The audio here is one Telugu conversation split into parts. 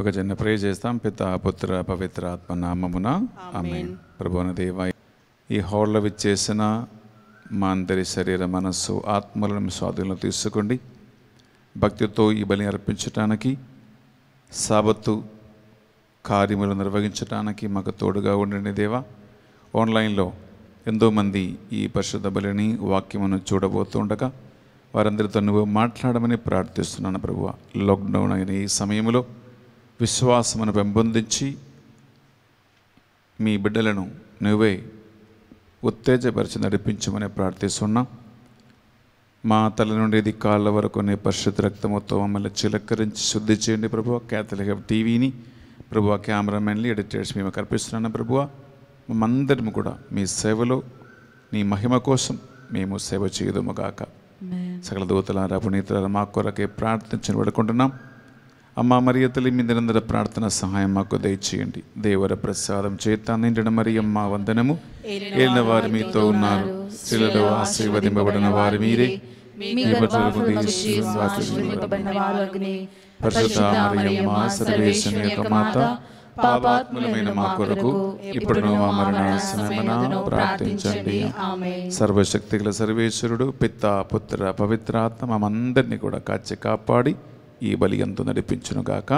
ఒక చిన్న ప్రే చేస్తాం పిత పుత్ర పవిత్ర ఆత్మ నామమున ఆమె ప్రభువన దేవ ఈ హోళ్ళ విచ్చేసిన మా అందరి శరీర మనస్సు ఆత్మలను స్వాధీనంలో తీసుకోండి భక్తితో ఈ బలి అర్పించటానికి సాబత్తు కార్యములు నిర్వహించటానికి మాకు తోడుగా ఉండండి దేవ ఆన్లైన్లో ఎంతోమంది ఈ పరిశుద్ధ బలిని వాక్యమును చూడబోతుండగా వారందరితో నువ్వు మాట్లాడమని ప్రార్థిస్తున్నాను ప్రభువ లాక్డౌన్ అయిన ఈ సమయంలో విశ్వాసమును పెంపొందించి మీ బిడ్డలను నువ్వే ఉత్తేజపరిచి నడిపించమని ప్రార్థిస్తున్నాం మా తల నుండి ఇది కాళ్ళ వరకు నీ పరిశుద్ధ రక్తమొత్తం మమ్మల్ని చిలకరించి శుద్ధి చేయండి ప్రభు క్యాథలిక్ టీవీని ప్రభు కెమెరామెన్లు ఎడిటర్స్ మేము కనిపిస్తున్నాను ప్రభు మమ్మందరం కూడా మీ సేవలో నీ మహిమ కోసం మేము సేవ చేయదుముగాక సకల దూతల పునీతుల మా కొరకే ప్రార్థించని పడుకుంటున్నాం అమ్మ మరియ తల్లి మీ నిరంతర ప్రార్థన సహాయం మాకు దయచేయండి దేవర ప్రసాదం చేత నిండిన మరి అమ్మ వందనము ఏలిన వారు మీతో ఉన్నారు శిలలో ఆశీర్వదింపబడిన వారు మీరే పరిశుద్ధ మరియమ్మ మా కొరకు మా ప్రార్థించండి సర్వశక్తిగల సర్వేశ్వరుడు పిత్త పుత్ర పవిత్రాత్మ మనందరినీ కూడా కాచి కాపాడి ఈ బలి ఎందు నడిపించునుగాక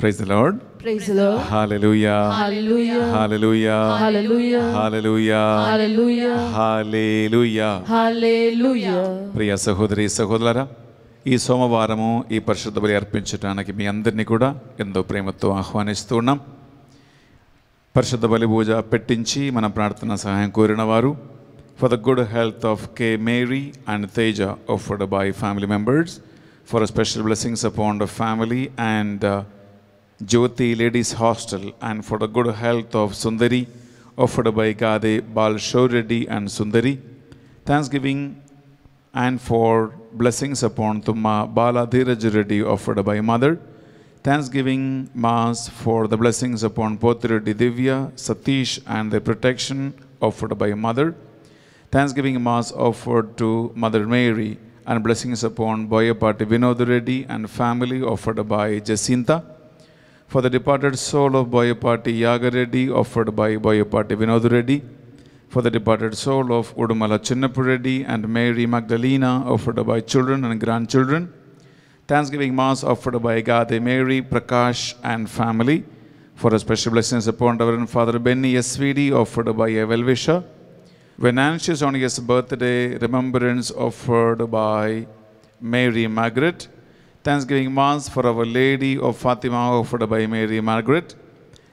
praise lord praise lord hallelujah hallelujah hallelujah hallelujah hallelujah hallelujah hallelujah ప్రియ సహోదరి సహోదరులారా ఈ సోమవారము ఈ పరిశుద్ధ బలి అర్పించడానికి మీ అందరినీ కూడా ఎంతో ప్రేమతో ఆహ్వానిస్తూ ఉన్నాం పరిశుద్ధ బలి పూజ పెట్టించి మన ప్రార్థన సహాయం కోరిన వారు for the good health of K. Mary and Teja offered by family members, for special blessings upon the family and uh, Jyoti Ladies Hostel, and for the good health of Sundari offered by Gade Balshoredi and Sundari. Thanksgiving and for blessings upon Tumma Bala Dhiraj Reddy offered by mother. Thanksgiving Mass for the blessings upon Potri Divya, Satish and the protection offered by mother. Thanksgiving Mass offered to Mother Mary and blessings upon Boyapati Vinod Reddy and family offered by Jacinta. For the departed soul of Boyapati Yagareddy offered by Boyapati Vinod Reddy. For the departed soul of Udumala Chinnapuredi and Mary Magdalena offered by children and grandchildren. Thanksgiving Mass offered by Gade Mary, Prakash and family. For a special blessings upon Reverend Father Benny S.V.D. offered by a well-wisher. Venantius on his birthday, remembrance offered by Mary Margaret. Thanksgiving Mass for Our Lady of Fatima offered by Mary Margaret.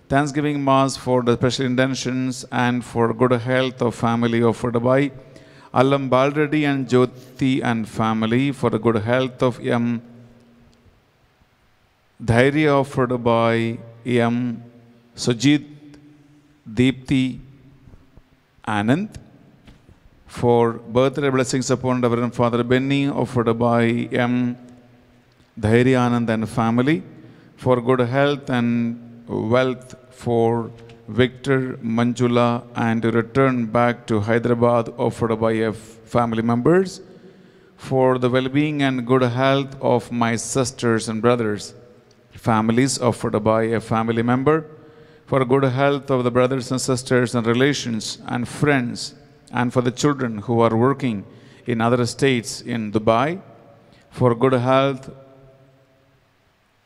Thanksgiving Mass for the special intentions and for good health of family offered by Alam Balradi and Jyoti and family for the good health of M. Dhairya offered by M. Sujit, Deepthi, Anand for birthday blessings upon the Reverend Father Benny, offered by M. Dhairyanand and family, for good health and wealth for Victor, Manjula, and to return back to Hyderabad, offered by F. family members, for the well being and good health of my sisters and brothers, families, offered by a family member, for good health of the brothers and sisters and relations and friends and for the children who are working in other states in Dubai for good health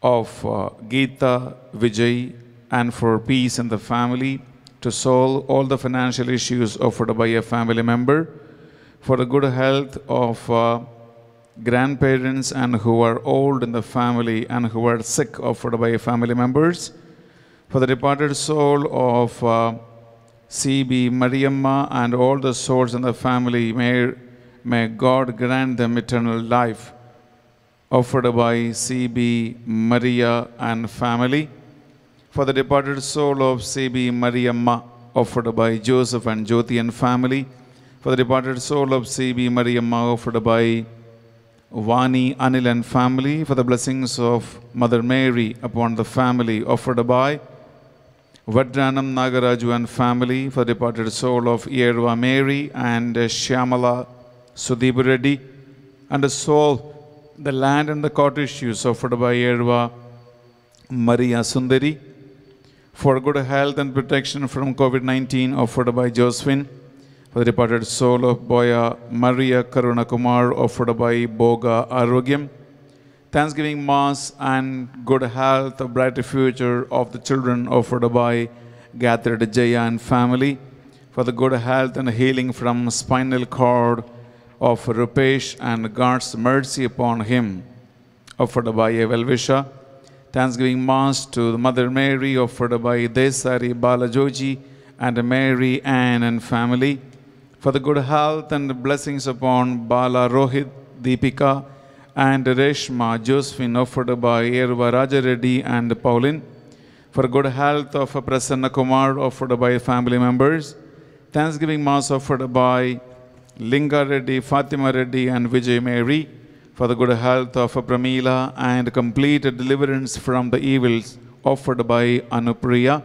of uh, Geeta Vijay and for peace in the family to solve all the financial issues offered by a family member for the good health of uh, grandparents and who are old in the family and who are sick offered by family members for the departed soul of uh, C.B. Mariamma and all the souls in the family, may, may God grant them eternal life. Offered by C.B. Maria and family for the departed soul of C.B. Mariamma. Offered by Joseph and Jyoti and family for the departed soul of C.B. Mariamma. Offered by Vani, Anil and family for the blessings of Mother Mary upon the family. Offered by Vadranam Nagaraju and family for departed soul of Yerwa Mary and uh, Shyamala Sudhib Reddy and the soul, the land and the cottage you suffered by Yerwa Maria Sundari for good health and protection from COVID-19 offered by Josephine for the departed soul of Boya Maria Karuna Kumar offered by Boga Arugim. Thanksgiving Mass and good health, a brighter future of the children offered by gathered Jaya and family for the good health and healing from spinal cord of Rupesh and God's mercy upon him. Offered by a well-wisher. Thanksgiving Mass to the Mother Mary offered by Desari Balajoji and Mary Ann and family for the good health and blessings upon Bala Rohit, Deepika, and Reshma Josephine offered by Yerva Raja and Pauline. For good health of Prasanna Kumar offered by family members. Thanksgiving Mass offered by Linga Reddy, Fatima Reddy and Vijay Mary. For the good health of Pramila and complete deliverance from the evils offered by Anupriya.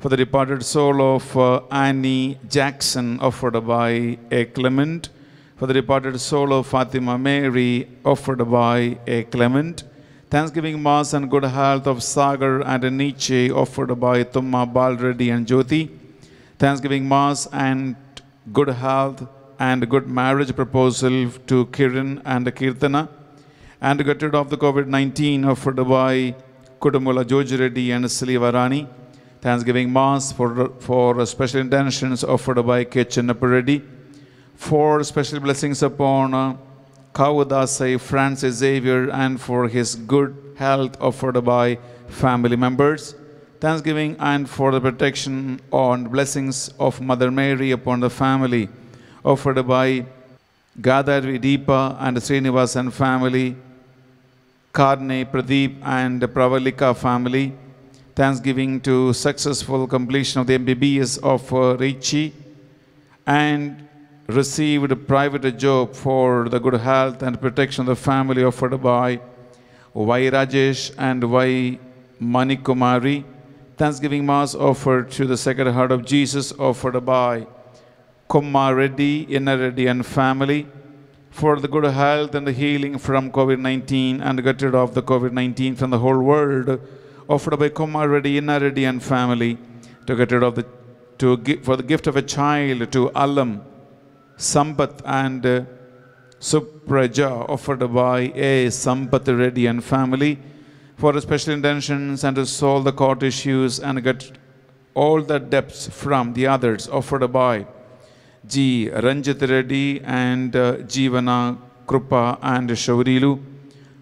For the departed soul of uh, Annie Jackson offered by A. Clement for the departed soul of Fatima Mary, offered by A. Clement. Thanksgiving Mass and good health of Sagar and Nietzsche, offered by Tumma Balreddy and Jyoti. Thanksgiving Mass and good health and good marriage proposal to Kiran and Kirtana. And gutted of the COVID 19 offered by Kutumula Jojireddy and Silivarani. Thanksgiving Mass for, for special intentions offered by K. Chennapareddy for special blessings upon uh, Kawudasai Francis Xavier and for his good health offered by family members. Thanksgiving and for the protection and blessings of Mother Mary upon the family offered by Gadadvi Deepa and Srinivasan family, Karne Pradeep and Pravalika family. Thanksgiving to successful completion of the MBBS of uh, and received a private job for the good health and protection of the family offered by Y. Rajesh and Y. Manikumari. Thanksgiving Mass offered to the Sacred Heart of Jesus offered by Kumar Reddy, Inna Reddy and family for the good health and the healing from COVID-19 and get rid of the COVID-19 from the whole world offered by Kumar Reddy, Inna Reddy and family to get rid of the to for the gift of a child to Alam Sampath and uh, Supraja offered by A. Sampath Reddy and family for special intentions and to solve the court issues and get all the debts from the others offered by G. Ranjit Reddy and uh, Jivana Krupa and Shaurilu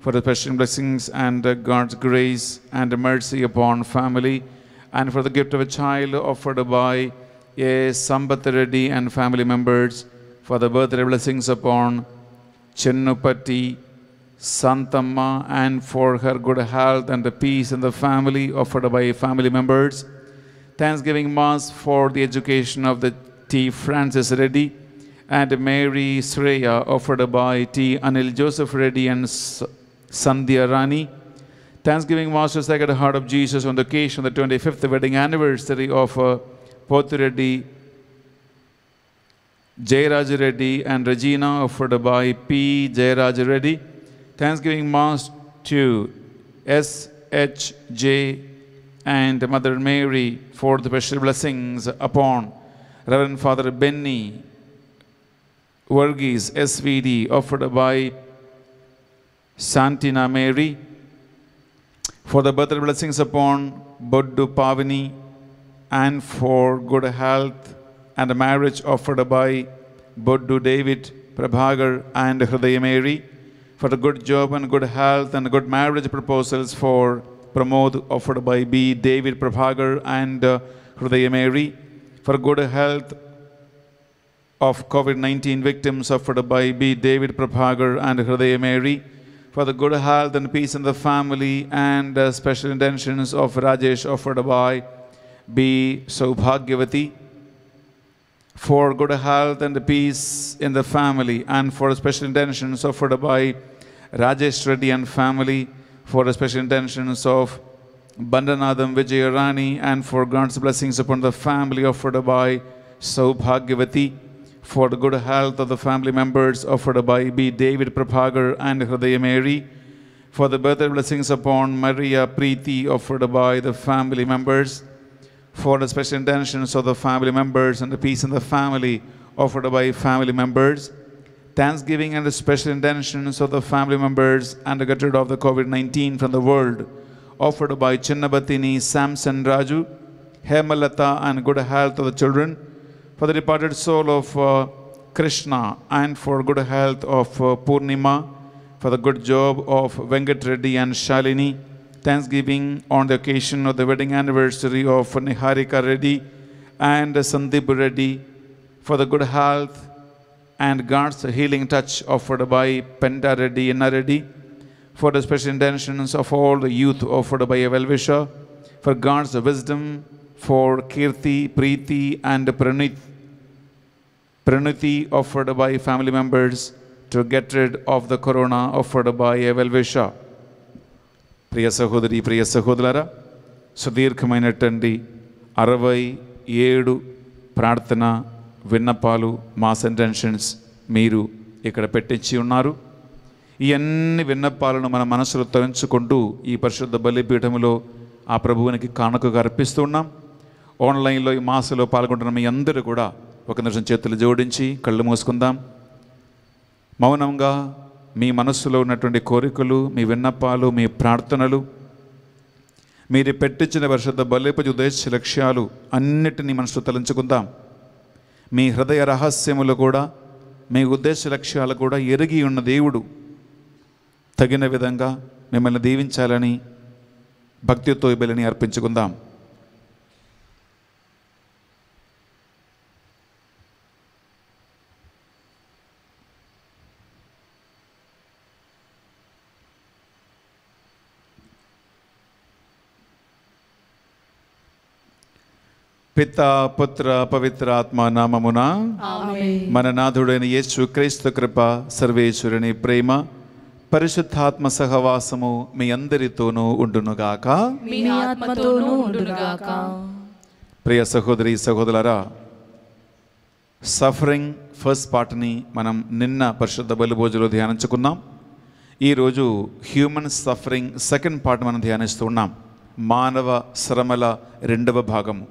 for the special blessings and uh, God's grace and mercy upon family and for the gift of a child offered by A. Sambat Reddy and family members for the birthday blessings upon Chennupati, Santamma, and for her good health and the peace in the family offered by family members. Thanksgiving Mass for the education of the T. Francis Reddy and Mary Sreya offered by T. Anil Joseph Reddy and Sandhya Rani. Thanksgiving Mass to Sacred Heart of Jesus on the occasion of the 25th wedding anniversary of uh, Reddy. Jairaj Reddy and Regina offered by P. Jairaj Reddy. Thanksgiving Mass to S. H. J. and Mother Mary for the special blessings upon Reverend Father Benny Verghese SVD offered by Santina Mary for the birthday blessings upon Buddhu Pavani and for good health and the marriage offered by Buddhu David, Prabhagar and Hriday Mary, for a good job and good health and good marriage proposals for Pramod offered by B. David Prabhagar and uh, Hriday Mary, for good health of COVID-19 victims offered by B. David Prabhagar and Hriday Mary, for the good health and peace in the family and uh, special intentions of Rajesh offered by B. Saubhagyavati, for good health and peace in the family, and for special intentions offered by Rajesh Reddy and family, for special intentions of Bandanadam Vijayarani, and for God's blessings upon the family offered by Saubhagyavati, for the good health of the family members offered by B. David Prabhagar and Hridaya Mary, for the birthday blessings upon Maria Preeti offered by the family members, for the special intentions of the family members and the peace in the family offered by family members, thanksgiving and the special intentions of the family members and the gutted of the COVID-19 from the world offered by Chinnabatini, Samson Raju, Hemalata and good health of the children, for the departed soul of uh, Krishna and for good health of uh, Purnima, for the good job of Venkat Reddy and Shalini, thanksgiving on the occasion of the wedding anniversary of Niharika Reddy and Sandeep Reddy for the good health and God's healing touch offered by Penda Reddy and Reddy for the special intentions of all the youth offered by a well-wisher, for God's wisdom for Kirti, Preeti and Pranit, Pranithi offered by family members to get rid of the corona offered by a well ప్రియ సహోదరి ప్రియ సహోదరులారా సుదీర్ఘమైనటువంటి అరవై ఏడు ప్రార్థన విన్నపాలు మా సెంటెన్షన్స్ మీరు ఇక్కడ పెట్టించి ఉన్నారు ఇవన్నీ విన్నపాలను మన మనసులో తరించుకుంటూ ఈ పరిశుద్ధ బలిపీఠంలో ఆ ప్రభువునికి కానుకగా అర్పిస్తున్నాం ఆన్లైన్లో ఈ మాసలో పాల్గొంటున్న మీ అందరూ కూడా ఒక నిమిషం చేతులు జోడించి కళ్ళు మూసుకుందాం మౌనంగా మీ మనసులో ఉన్నటువంటి కోరికలు మీ విన్నపాలు మీ ప్రార్థనలు మీరు పెట్టించిన పరిశుద్ధ బలిపజ ఉద్దేశ లక్ష్యాలు అన్నిటినీ మనసు తలంచుకుందాం మీ హృదయ రహస్యములు కూడా మీ ఉద్దేశ లక్ష్యాలు కూడా ఎరిగి ఉన్న దేవుడు తగిన విధంగా మిమ్మల్ని దీవించాలని భక్తితో బలిని అర్పించుకుందాం పిత పుత్ర పవిత్ర ఆత్మ నామమున మన నాథుడైన యేసు క్రీస్తు కృప సర్వేశ్వరుని ప్రేమ పరిశుద్ధాత్మ సహవాసము మీ అందరితోనూ ఉండునుగాక ప్రియ సహోదరి సహోదరులరా సఫరింగ్ ఫస్ట్ పార్ట్ని మనం నిన్న పరిశుద్ధ బలిభోజులో ధ్యానించుకున్నాం ఈరోజు హ్యూమన్ సఫరింగ్ సెకండ్ పార్ట్ మనం ఉన్నాం మానవ శ్రమల రెండవ భాగము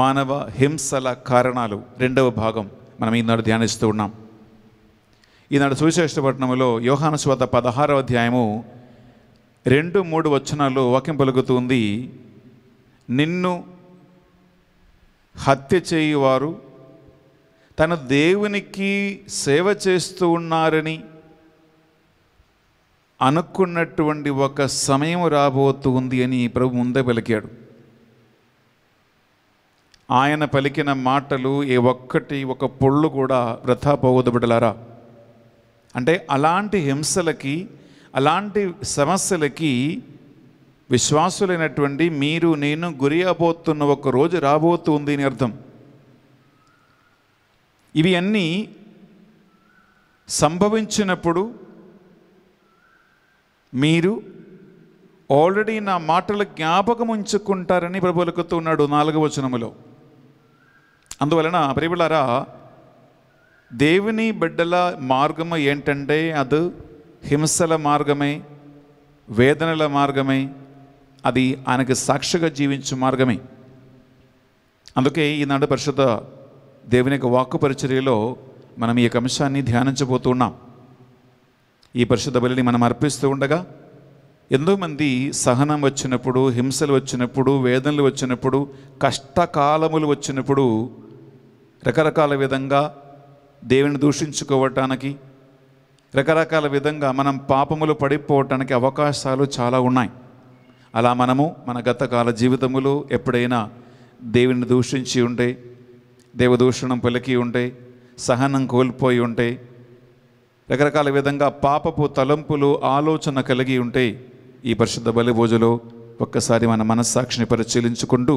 మానవ హింసల కారణాలు రెండవ భాగం మనం ఈనాడు ధ్యానిస్తూ ఉన్నాం ఈనాడు సువిశేషపట్నంలో యోహానుస్వాత పదహారవ అధ్యాయము రెండు మూడు వచనాలు వాక్యం పలుకుతుంది నిన్ను హత్య చేయువారు తన దేవునికి సేవ చేస్తూ ఉన్నారని అనుకున్నటువంటి ఒక సమయం రాబోతుంది అని ప్రభు ముందే పలికాడు ఆయన పలికిన మాటలు ఏ ఒక్కటి ఒక పొళ్ళు కూడా వృథా పోవద్దు అంటే అలాంటి హింసలకి అలాంటి సమస్యలకి విశ్వాసులైనటువంటి మీరు నేను గురి అబోతున్న ఒక రోజు రాబోతుంది అని అర్థం ఇవి అన్నీ సంభవించినప్పుడు మీరు ఆల్రెడీ నా మాటలు జ్ఞాపకం ఉంచుకుంటారని ప్రభులకుతున్నాడు నాలుగవ వచనములో అందువలన ప్రియబులారా దేవుని బిడ్డల మార్గము ఏంటంటే అది హింసల మార్గమే వేదనల మార్గమే అది ఆయనకు సాక్షిగా జీవించే మార్గమే అందుకే ఈనాడు పరిశుద్ధ దేవుని యొక్క వాక్కు పరిచర్యలో మనం ఈ యొక్క అంశాన్ని ధ్యానించబోతున్నాం ఈ పరిశుద్ధ బలిని మనం అర్పిస్తూ ఉండగా ఎంతోమంది సహనం వచ్చినప్పుడు హింసలు వచ్చినప్పుడు వేదనలు వచ్చినప్పుడు కష్టకాలములు వచ్చినప్పుడు రకరకాల విధంగా దేవుని దూషించుకోవటానికి రకరకాల విధంగా మనం పాపములు పడిపోవటానికి అవకాశాలు చాలా ఉన్నాయి అలా మనము మన గతకాల జీవితములో ఎప్పుడైనా దేవుని దూషించి ఉంటే దేవదూషణం పలికి ఉంటే సహనం కోల్పోయి ఉంటే రకరకాల విధంగా పాపపు తలంపులు ఆలోచన కలిగి ఉంటే ఈ పరిశుద్ధ బలిభోజులో ఒక్కసారి మన మనస్సాక్షిని పరిశీలించుకుంటూ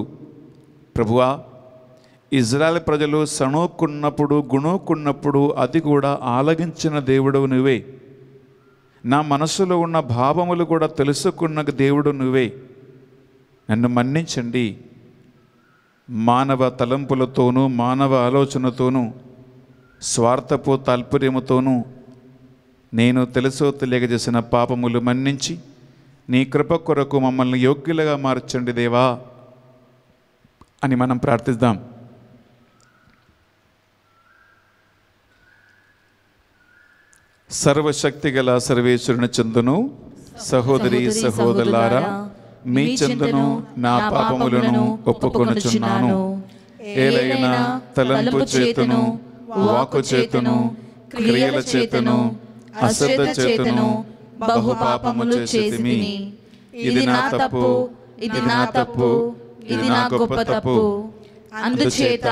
ప్రభువా ఇజ్రాయల్ ప్రజలు సణోక్కున్నప్పుడు గుణోక్కున్నప్పుడు అది కూడా ఆలగించిన దేవుడు నువ్వే నా మనసులో ఉన్న భావములు కూడా తెలుసుకున్న దేవుడు నువ్వే నన్ను మన్నించండి మానవ తలంపులతోనూ మానవ ఆలోచనతోనూ స్వార్థపు తాల్పర్యముతోనూ నేను తెలుసో చేసిన పాపములు మన్నించి నీ కృప కొరకు మమ్మల్ని యోగ్యులుగా మార్చండి దేవా అని మనం ప్రార్థిద్దాం సర్వశక్తి గల సర్వేశ్వరుని చెందును సహోదరి సహోదరులారా మీ చెందును నా పాపములను ఒప్పుకొనుచున్నాను ఏలైనా తలంపు చేతును వాకు చేతును క్రియల చేతును అశ్రద్ధ చేతును బహు పాపములు చేసిమి ఇది నా తప్పు ఇది నా తప్పు ఇది నా గొప్ప తప్పు అందుచేత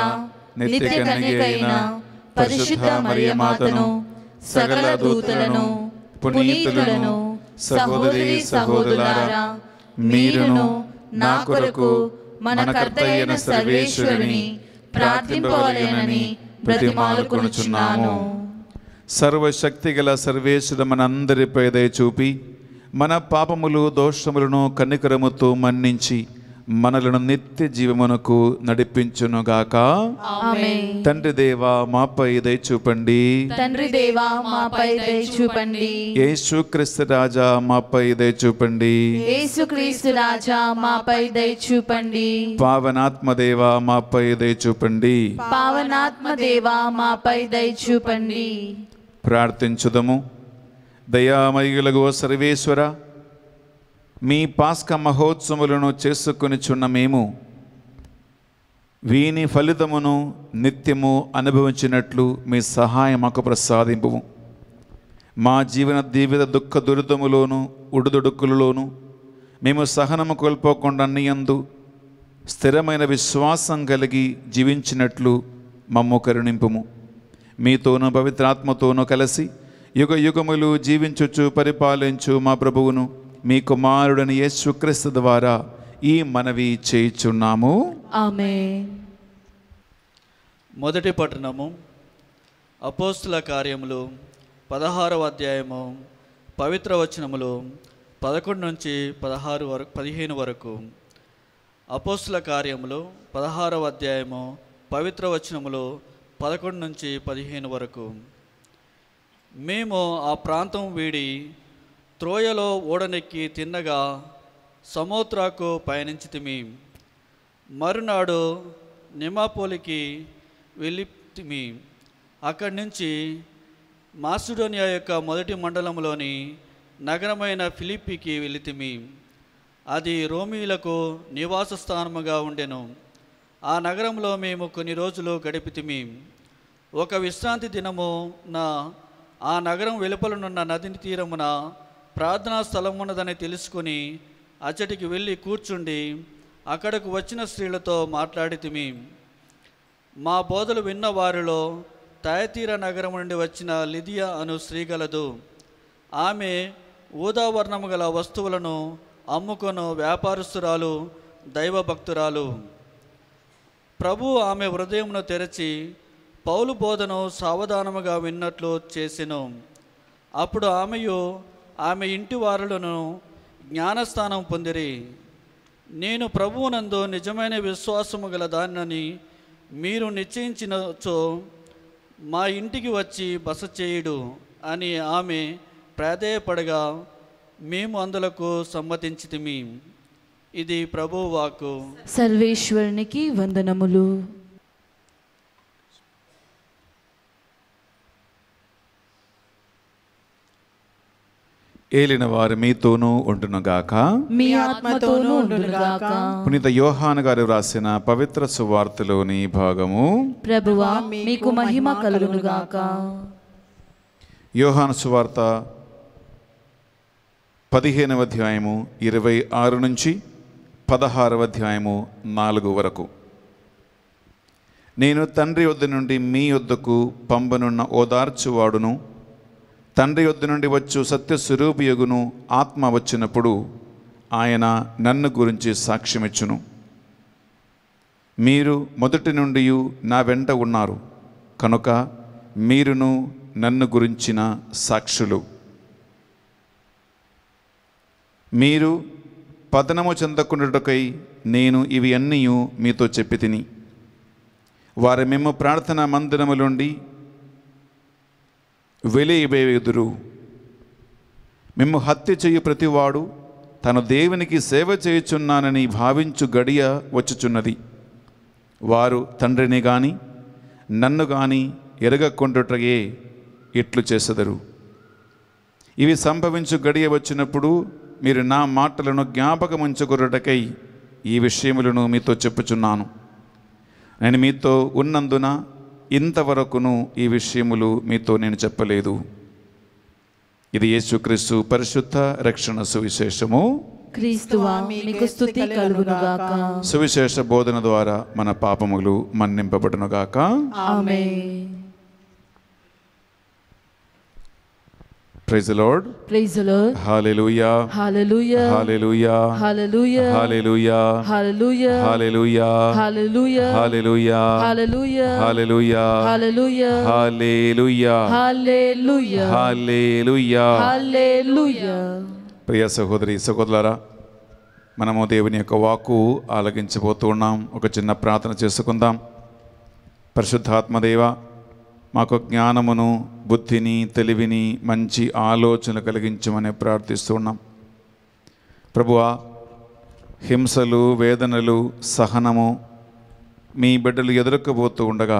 నిత్య కన్యకైన పరిశుద్ధ మరియమాతను మాతను సకల దూతలను పునీతులను సహోదరి సహోదరులారా మీరును నా కొరకు మన కర్త అయిన సర్వేశ్వరుని ప్రార్థింపవలేనని బ్రతిమాలుకొనుచున్నాము సర్వశక్తి గల సర్వేశ్వరుడు మనందరిపై దయ చూపి మన పాపములు దోషములను కన్నికరముతో మన్నించి మనలను నిత్య జీవమునకు నడిపించునుగాక తండ్రి దేవా మాపై దయ చూపండి తండ్రి దేవా మాపై దయ చూపండి యేసు క్రీస్తు రాజా మాపై దయ చూపండి యేసు క్రీస్తు రాజా మాపై దయ చూపండి పావనాత్మ దేవా మాపై దయ చూపండి పావనాత్మ దేవా మాపై దయ చూపండి ప్రార్థించుదము దయామయులగో సర్వేశ్వరా మీ పాస్క మహోత్సవములను చేసుకొనిచున్న మేము వీని ఫలితమును నిత్యము అనుభవించినట్లు మీ సహాయం మాకు ప్రసాదింపు మా జీవన జీవిత దుఃఖ దురితములోను ఉడుదొడుకులలోను మేము సహనము కోల్పోకుండా అన్నియందు స్థిరమైన విశ్వాసం కలిగి జీవించినట్లు మమ్ము కరుణింపుము మీతోనూ పవిత్రాత్మతోనూ కలిసి యుగ యుగములు జీవించుచు పరిపాలించు మా ప్రభువును మీ కుమారుడని యేసుక్రీస్తు ద్వారా ఈ మనవి చేయుచున్నాము ఆమె మొదటి పట్టణము అపోస్తుల కార్యములు పదహారవ అధ్యాయము పవిత్ర వచనములు పదకొండు నుంచి పదహారు వరకు పదిహేను వరకు అపోస్తుల కార్యములు పదహారవ అధ్యాయము పవిత్ర వచనములు పదకొండు నుంచి పదిహేను వరకు మేము ఆ ప్రాంతం వీడి త్రోయలో ఓడనెక్కి తిన్నగా సమోత్రాకు పయనించితిమి మరునాడు నిమాపోలికి వెళ్ళితిమి అక్కడి నుంచి మాసిడోనియా యొక్క మొదటి మండలంలోని నగరమైన ఫిలిప్పీకి వెళితిమి అది రోమిలకు నివాస స్థానముగా ఉండెను ఆ నగరంలో మేము కొన్ని రోజులు గడిపితిమి ఒక విశ్రాంతి దినము నా ఆ నగరం వెలుపలనున్న నదిని తీరమున ప్రార్థనా స్థలం ఉన్నదని తెలుసుకుని అచ్చటికి వెళ్ళి కూర్చుండి అక్కడకు వచ్చిన స్త్రీలతో మాట్లాడితిమి మా బోధలు విన్న వారిలో తయతీర నగరం నుండి వచ్చిన లిదియా అను శ్రీగలదు ఆమె ఊదావర్ణము గల వస్తువులను అమ్ముకొను వ్యాపారస్తురాలు దైవభక్తురాలు ప్రభు ఆమె హృదయమును తెరచి పౌలు బోధను సావధానముగా విన్నట్లు చేసెను అప్పుడు ఆమెయు ఆమె ఇంటి వారులను జ్ఞానస్థానం పొందిరి నేను ప్రభువునందు నిజమైన విశ్వాసము గల దానిని మీరు నిశ్చయించినచో మా ఇంటికి వచ్చి బస చేయుడు అని ఆమె ప్రాధేయపడగా మేము అందులకు సమ్మతించితిమి ఇది ప్రభువాకు సర్వేశ్వరునికి వందనములు ఏలిన వారు మీతోనూ ఉండునుగాక మీ ఆత్మతోనూ ఉండునుగాక పునీత యోహాన్ గారు రాసిన పవిత్ర సువార్తలోని భాగము ప్రభువా మీకు మహిమ కలుగునుగాక యోహాన్ సువార్త పదిహేనవ అధ్యాయము ఇరవై ఆరు నుంచి పదహారవ అధ్యాయము నాలుగు వరకు నేను తండ్రి వద్ద నుండి మీ వద్దకు పంపనున్న ఓదార్చువాడును తండ్రి యొద్ద నుండి వచ్చు సత్య స్వరూపియగును ఆత్మ వచ్చినప్పుడు ఆయన నన్ను గురించి సాక్ష్యమిచ్చును మీరు మొదటి నుండి నా వెంట ఉన్నారు కనుక మీరును నన్ను గురించిన సాక్షులు మీరు పతనము చెందకుండాటకై నేను ఇవి అన్నీ మీతో చెప్పి తిని వారు మేము ప్రార్థనా మందిరములుండి వెలియబేయుదురు మిమ్ము హత్య చేయు ప్రతివాడు తన దేవునికి సేవ చేయుచున్నానని భావించు గడియ వచ్చుచున్నది వారు తండ్రిని గాని నన్ను గాని ఎరగకుండుటయే ఇట్లు చేసెదరు ఇవి సంభవించు గడియ వచ్చినప్పుడు మీరు నా మాటలను జ్ఞాపకముంచుకున్నటకై ఈ విషయములను మీతో చెప్పుచున్నాను నేను మీతో ఉన్నందున ఇంతవరకును ఈ విషయములు మీతో నేను చెప్పలేదు ఇది యేసుక్రీస్తు పరిశుద్ధ రక్షణ సువిశేషము సువిశేష బోధన ద్వారా మన పాపములు మన్నింపబడునుగాక praise lord praise lord hallelujah hallelujah hallelujah hallelujah hallelujah hallelujah hallelujah hallelujah hallelujah hallelujah hallelujah hallelujah hallelujah hallelujah hallelujah hallelujah ప్రియ సహోదరి సహోదరులారా మనము దేవుని యొక్క వాక్కు ఉన్నాం ఒక చిన్న ప్రార్థన చేసుకుందాం పరిశుద్ధాత్మదేవ మాకు జ్ఞానమును బుద్ధిని తెలివిని మంచి ఆలోచన కలిగించమని ప్రార్థిస్తున్నాం ప్రభువా హింసలు వేదనలు సహనము మీ బిడ్డలు ఎదుర్కోబోతూ ఉండగా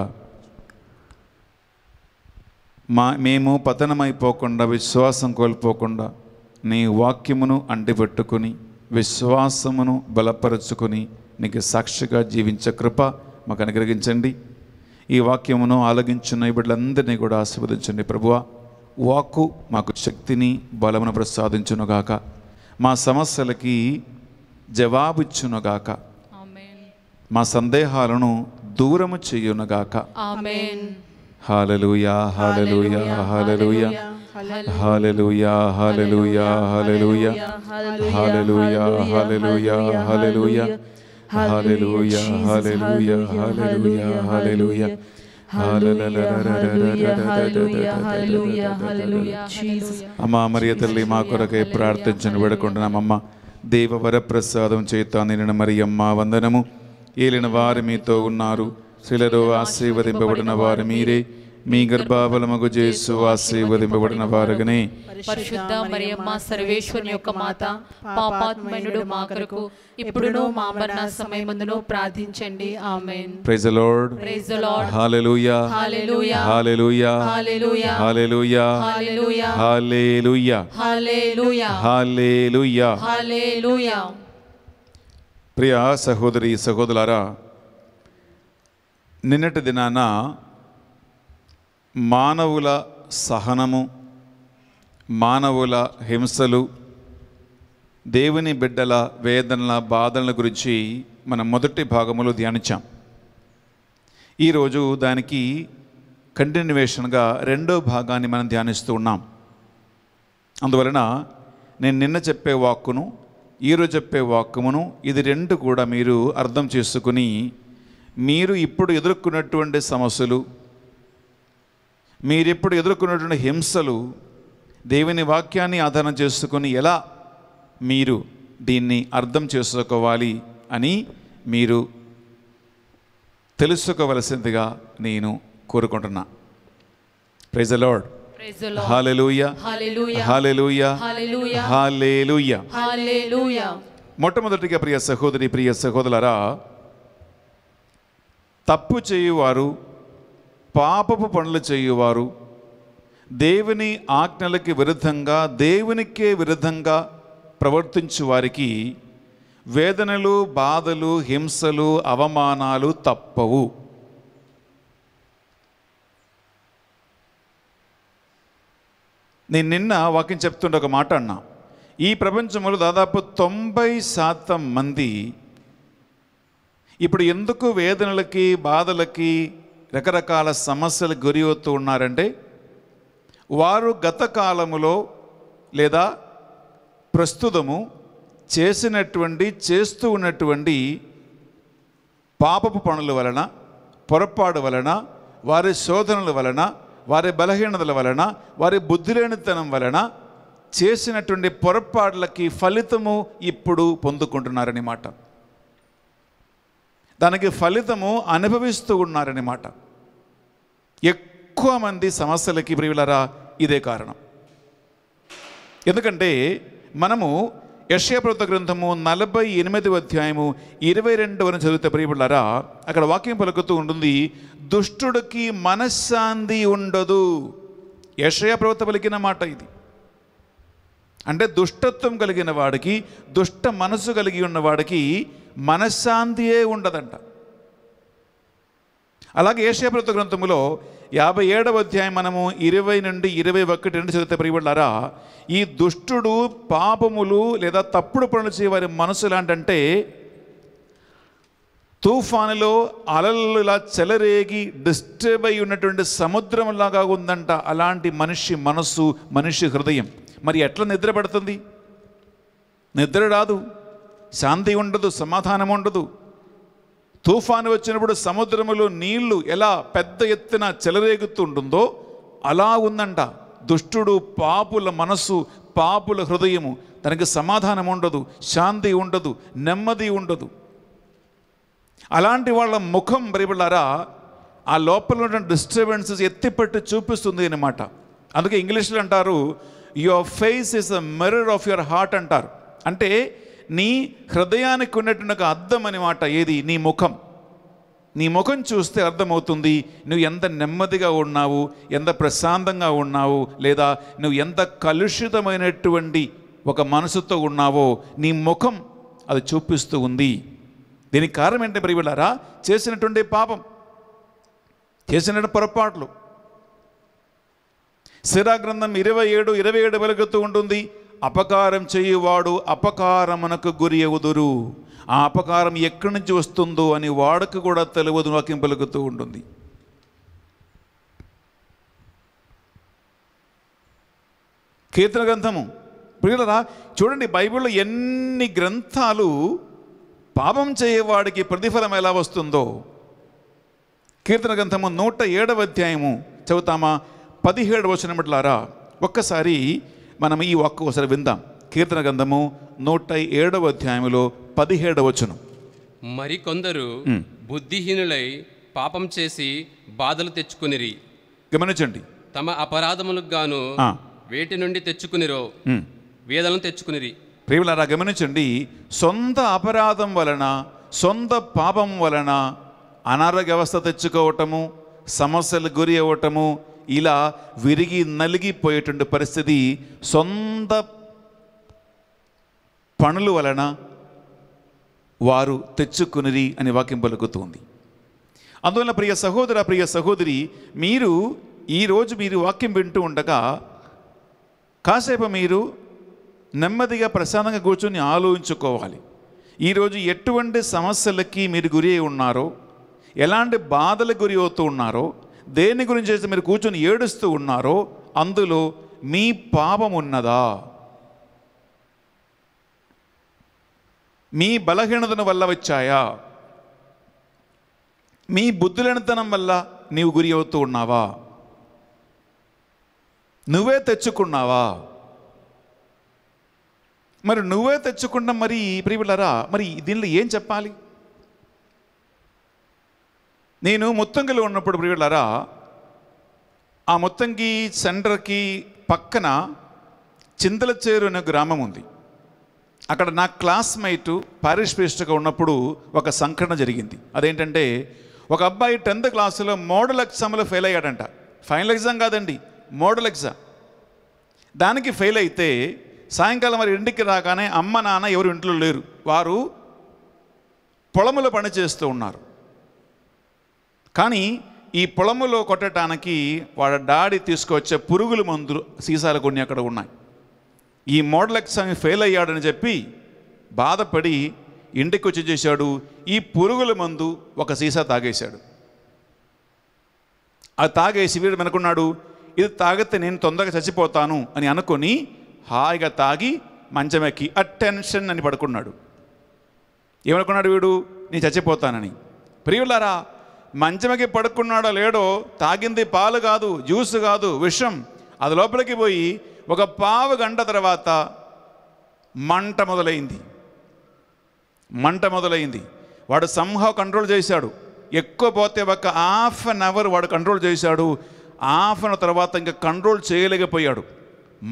మా మేము పతనమైపోకుండా విశ్వాసం కోల్పోకుండా నీ వాక్యమును అంటిపెట్టుకుని విశ్వాసమును బలపరుచుకుని నీకు సాక్షిగా జీవించే కృప మాకు అనుగ్రహించండి ఈ వాక్యమును ఆలగించిన బిడ్డలందరినీ కూడా ఆశీర్వదించండి ప్రభువ వాక్కు మాకు శక్తిని బలమును ప్రసాదించునుగాక మా సమస్యలకి జవాబిచ్చునుగాక మా సందేహాలను దూరము చేయునుగాక hallelujah hallelujah hallelujah hallelujah hallelujah hallelujah hallelujah hallelujah hallelujah Hallelujah, hallelujah, hallelujah, hallelujah. అమ్మా మరియ తల్లి మా కొరకై ప్రార్థించను అమ్మా దేవ వరప్రసాదం చేత మరి అమ్మ వందనము ఏలిన వారు మీతో ఉన్నారు శిలలో ఆశీర్వదింపబడిన వారు మీరే మీ గర్భాబలమగు చేసు ఆశీర్వదింపబడిన వారగని పరిశుద్ధ మరియమ్మ సర్వేశ్వరుని యొక్క మాత పాపాత్మనుడు మా కొరకు ఇప్పుడును మా మరణ సమయముందును ప్రార్థించండి amen praise the lord praise the lord hallelujah hallelujah hallelujah hallelujah hallelujah hallelujah hallelujah hallelujah hallelujah ప్రియ సహోదరి సహోదరులారా నిన్నటి దినాన మానవుల సహనము మానవుల హింసలు దేవుని బిడ్డల వేదనల బాధల గురించి మనం మొదటి భాగంలో ధ్యానించాం ఈరోజు దానికి కంటిన్యూవేషన్గా రెండో భాగాన్ని మనం ధ్యానిస్తూ ఉన్నాం అందువలన నేను నిన్న చెప్పే వాక్కును ఈరోజు చెప్పే వాక్కుమును ఇది రెండు కూడా మీరు అర్థం చేసుకుని మీరు ఇప్పుడు ఎదుర్కొన్నటువంటి సమస్యలు మీరెప్పుడు ఎదుర్కొన్నటువంటి హింసలు దేవుని వాక్యాన్ని ఆధారం చేసుకొని ఎలా మీరు దీన్ని అర్థం చేసుకోవాలి అని మీరు తెలుసుకోవలసిందిగా నేను కోరుకుంటున్నా ప్రైజ్ లార్డ్ మొట్టమొదటిగా ప్రియ సహోదరి ప్రియ సహోదరులరా తప్పు చేయువారు పాపపు పనులు చేయువారు దేవుని ఆజ్ఞలకి విరుద్ధంగా దేవునికే విరుద్ధంగా ప్రవర్తించు వారికి వేదనలు బాధలు హింసలు అవమానాలు తప్పవు నేను నిన్న వాక్యం చెప్తుండే ఒక మాట అన్నా ఈ ప్రపంచంలో దాదాపు తొంభై శాతం మంది ఇప్పుడు ఎందుకు వేదనలకి బాధలకి రకరకాల సమస్యలకు గురి అవుతూ ఉన్నారంటే వారు గత కాలములో లేదా ప్రస్తుతము చేసినటువంటి చేస్తూ ఉన్నటువంటి పాపపు పనుల వలన పొరపాటు వలన వారి శోధనల వలన వారి బలహీనతల వలన వారి బుద్ధిలేనితనం వలన చేసినటువంటి పొరపాట్లకి ఫలితము ఇప్పుడు పొందుకుంటున్నారని మాట దానికి ఫలితము అనుభవిస్తూ ఉన్నారనమాట ఎక్కువ మంది సమస్యలకి ప్రియులరా ఇదే కారణం ఎందుకంటే మనము యక్షయప్రవృత్త గ్రంథము నలభై ఎనిమిదవ అధ్యాయము ఇరవై రెండవ చదివితే ప్రియులరా అక్కడ వాక్యం పలుకుతూ ఉంటుంది దుష్టుడికి మనశ్శాంతి ఉండదు యక్షయప్రవృత్త పలికిన మాట ఇది అంటే దుష్టత్వం కలిగిన వాడికి దుష్ట మనసు కలిగి ఉన్నవాడికి మనశ్శాంతియే ఉండదంట అలాగే ఏషియాప్రత గ్రంథంలో యాభై ఏడవ అధ్యాయం మనము ఇరవై నుండి ఇరవై ఒకటి నుండి చదివితే ప్రియబడ్డారా ఈ దుష్టుడు పాపములు లేదా తప్పుడు పనులు చేయవారి మనసు లాంటంటే తుఫానులో అలలు ఇలా చెలరేగి డిస్టర్బ్ అయి ఉన్నటువంటి సముద్రంలాగా ఉందంట అలాంటి మనిషి మనస్సు మనిషి హృదయం మరి ఎట్లా నిద్ర పడుతుంది నిద్ర రాదు శాంతి ఉండదు సమాధానం ఉండదు తుఫాను వచ్చినప్పుడు సముద్రములో నీళ్లు ఎలా పెద్ద ఎత్తున చెలరేగుతుంటుందో అలా ఉందంట దుష్టుడు పాపుల మనస్సు పాపుల హృదయము తనకి సమాధానం ఉండదు శాంతి ఉండదు నెమ్మది ఉండదు అలాంటి వాళ్ళ ముఖం మరిబిళ్ళారా ఆ లోపల ఉన్న డిస్టర్బెన్సెస్ ఎత్తిపెట్టి చూపిస్తుంది అనమాట అందుకే ఇంగ్లీష్లో అంటారు your face is a mirror of your heart అంటారు అంటే నీ హృదయానికి ఉన్నటువంటి ఒక అర్థం అనమాట ఏది నీ ముఖం నీ ముఖం చూస్తే అర్థమవుతుంది నువ్వు ఎంత నెమ్మదిగా ఉన్నావు ఎంత ప్రశాంతంగా ఉన్నావు లేదా నువ్వు ఎంత కలుషితమైనటువంటి ఒక మనసుతో ఉన్నావో నీ ముఖం అది చూపిస్తూ ఉంది దీనికి కారణం ఏంటంటే మరి చేసినటువంటి పాపం చేసినటువంటి పొరపాట్లు గ్రంథం ఇరవై ఏడు ఇరవై ఏడు వెలుగుతూ ఉంటుంది అపకారం చేయువాడు అపకారమునకు గురి ఎగుదురు ఆ అపకారం ఎక్కడి నుంచి వస్తుందో అని వాడకు కూడా తెలియదు వాక్యం పలుకుతూ ఉంటుంది కీర్తన గ్రంథము ప్రియులరా చూడండి బైబిల్లో ఎన్ని గ్రంథాలు పాపం చేయవాడికి ప్రతిఫలం ఎలా వస్తుందో కీర్తన గ్రంథము నూట ఏడవ అధ్యాయము చదువుతామా పదిహేడు వచనం ఒక్కసారి మనం ఈ ఒక్కసారి ఒకసారి విందాం కీర్తన గ్రంథము నూట ఏడవ అధ్యాయంలో పదిహేడవ వచనం మరికొందరు బుద్ధిహీనులై పాపం చేసి బాధలు తెచ్చుకునిరి గమనించండి తమ అపరాధములకు గాను వేటి నుండి తెచ్చుకునిరో వేదలను తెచ్చుకునిరి ప్రేమలారా గమనించండి సొంత అపరాధం వలన సొంత పాపం వలన అనారోగ్య అవస్థ తెచ్చుకోవటము సమస్యలు గురి అవ్వటము ఇలా విరిగి నలిగిపోయేటువంటి పరిస్థితి సొంత పనులు వలన వారు తెచ్చుకునిరి అని వాక్యం పలుకుతుంది అందువల్ల ప్రియ సహోదర ప్రియ సహోదరి మీరు ఈరోజు మీరు వాక్యం వింటూ ఉండగా కాసేపు మీరు నెమ్మదిగా ప్రశాంతంగా కూర్చొని ఆలోచించుకోవాలి ఈరోజు ఎటువంటి సమస్యలకి మీరు గురి ఉన్నారో ఎలాంటి బాధలకు గురి అవుతూ ఉన్నారో దేని గురించి అయితే మీరు కూర్చొని ఏడుస్తూ ఉన్నారో అందులో మీ పాపం ఉన్నదా మీ బలహీనతను వల్ల వచ్చాయా మీ బుద్ధులనితనం వల్ల నీవు గురి అవుతూ ఉన్నావా నువ్వే తెచ్చుకున్నావా మరి నువ్వే తెచ్చుకున్న మరి ప్రియులరా మరి దీనిలో ఏం చెప్పాలి నేను ముత్తంగిలో ఉన్నప్పుడు ప్రియులరా ఆ ముత్తంగి సెంటర్కి పక్కన చింతలచేరు అనే గ్రామం ఉంది అక్కడ నా క్లాస్మేటు పారిశ్రేష్ఠగా ఉన్నప్పుడు ఒక సంఘటన జరిగింది అదేంటంటే ఒక అబ్బాయి టెన్త్ క్లాసులో మోడల్ ఎగ్జామ్లో ఫెయిల్ అయ్యాడంట ఫైనల్ ఎగ్జామ్ కాదండి మోడల్ ఎగ్జామ్ దానికి ఫెయిల్ అయితే సాయంకాలం మరి ఇంటికి రాగానే అమ్మ నాన్న ఎవరు ఇంట్లో లేరు వారు పొలములో పనిచేస్తూ ఉన్నారు కానీ ఈ పొలములో కొట్టడానికి వాడ డాడీ తీసుకొచ్చే పురుగుల మందులు సీసాలు కొన్ని అక్కడ ఉన్నాయి ఈ మోడల్ ఎగ్జామ్ ఫెయిల్ అయ్యాడని చెప్పి బాధపడి ఇంటికి వచ్చి చేశాడు ఈ పురుగుల మందు ఒక సీసా తాగేశాడు అది తాగేసి వీడు వెనుకున్నాడు ఇది తాగితే నేను తొందరగా చచ్చిపోతాను అని అనుకొని హాయిగా తాగి మంచమెక్కి అటెన్షన్ అని పడుకున్నాడు ఏమనుకున్నాడు వీడు నేను చచ్చిపోతానని ప్రియులారా మంచమకి పడుకున్నాడో లేడో తాగింది పాలు కాదు జ్యూస్ కాదు విషం అది లోపలికి పోయి ఒక పావు గంట తర్వాత మంట మొదలైంది మంట మొదలైంది వాడు సంహా కంట్రోల్ చేశాడు ఎక్కువ పోతే ఒక హాఫ్ అన్ అవర్ వాడు కంట్రోల్ చేశాడు హాఫ్ అన్ తర్వాత ఇంకా కంట్రోల్ చేయలేకపోయాడు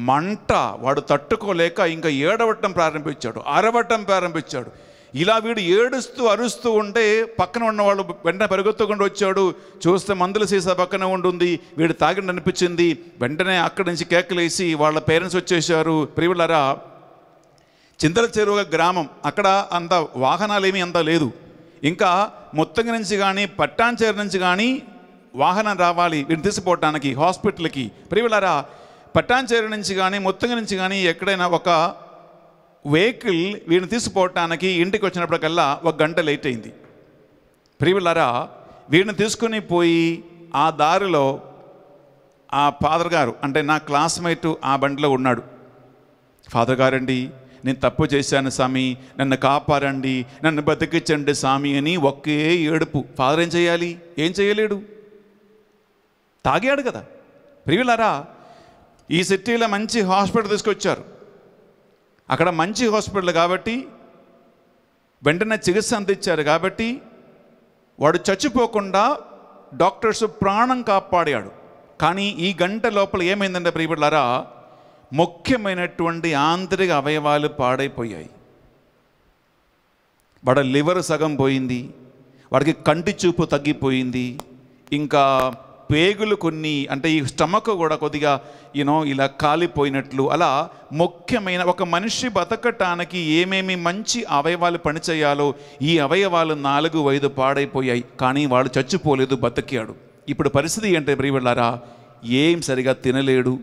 మంట వాడు తట్టుకోలేక ఇంకా ఏడవటం ప్రారంభించాడు అరవటం ప్రారంభించాడు ఇలా వీడు ఏడుస్తూ అరుస్తూ ఉంటే పక్కన ఉన్నవాళ్ళు వెంటనే పరిగెత్తుకుండా వచ్చాడు చూస్తే మందుల సీసా పక్కన ఉంటుంది వీడు తాగిన అనిపించింది వెంటనే అక్కడి నుంచి కేకలేసి వాళ్ళ పేరెంట్స్ వచ్చేసారు ప్రియులరా చింతల చెరువు గ్రామం అక్కడ అంత వాహనాలేమీ అంత లేదు ఇంకా మొత్తంగి నుంచి కానీ పట్టాంచేరు నుంచి కానీ వాహనం రావాలి వీడిని తీసుకుపోవటానికి హాస్పిటల్కి ప్రియులరా పట్టాంచేరు నుంచి కానీ మొత్తంగి నుంచి కానీ ఎక్కడైనా ఒక వెహికల్ వీడిని తీసుకుపోవటానికి ఇంటికి వచ్చినప్పటికల్లా ఒక గంట లేట్ అయింది ప్రియులారా వీడిని తీసుకుని పోయి ఆ దారిలో ఆ ఫాదర్ గారు అంటే నా క్లాస్మేట్ ఆ బండిలో ఉన్నాడు ఫాదర్ గారండి నేను తప్పు చేశాను స్వామి నన్ను కాపాడండి నన్ను బతికించండి స్వామి అని ఒకే ఏడుపు ఫాదర్ ఏం చేయాలి ఏం చేయలేడు తాగాడు కదా ప్రియులారా ఈ సిటీలో మంచి హాస్పిటల్ తీసుకొచ్చారు అక్కడ మంచి హాస్పిటల్ కాబట్టి వెంటనే చికిత్స అందించారు కాబట్టి వాడు చచ్చిపోకుండా డాక్టర్స్ ప్రాణం కాపాడాడు కానీ ఈ గంట లోపల ఏమైందంటే ప్రియపడలారా ముఖ్యమైనటువంటి ఆంతరిక అవయవాలు పాడైపోయాయి వాడ లివర్ సగం పోయింది వాడికి కంటి చూపు తగ్గిపోయింది ఇంకా పేగులు కొన్ని అంటే ఈ స్టమక్ కూడా కొద్దిగా యూనో ఇలా కాలిపోయినట్లు అలా ముఖ్యమైన ఒక మనిషి బతకటానికి ఏమేమి మంచి అవయవాలు పనిచేయాలో ఈ అవయవాలు నాలుగు ఐదు పాడైపోయాయి కానీ వాడు చచ్చిపోలేదు బతికాడు ఇప్పుడు పరిస్థితి ఏంటంటే ప్రియవెళ్ళారా ఏం సరిగా తినలేడు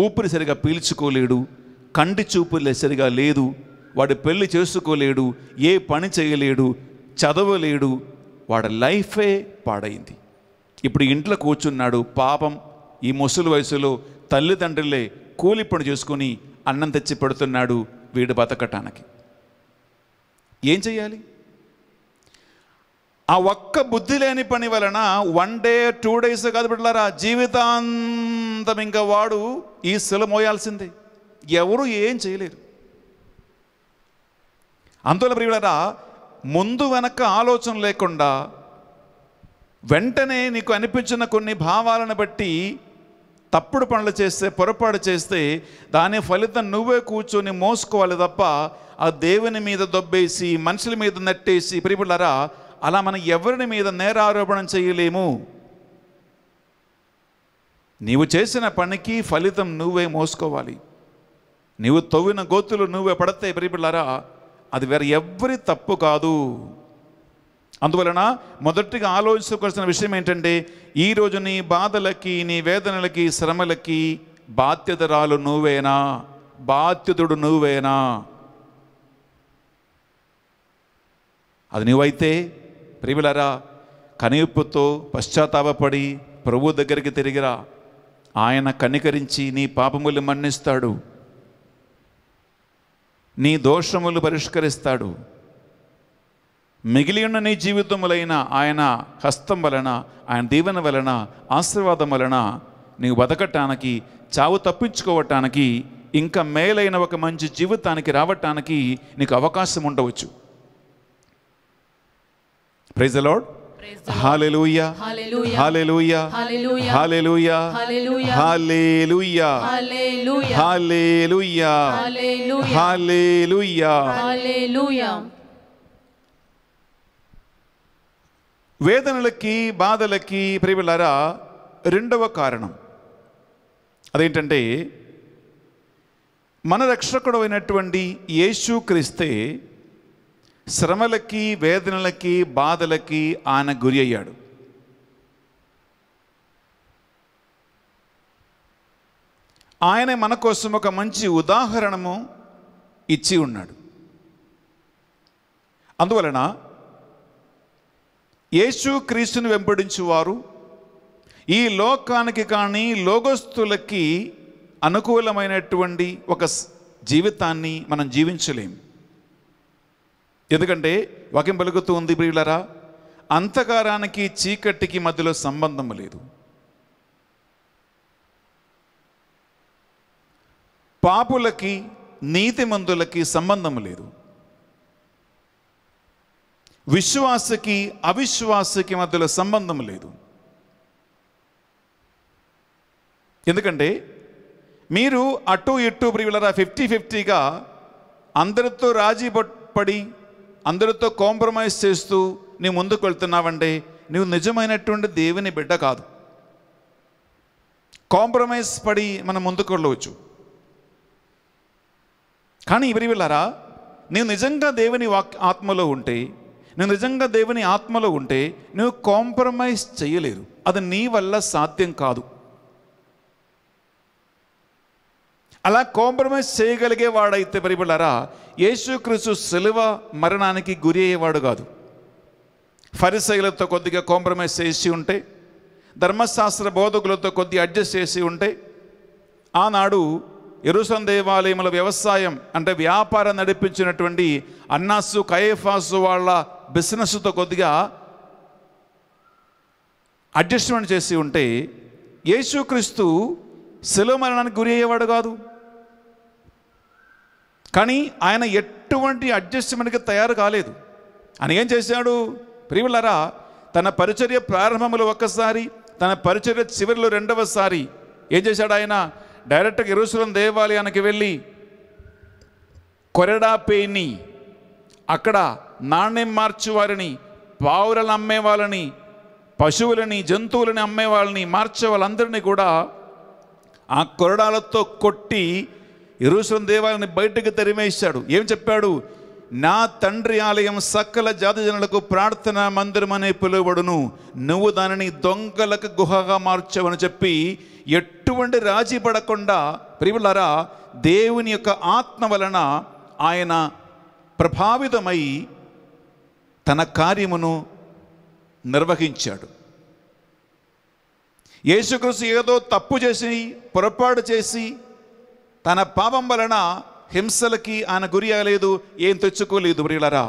ఊపిరి సరిగా పీల్చుకోలేడు కంటి చూపు సరిగా లేదు వాడు పెళ్లి చేసుకోలేడు ఏ పని చేయలేడు చదవలేడు వాడి లైఫే పాడైంది ఇప్పుడు ఇంట్లో కూర్చున్నాడు పాపం ఈ ముసలి వయసులో తల్లిదండ్రులే కూలి పని చేసుకుని అన్నం తెచ్చి పెడుతున్నాడు వీడు బతకటానికి ఏం చేయాలి ఆ ఒక్క బుద్ధి లేని పని వలన వన్ డే టూ డేస్ కాదు బిడ్డలారా జీవితాంతం ఇంకా వాడు ఈ శిల మోయాల్సిందే ఎవరు ఏం చేయలేరు అందువల్ల ప్రియులరా ముందు వెనక ఆలోచన లేకుండా వెంటనే నీకు అనిపించిన కొన్ని భావాలను బట్టి తప్పుడు పనులు చేస్తే పొరపాటు చేస్తే దాని ఫలితం నువ్వే కూర్చొని మోసుకోవాలి తప్ప ఆ దేవుని మీద దొబ్బేసి మనుషుల మీద నెట్టేసి ప్రిపులరా అలా మనం ఎవరిని మీద నేరారోపణం చేయలేము నీవు చేసిన పనికి ఫలితం నువ్వే మోసుకోవాలి నీవు తవ్విన గోతులు నువ్వే పడితే ప్రిపులరా అది వేరే ఎవరి తప్పు కాదు అందువలన మొదటిగా ఆలోచించుకోవాల్సిన విషయం ఏంటంటే ఈరోజు నీ బాధలకి నీ వేదనలకి శ్రమలకి బాధ్యతరాలు నువ్వేనా బాధ్యతుడు నువ్వేనా అది నువ్వైతే ప్రియులరా కనిపుతో పశ్చాత్తాపడి ప్రభు దగ్గరికి తిరిగిరా ఆయన కనికరించి నీ పాపములు మన్నిస్తాడు నీ దోషములు పరిష్కరిస్తాడు మిగిలి ఉన్న నీ జీవితములైన ఆయన హస్తం వలన ఆయన దీవెన వలన ఆశీర్వాదం వలన నీవు బతకటానికి చావు తప్పించుకోవటానికి ఇంకా మేలైన ఒక మంచి జీవితానికి రావటానికి నీకు అవకాశం ఉండవచ్చు ప్రైజ్ లార్డ్ హాలెలూయా వేదనలకి బాధలకి ప్రియలారా రెండవ కారణం అదేంటంటే మన రక్షకుడు అయినటువంటి యేసు క్రీస్తే శ్రమలకి వేదనలకి బాధలకి ఆయన గురి అయ్యాడు ఆయన మన కోసం ఒక మంచి ఉదాహరణము ఇచ్చి ఉన్నాడు అందువలన యేసు క్రీస్తుని వెంబడించువారు ఈ లోకానికి కానీ లోగస్తులకి అనుకూలమైనటువంటి ఒక జీవితాన్ని మనం జీవించలేము ఎందుకంటే వాక్యం పలుకుతూ ఉంది ప్రియులరా అంతకారానికి చీకటికి మధ్యలో సంబంధం లేదు పాపులకి మందులకి సంబంధం లేదు విశ్వాసకి అవిశ్వాసకి మధ్యలో సంబంధం లేదు ఎందుకంటే మీరు అటు ఇటు ప్రియులరా ఫిఫ్టీ ఫిఫ్టీగా అందరితో రాజీ పడి అందరితో కాంప్రమైజ్ చేస్తూ నీ ముందుకు వెళ్తున్నావంటే నువ్వు నిజమైనటువంటి దేవుని బిడ్డ కాదు కాంప్రమైజ్ పడి మనం ముందుకు వెళ్ళవచ్చు కానీ ఇవరి వెళ్ళారా నీవు నిజంగా దేవుని వాక్ ఆత్మలో ఉంటే నువ్వు నిజంగా దేవుని ఆత్మలో ఉంటే నువ్వు కాంప్రమైజ్ చేయలేరు అది నీ వల్ల సాధ్యం కాదు అలా కాంప్రమైజ్ చేయగలిగే వాడైతే పరిబడరా యేసుక్రీస్తు సెలవ మరణానికి గురి అయ్యేవాడు కాదు ఫరిసైలతో కొద్దిగా కాంప్రమైజ్ చేసి ఉంటే ధర్మశాస్త్ర బోధకులతో కొద్దిగా అడ్జస్ట్ చేసి ఉంటే ఆనాడు ఎరుసం దేవాలయముల వ్యవసాయం అంటే వ్యాపారం నడిపించినటువంటి అన్నాసు కయేఫాసు వాళ్ళ బిజినెస్తో కొద్దిగా అడ్జస్ట్మెంట్ చేసి ఉంటే యేసుక్రీస్తు సెలవు మరణానికి గురి అయ్యేవాడు కాదు కానీ ఆయన ఎటువంటి అడ్జస్ట్మెంట్కి తయారు కాలేదు ఆయన ఏం చేశాడు ప్రియులరా తన పరిచర్య ప్రారంభంలో ఒక్కసారి తన పరిచర్య చివరిలో రెండవసారి ఏం చేశాడు ఆయన డైరెక్ట్గా ఇరుసులం దేవాలయానికి వెళ్ళి కొరడాపేని అక్కడ నాణ్యం మార్చేవారిని పావులను అమ్మేవాళ్ళని పశువులని జంతువులని అమ్మేవాళ్ళని మార్చే వాళ్ళందరినీ కూడా ఆ కొరడాలతో కొట్టి ఇరుసలం దేవాలని బయటకు తరిమేశాడు ఏం చెప్పాడు నా తండ్రి ఆలయం సకల జాతి జనులకు ప్రార్థన మందిరం అనే పిలువబడును నువ్వు దానిని దొంగలకు గుహగా మార్చావని చెప్పి ఎటువంటి రాజీ పడకుండా ప్రియులరా దేవుని యొక్క ఆత్మ వలన ఆయన ప్రభావితమై తన కార్యమును నిర్వహించాడు యేసుక్రీస్తు ఏదో తప్పు చేసి పొరపాటు చేసి తన పాపం వలన హింసలకి ఆయన గురి అయ్యలేదు ఏం తెచ్చుకోలేదు ప్రియులరా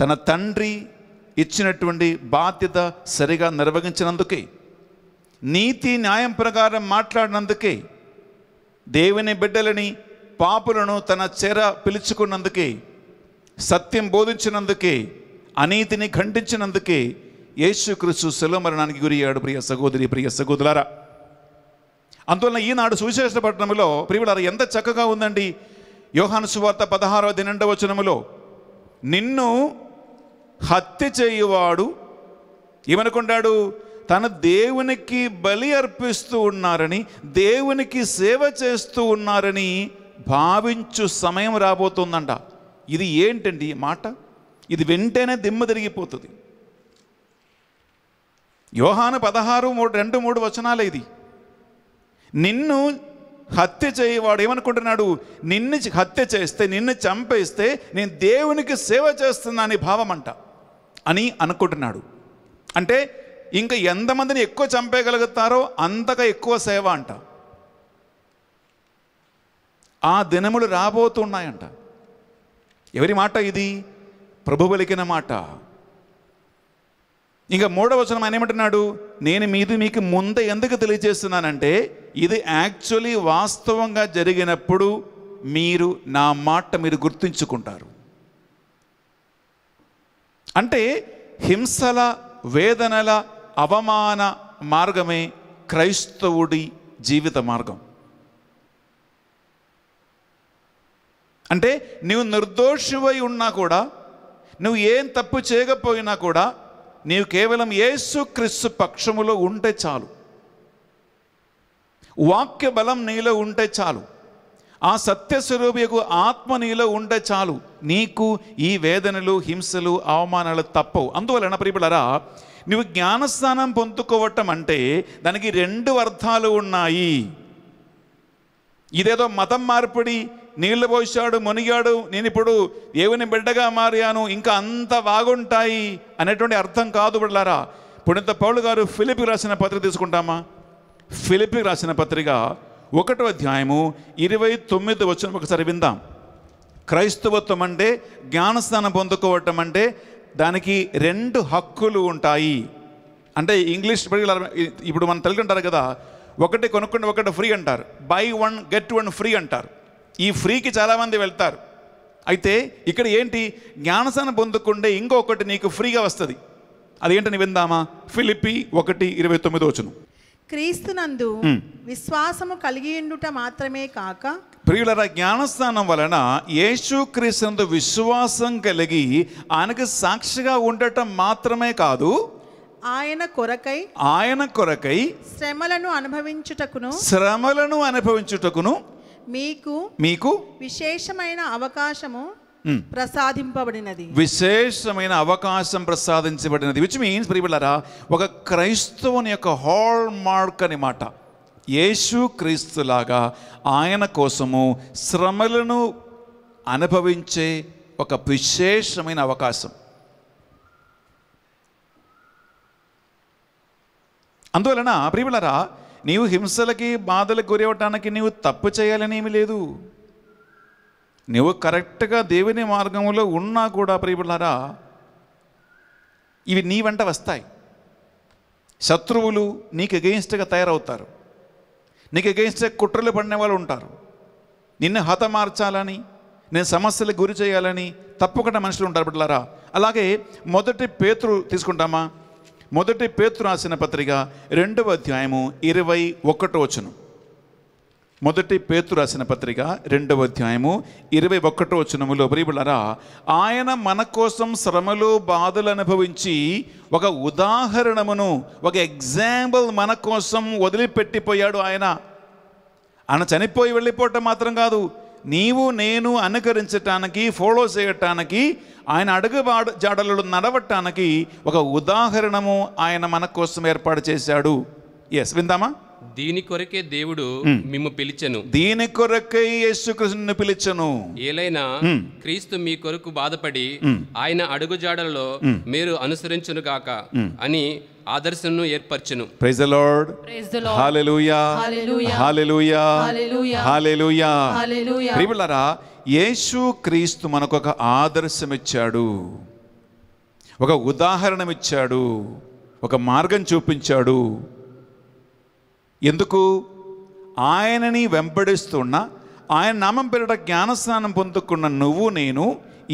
తన తండ్రి ఇచ్చినటువంటి బాధ్యత సరిగా నిర్వహించినందుకే నీతి న్యాయం ప్రకారం మాట్లాడినందుకే దేవుని బిడ్డలని పాపులను తన చెర పిలుచుకున్నందుకే సత్యం బోధించినందుకే అనీతిని ఖండించినందుకే యేసుక్రీస్తు శిలమరణానికి గురి అయ్యాడు ప్రియ సహోదరి ప్రియ సహోదరులారా అందువల్ల ఈనాడు సువిశేష పట్టణంలో ప్రియులారా ఎంత చక్కగా ఉందండి యోహాను సువార్త పదహారో దినండ నిన్ను హత్య చేయువాడు ఏమనుకుంటాడు తన దేవునికి బలి అర్పిస్తూ ఉన్నారని దేవునికి సేవ చేస్తూ ఉన్నారని భావించు సమయం రాబోతుందంట ఇది ఏంటండి మాట ఇది వెంటనే దిమ్మ తిరిగిపోతుంది యోహాను పదహారు మూడు రెండు మూడు వచనాలు ఇది నిన్ను హత్య చేయవాడు ఏమనుకుంటున్నాడు నిన్ను హత్య చేస్తే నిన్ను చంపేస్తే నేను దేవునికి సేవ చేస్తున్నా భావం అంట అని అనుకుంటున్నాడు అంటే ఇంకా ఎంతమందిని ఎక్కువ చంపేయగలుగుతారో అంతగా ఎక్కువ సేవ అంట ఆ దినములు రాబోతున్నాయంట ఎవరి మాట ఇది ప్రభు పలికిన మాట ఇంకా మూడవచనం ఆయన ఏమంటున్నాడు నేను మీది మీకు ముందే ఎందుకు తెలియజేస్తున్నానంటే ఇది యాక్చువల్లీ వాస్తవంగా జరిగినప్పుడు మీరు నా మాట మీరు గుర్తుంచుకుంటారు అంటే హింసల వేదనల అవమాన మార్గమే క్రైస్తవుడి జీవిత మార్గం అంటే నీవు నిర్దోషివై ఉన్నా కూడా నువ్వు ఏం తప్పు చేయకపోయినా కూడా నీవు కేవలం ఏసు క్రిస్సు పక్షములో ఉంటే చాలు వాక్య బలం నీలో ఉంటే చాలు ఆ సత్యస్వరూపకు ఆత్మ నీలో ఉంటే చాలు నీకు ఈ వేదనలు హింసలు అవమానాలు తప్పవు అందువలన ప్రియులరా నువ్వు జ్ఞానస్థానం పొందుకోవటం అంటే దానికి రెండు అర్థాలు ఉన్నాయి ఇదేదో మతం మార్పిడి నీళ్లు పోశాడు మునిగాడు నేను ఇప్పుడు దేవుని బిడ్డగా మారాను ఇంకా అంత బాగుంటాయి అనేటువంటి అర్థం కాదు బిడ్డలారా పుణిత పౌలు గారు ఫిలిపికి రాసిన పత్రిక తీసుకుంటామా ఫిలిపికి రాసిన పత్రిక ఒకటో అధ్యాయము ఇరవై తొమ్మిది వచ్చిన ఒకసారి విందాం క్రైస్తవత్వం అంటే జ్ఞానస్థానం పొందుకోవటం అంటే దానికి రెండు హక్కులు ఉంటాయి అంటే ఇంగ్లీష్ ఇప్పుడు మన తల్లి అంటారు కదా ఒకటి కొనుక్కుంటే ఒకటి ఫ్రీ అంటారు buy one get one free అంటారు ఈ ఫ్రీకి చాలామంది వెళ్తారు అయితే ఇక్కడ ఏంటి జ్ఞానసాన్ని పొందుకుంటే ఇంకొకటి నీకు ఫ్రీగా వస్తుంది అదేంటని విందామా ఫిలిపి ఒకటి ఇరవై తొమ్మిది వచ్చును క్రీస్తునందు విశ్వాసము కలిగి ఉండుట మాత్రమే కాక ప్రియులరా జ్ఞానస్నానం వలన యేసు క్రీస్తునందు విశ్వాసం కలిగి ఆయనకు సాక్షిగా ఉండటం మాత్రమే కాదు ఆయన కొరకై ఆయన కొరకై శ్రమలను అనుభవించుటకును శ్రమలను అనుభవించుటకును మీకు మీకు విశేషమైన అవకాశము ప్రసాదింపబడినది విశేషమైన అవకాశం ప్రసాదించబడినది విచ్ మీన్స్ ప్రియులరా ఒక క్రైస్తవుని యొక్క హాల్ మార్క్ అని మాట యేసు క్రీస్తులాగా ఆయన కోసము శ్రమలను అనుభవించే ఒక విశేషమైన అవకాశం అందువలన ప్రియులరా నీవు హింసలకి బాధలకు గురవటానికి నీవు తప్పు చేయాలని లేదు నువ్వు కరెక్ట్గా దేవుని మార్గంలో ఉన్నా కూడా ప్రియులారా ఇవి నీ వెంట వస్తాయి శత్రువులు నీకు ఎగెయిన్స్ట్గా తయారవుతారు నీకు ఎగెయిన్స్ట్గా కుట్రలు పడిన వాళ్ళు ఉంటారు నిన్ను హతమార్చాలని నేను సమస్యలకు గురి చేయాలని తప్పకుండా మనుషులు ఉంటారు బిడ్డలారా అలాగే మొదటి పేతురు తీసుకుంటామా మొదటి పేతు రాసిన పత్రిక రెండవ అధ్యాయము ఇరవై ఒకటో వచనం మొదటి పేతు రాసిన పత్రిక రెండవ అధ్యాయము ఇరవై ఒకటో వచనములో బ్రీబులరా ఆయన మన కోసం శ్రమలు బాధలు అనుభవించి ఒక ఉదాహరణమును ఒక ఎగ్జాంపుల్ మన కోసం వదిలిపెట్టిపోయాడు ఆయన ఆయన చనిపోయి వెళ్ళిపోవటం మాత్రం కాదు నీవు నేను అనుకరించటానికి ఫాలో చేయటానికి ఆయన అడుగుబాడు జాడలు నడవటానికి ఒక ఉదాహరణము ఆయన మన కోసం ఏర్పాటు చేశాడు ఎస్ విందామా దీని కొరకే దేవుడు hmm. మిమ్ము పిలిచెను దీని కొరకే యేసుకృష్ణుని పిలిచెను ఏలైనా hmm. క్రీస్తు మీ కొరకు బాధపడి hmm. ఆయన అడుగు జాడలలో మీరు అనుసరించును గాక అని ఆదర్శను ఏర్పరచను praise the lord hallelujah hallelujah hallelujah ప్రియులారా యేసు క్రీస్తు మనకు ఒక ఆదర్శం ఇచ్చాడు ఒక ఉదాహరణ ఇచ్చాడు ఒక మార్గం చూపించాడు ఎందుకు ఆయనని వెంబడిస్తున్న ఆయన నామం పేరిట జ్ఞానస్నానం పొందుకున్న నువ్వు నేను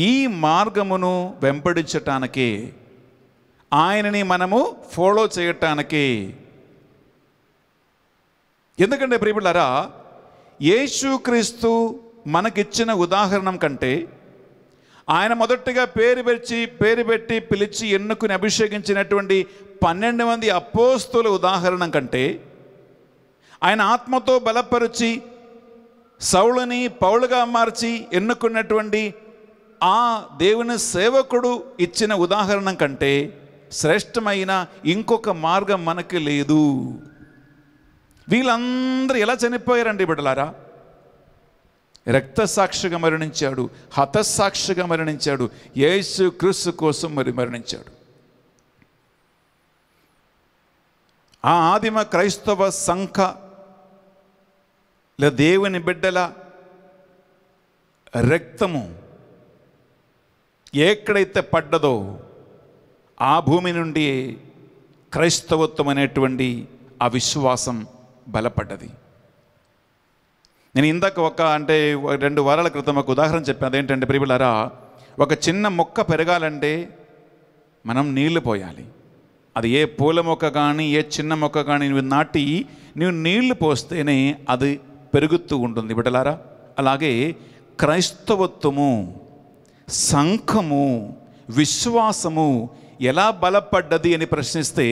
ఈ మార్గమును వెంబడించటానికే ఆయనని మనము ఫాలో చేయటానికి ఎందుకంటే ప్రియులారా యేసుక్రీస్తు మనకిచ్చిన ఉదాహరణం కంటే ఆయన మొదటిగా పేరు పెరిచి పేరు పెట్టి పిలిచి ఎన్నుకుని అభిషేకించినటువంటి పన్నెండు మంది అపోస్తుల ఉదాహరణ కంటే ఆయన ఆత్మతో బలపరిచి సౌలని పౌలుగా మార్చి ఎన్నుకున్నటువంటి ఆ దేవుని సేవకుడు ఇచ్చిన ఉదాహరణ కంటే శ్రేష్టమైన ఇంకొక మార్గం మనకి లేదు వీళ్ళందరూ ఎలా చనిపోయారండి బిడ్డలారా రక్తసాక్షిగా మరణించాడు హతసాక్షిగా మరణించాడు యేసు క్రీస్తు కోసం మరి మరణించాడు ఆ ఆదిమ క్రైస్తవ సంఖ లేదా దేవుని బిడ్డల రక్తము ఎక్కడైతే పడ్డదో ఆ భూమి నుండి క్రైస్తవత్వం అనేటువంటి ఆ విశ్వాసం బలపడ్డది నేను ఇందాక ఒక అంటే రెండు వారాల క్రితం ఒక ఉదాహరణ చెప్పాను అదేంటంటే ప్రియులరా ఒక చిన్న మొక్క పెరగాలంటే మనం నీళ్లు పోయాలి అది ఏ పూల మొక్క కానీ ఏ చిన్న మొక్క కానీ నువ్వు నాటి నువ్వు నీళ్లు పోస్తేనే అది పెరుగుతూ ఉంటుంది బిడ్డలారా అలాగే క్రైస్తవత్వము సంఖము విశ్వాసము ఎలా బలపడ్డది అని ప్రశ్నిస్తే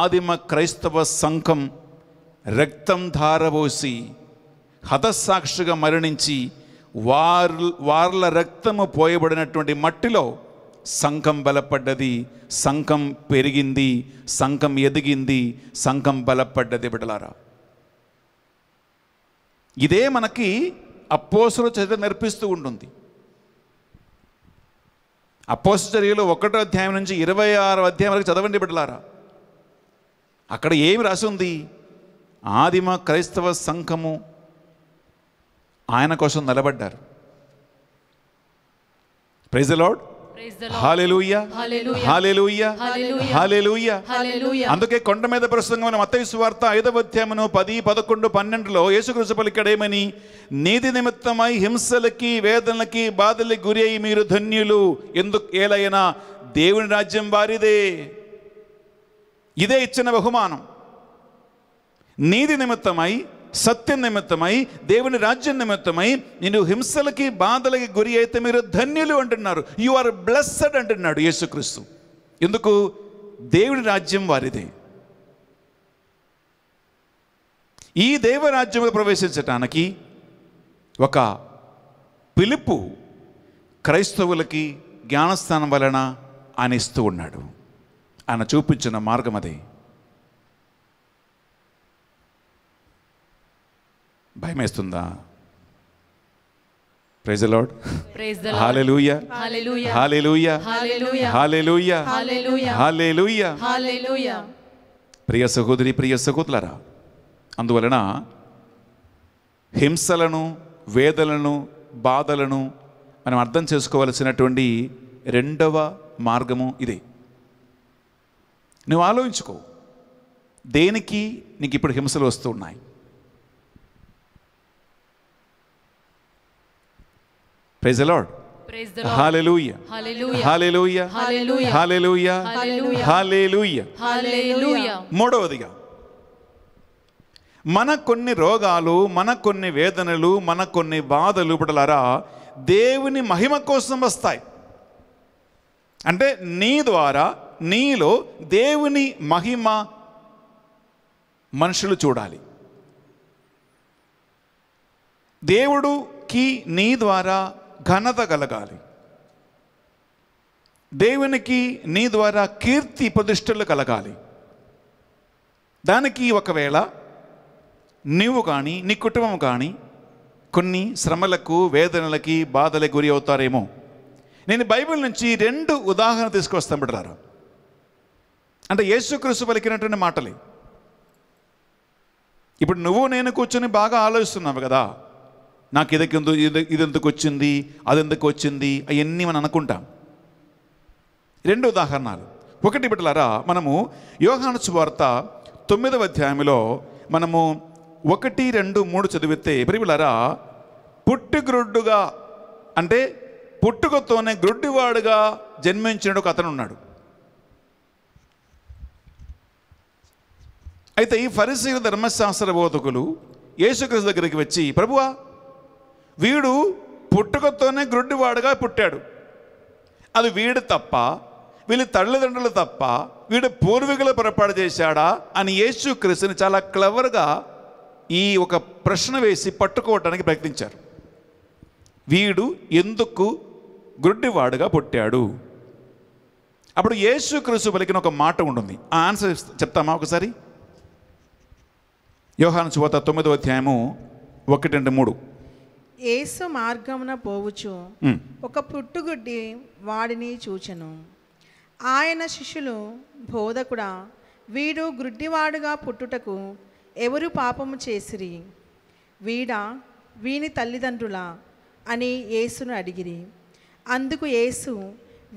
ఆదిమ క్రైస్తవ సంఘం రక్తం ధారబోసి హతసాక్షిగా మరణించి వార్ వార్ల రక్తము పోయబడినటువంటి మట్టిలో సంఘం బలపడ్డది సంఘం పెరిగింది సంఘం ఎదిగింది సంఘం బలపడ్డది బిడలారా ఇదే మనకి అప్పోసులు చరిత్ర నేర్పిస్తూ ఉంటుంది అపోస్టర్యలు ఒకటో అధ్యాయం నుంచి ఇరవై ఆరో అధ్యాయం వరకు చదవండి బిడ్డలారా అక్కడ ఏమి రాసి ఉంది ఆదిమ క్రైస్తవ సంఘము ఆయన కోసం నిలబడ్డారు ప్రైజ్ లాడ్ అందుకే కొండ మీద ప్రసంగం మత వార్త ఐదవ అధ్యాయమును పది పదకొండు పన్నెండులో యేసుకృష్ణ పలికడేమని నీతి నిమిత్తమై హింసలకి వేదనలకి బాధలకి గురి అయి మీరు ధన్యులు ఎందుకు ఏలైనా దేవుని రాజ్యం వారిదే ఇదే ఇచ్చిన బహుమానం నీతి నిమిత్తమై సత్య నిమిత్తమై దేవుని రాజ్యం నిమిత్తమై నేను హింసలకి బాధలకి గురి అయితే మీరు ధన్యులు అంటున్నారు యు ఆర్ బ్లెస్సడ్ అంటున్నాడు యేసుక్రీస్తు ఎందుకు దేవుని రాజ్యం వారిది ఈ దేవరాజ్యంలో ప్రవేశించటానికి ఒక పిలుపు క్రైస్తవులకి జ్ఞానస్థానం వలన ఆయన ఇస్తూ ఉన్నాడు ఆయన చూపించిన మార్గం అదే భయం వేస్తుందా ప్రైజ్ లార్డ్ ప్రియ సహోదరి ప్రియ సహోదరులరా అందువలన హింసలను వేదలను బాధలను మనం అర్థం చేసుకోవలసినటువంటి రెండవ మార్గము ఇదే నువ్వు ఆలోచించుకో దేనికి నీకు ఇప్పుడు హింసలు వస్తూ ఉన్నాయి ప్రైజ్ అలాడ్ మూడవదిగా మన కొన్ని రోగాలు మన కొన్ని వేదనలు మన కొన్ని బాధలు పడలరా దేవుని మహిమ కోసం వస్తాయి అంటే నీ ద్వారా నీలో దేవుని మహిమ మనుషులు చూడాలి దేవుడుకి నీ ద్వారా ఘనత కలగాలి దేవునికి నీ ద్వారా కీర్తి ప్రతిష్టలు కలగాలి దానికి ఒకవేళ నీవు కానీ నీ కుటుంబం కానీ కొన్ని శ్రమలకు వేదనలకి బాధలకు గురి అవుతారేమో నేను బైబిల్ నుంచి రెండు ఉదాహరణ తీసుకొస్తాను పెట్టారు అంటే యేసుక్రీస్తు పలికినటువంటి మాటలే ఇప్పుడు నువ్వు నేను కూర్చొని బాగా ఆలోచిస్తున్నావు కదా నాకు ఇదెందు ఇది ఎందుకు వచ్చింది అది ఎందుకు వచ్చింది అవన్నీ మనం అనుకుంటాం రెండు ఉదాహరణలు ఒకటి బిడ్డలారా మనము యోగానుసు సువార్త తొమ్మిదవ అధ్యాయంలో మనము ఒకటి రెండు మూడు చదివితే ప్రియులారా పుట్టుగ్రుడ్డుగా అంటే పుట్టుకతోనే గ్రుడ్డివాడుగా జన్మించిన ఒక అతను ఉన్నాడు అయితే ఈ పరిశీల ధర్మశాస్త్ర బోధకులు యేసుక్రీస్తు దగ్గరికి వచ్చి ప్రభువా వీడు పుట్టుకతోనే గ్రుడ్డివాడుగా పుట్టాడు అది వీడు తప్ప వీళ్ళ తల్లిదండ్రులు తప్ప వీడు పూర్వీకుల పొరపాటు చేశాడా అని యేసు క్రిస్తుని చాలా క్లవర్గా ఈ ఒక ప్రశ్న వేసి పట్టుకోవటానికి ప్రయత్నించారు వీడు ఎందుకు గ్రుడ్డివాడుగా పుట్టాడు అప్పుడు యేసు క్రిసు పలికిన ఒక మాట ఉంటుంది ఆ ఆన్సర్ చెప్తామా ఒకసారి యోహాను చువత తొమ్మిదో అధ్యాయము ఒకటి రెండు మూడు ఏసు మార్గమున పోవచ్చు ఒక పుట్టుగుడ్డి వాడిని చూచెను ఆయన శిష్యులు బోధకుడా వీడు గుడ్డివాడుగా పుట్టుటకు ఎవరు పాపము చేసిరి వీడా వీని తల్లిదండ్రులా అని యేసును అడిగిరి అందుకు యేసు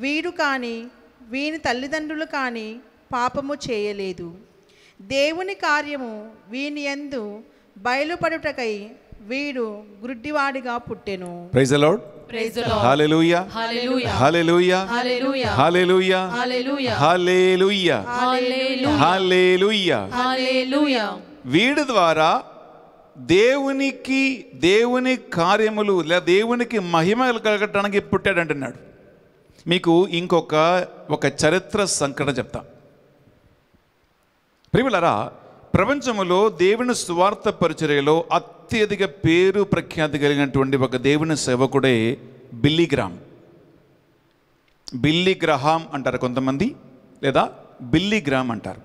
వీడు కానీ వీని తల్లిదండ్రులు కానీ పాపము చేయలేదు దేవుని కార్యము వీని ఎందు బయలుపడుటకై వీడు గుడ్డివాడిగా పుట్టెను ప్రైజ్ లార్డ్ వీడి ద్వారా దేవునికి దేవుని కార్యములు లేదా దేవునికి మహిమ కలగటానికి పుట్టాడు అంటున్నాడు మీకు ఇంకొక ఒక చరిత్ర సంకటన చెప్తా ప్రిమిలరా ప్రపంచంలో దేవుని స్వార్థ పరిచర్యలో అత్యధిక పేరు ప్రఖ్యాతి కలిగినటువంటి ఒక దేవుని సేవకుడే బిల్లి గ్రహాం అంటారు కొంతమంది లేదా బిల్లిగ్రామ్ అంటారు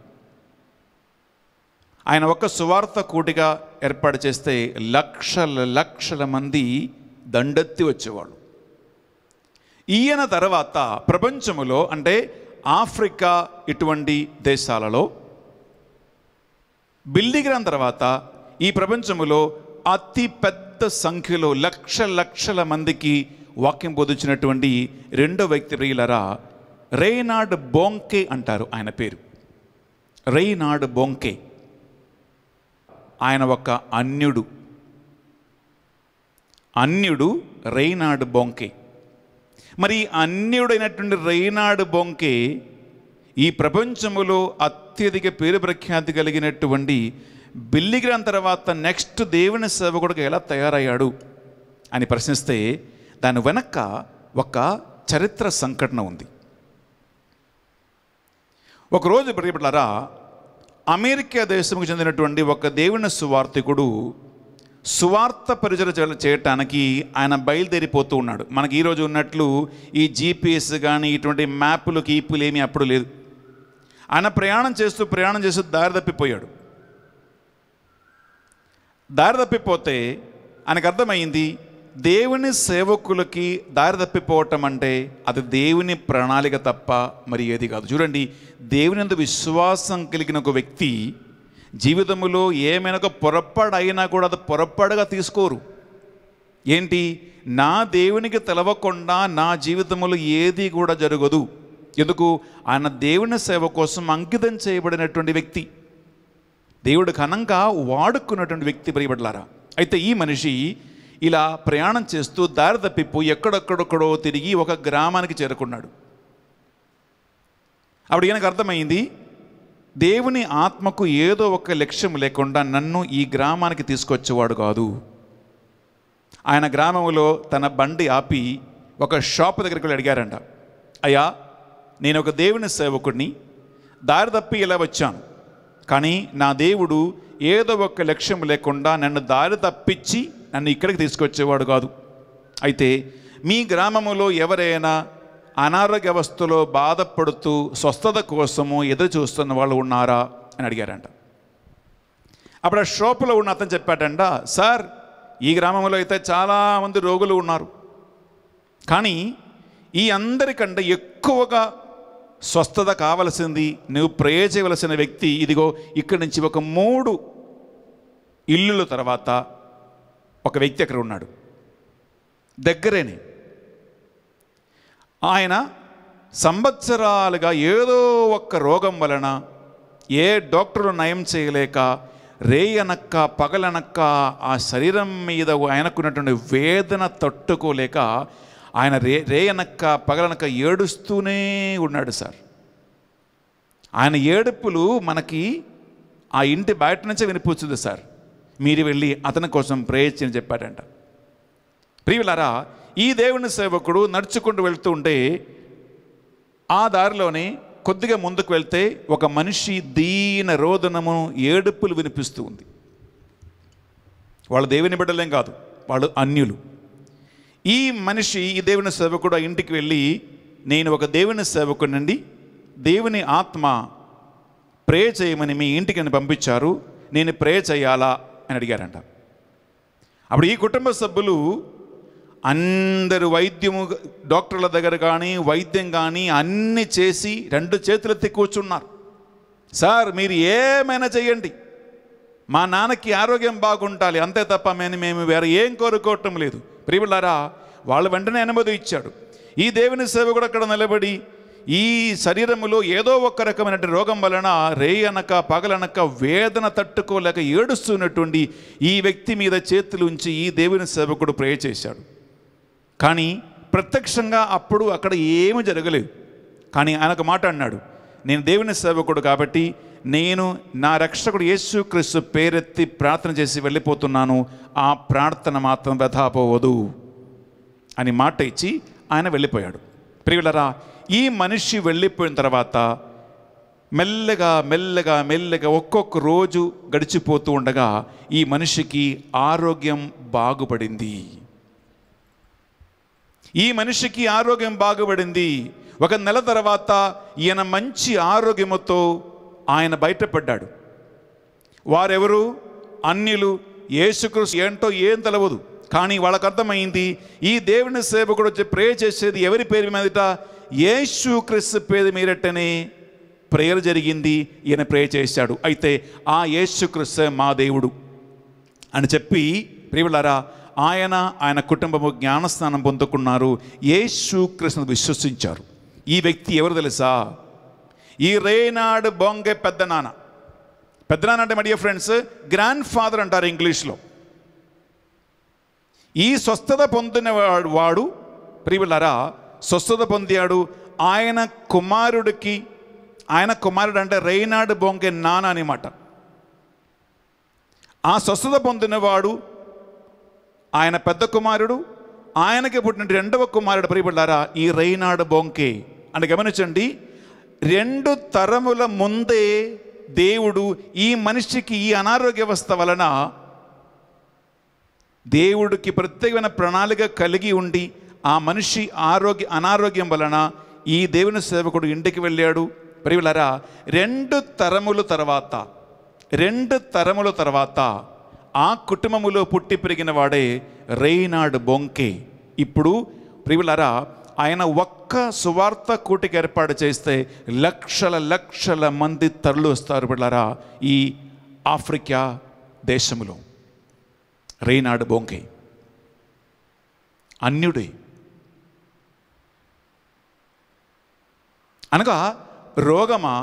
ఆయన ఒక సువార్త కూటిగా ఏర్పాటు చేస్తే లక్షల లక్షల మంది దండెత్తి వచ్చేవాళ్ళు ఈయన తర్వాత ప్రపంచములో అంటే ఆఫ్రికా ఇటువంటి దేశాలలో బిల్దిగిన తర్వాత ఈ ప్రపంచంలో అతి పెద్ద సంఖ్యలో లక్ష లక్షల మందికి వాక్యం బోధించినటువంటి రెండో వ్యక్తి ప్రియులరా రేనాడ్ బోంకే అంటారు ఆయన పేరు రేనాడ్ బోంకే ఆయన ఒక అన్యుడు అన్యుడు రేనాడ్ బొంకే మరి అన్యుడైనటువంటి రేనాడ్ బొంకే ఈ ప్రపంచములో అత్యధిక పేరు ప్రఖ్యాతి కలిగినటువంటి బిల్లిగ్రాన్ తర్వాత నెక్స్ట్ దేవుని సేవకుడికి ఎలా తయారయ్యాడు అని ప్రశ్నిస్తే దాని వెనక్క ఒక చరిత్ర సంఘటన ఉంది ఒకరోజు ప్రియపడలరా అమెరికా దేశంకు చెందినటువంటి ఒక దేవుని సువార్థికుడు సువార్త పరిచయం చేయటానికి ఆయన బయలుదేరిపోతూ ఉన్నాడు మనకి ఈరోజు ఉన్నట్లు ఈ జీపీఎస్ కానీ ఇటువంటి మ్యాప్లు కీపులు ఏమీ అప్పుడు లేదు ఆయన ప్రయాణం చేస్తూ ప్రయాణం చేస్తూ దారి తప్పిపోయాడు దారి తప్పిపోతే ఆయనకు అర్థమైంది దేవుని సేవకులకి దారి తప్పిపోవటం అంటే అది దేవుని ప్రణాళిక తప్ప మరి ఏది కాదు చూడండి దేవుని అందు విశ్వాసం కలిగిన ఒక వ్యక్తి జీవితంలో ఏమైనా ఒక పొరపాటు అయినా కూడా అది పొరపాటుగా తీసుకోరు ఏంటి నా దేవునికి తెలవకుండా నా జీవితంలో ఏది కూడా జరగదు ఎందుకు ఆయన దేవుని సేవ కోసం అంకితం చేయబడినటువంటి వ్యక్తి దేవుడు ఘనంగా వాడుకున్నటువంటి వ్యక్తి ప్రియబడలారా అయితే ఈ మనిషి ఇలా ప్రయాణం చేస్తూ దారి తప్పిపు ఎక్కడొక్కడొక్కడో తిరిగి ఒక గ్రామానికి చేరుకున్నాడు అప్పుడు ఈయనకు అర్థమైంది దేవుని ఆత్మకు ఏదో ఒక లక్ష్యం లేకుండా నన్ను ఈ గ్రామానికి తీసుకొచ్చేవాడు కాదు ఆయన గ్రామంలో తన బండి ఆపి ఒక షాప్ దగ్గరికి వెళ్ళి అడిగారంట అయ్యా నేను ఒక దేవుని సేవకుడిని దారి తప్పి ఇలా వచ్చాను కానీ నా దేవుడు ఏదో ఒక లక్ష్యం లేకుండా నన్ను దారి తప్పించి నన్ను ఇక్కడికి తీసుకొచ్చేవాడు కాదు అయితే మీ గ్రామములో ఎవరైనా అనారోగ్య అవస్థలో బాధపడుతూ స్వస్థత కోసము ఎదురు చూస్తున్న వాళ్ళు ఉన్నారా అని అడిగారంట అప్పుడు ఆ షోపులో ఉన్న అతను చెప్పాడంట సార్ ఈ గ్రామంలో అయితే చాలామంది రోగులు ఉన్నారు కానీ ఈ అందరికంటే ఎక్కువగా స్వస్థత కావలసింది నువ్వు ప్రే చేయవలసిన వ్యక్తి ఇదిగో ఇక్కడి నుంచి ఒక మూడు ఇల్లుల తర్వాత ఒక వ్యక్తి అక్కడ ఉన్నాడు దగ్గరేనే ఆయన సంవత్సరాలుగా ఏదో ఒక్క రోగం వలన ఏ డాక్టర్లు నయం చేయలేక రేయనక్క పగలనక్క ఆ శరీరం మీద ఆయనకున్నటువంటి వేదన తట్టుకోలేక ఆయన రే రే అనక్క పగలనక్క ఏడుస్తూనే ఉన్నాడు సార్ ఆయన ఏడుపులు మనకి ఆ ఇంటి బయట నుంచే వినిపిస్తుంది సార్ మీరు వెళ్ళి అతని కోసం ప్రయత్నం చెప్పాడంట ప్రియులారా ఈ దేవుని సేవకుడు నడుచుకుంటూ వెళ్తూ ఉంటే ఆ దారిలోనే కొద్దిగా ముందుకు వెళ్తే ఒక మనిషి దీన రోదనము ఏడుపులు వినిపిస్తూ ఉంది వాళ్ళు దేవుని బిడ్డలేం కాదు వాళ్ళు అన్యులు ఈ మనిషి ఈ దేవుని సేవకుడు ఆ ఇంటికి వెళ్ళి నేను ఒక దేవుని సేవకుడినండి దేవుని ఆత్మ ప్రే చేయమని మీ ఇంటికి నన్ను పంపించారు నేను ప్రే చేయాలా అని అడిగారంట అప్పుడు ఈ కుటుంబ సభ్యులు అందరు వైద్యము డాక్టర్ల దగ్గర కానీ వైద్యం కానీ అన్ని చేసి రెండు చేతులెత్తి కూర్చున్నారు సార్ మీరు ఏమైనా చేయండి మా నాన్నకి ఆరోగ్యం బాగుంటాలి అంతే తప్ప మేము మేము వేరే ఏం కోరుకోవటం లేదు ప్రియులారా వాళ్ళు వెంటనే అనుమతి ఇచ్చాడు ఈ దేవుని సేవకుడు అక్కడ నిలబడి ఈ శరీరములో ఏదో ఒక రకమైనటువంటి రోగం వలన రేయనక పగలనక వేదన తట్టుకోలేక ఏడుస్తున్నటువంటి ఈ వ్యక్తి మీద చేతులు ఉంచి ఈ దేవుని సేవకుడు ప్రే చేశాడు కానీ ప్రత్యక్షంగా అప్పుడు అక్కడ ఏమీ జరగలేదు కానీ ఆయన ఒక మాట అన్నాడు నేను దేవుని సేవకుడు కాబట్టి నేను నా రక్షకుడు యేసుక్రీస్తు పేరెత్తి ప్రార్థన చేసి వెళ్ళిపోతున్నాను ఆ ప్రార్థన మాత్రం వ్యథాపోవదు అని మాట ఇచ్చి ఆయన వెళ్ళిపోయాడు ప్రియులరా ఈ మనిషి వెళ్ళిపోయిన తర్వాత మెల్లగా మెల్లగా మెల్లగా ఒక్కొక్క రోజు గడిచిపోతూ ఉండగా ఈ మనిషికి ఆరోగ్యం బాగుపడింది ఈ మనిషికి ఆరోగ్యం బాగుపడింది ఒక నెల తర్వాత ఈయన మంచి ఆరోగ్యముతో ఆయన బయటపడ్డాడు వారెవరు అన్యులు యేసుకృష్ ఏంటో ఏం తెలవదు కానీ వాళ్ళకు అర్థమైంది ఈ దేవుని సేవకుడు వచ్చి ప్రేయర్ చేసేది ఎవరి పేరు మీదట క్రిస్సు పేరు మీరట్టనే ప్రేయర్ జరిగింది ఈయన ప్రేయర్ చేశాడు అయితే ఆ యేసుక్రీస్తు మా దేవుడు అని చెప్పి ప్రియులారా ఆయన ఆయన కుటుంబము జ్ఞానస్నానం పొందుకున్నారు యేసుకృష్ణ విశ్వసించారు ఈ వ్యక్తి ఎవరు తెలుసా ఈ రేనాడు బొంగే పెద్ద నాన్న అంటే మడియ ఫ్రెండ్స్ గ్రాండ్ ఫాదర్ అంటారు ఇంగ్లీష్లో ఈ స్వస్థత పొందిన వాడు వాడు ప్రియులరా స్వస్థత పొందాడు ఆయన కుమారుడికి ఆయన కుమారుడు అంటే రేనాడు బొంగే నాన్న అనమాట ఆ స్వస్థత పొందినవాడు ఆయన పెద్ద కుమారుడు ఆయనకి పుట్టిన రెండవ కుమారుడు ప్రియపడ్డారా ఈ రైనాడు బొంకే అని గమనించండి రెండు తరముల ముందే దేవుడు ఈ మనిషికి ఈ అనారోగ్య వ్యవస్థ వలన దేవుడికి ప్రత్యేకమైన ప్రణాళిక కలిగి ఉండి ఆ మనిషి ఆరోగ్య అనారోగ్యం వలన ఈ దేవుని సేవకుడు ఇంటికి వెళ్ళాడు ప్రియులరా రెండు తరముల తర్వాత రెండు తరముల తర్వాత ఆ కుటుంబములో పుట్టి పెరిగిన వాడే రేనాడు బొంకే ఇప్పుడు ప్రియులరా ఆయన ఒక్క సువార్త కూటికి ఏర్పాటు చేస్తే లక్షల లక్షల మంది తరలు వస్తారు బిళ్ళారా ఈ ఆఫ్రికా దేశంలో రేనాడు బొంకే అన్యుడి అనగా రోగమా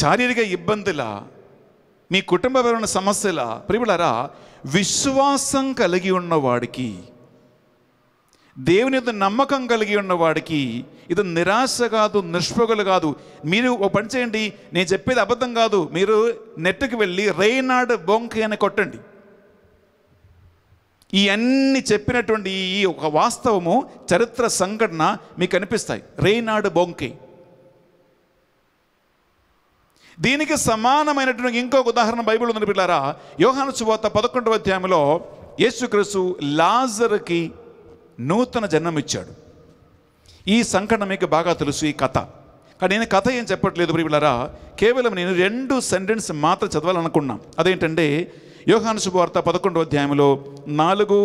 శారీరక ఇబ్బందుల మీ కుటుంబ సమస్యల ప్రియులారా విశ్వాసం కలిగి ఉన్నవాడికి దేవుని నమ్మకం కలిగి ఉన్నవాడికి ఇది నిరాశ కాదు నిష్పగలు కాదు మీరు ఒక పని చేయండి నేను చెప్పేది అబద్ధం కాదు మీరు నెట్కి వెళ్ళి రేనాడ్ బొంకే అని కొట్టండి ఈ అన్ని చెప్పినటువంటి ఈ ఒక వాస్తవము చరిత్ర సంఘటన మీకు అనిపిస్తాయి రేనాడు బొంకే దీనికి సమానమైనటువంటి ఇంకొక ఉదాహరణ బైబిల్ ఉందని పిల్లారా యోహాను సువార్త పదకొండవ అధ్యాయంలో యేసుక్రీస్తు లాజర్కి నూతన జన్మమిచ్చాడు ఈ సంకటం మీకు బాగా తెలుసు ఈ కథ కానీ నేను కథ ఏం చెప్పట్లేదు ప్రియులరా కేవలం నేను రెండు సెంటెన్స్ మాత్రం చదవాలనుకున్నాను అదేంటంటే యోహాను శుభవార్త పదకొండో అధ్యాయంలో నాలుగు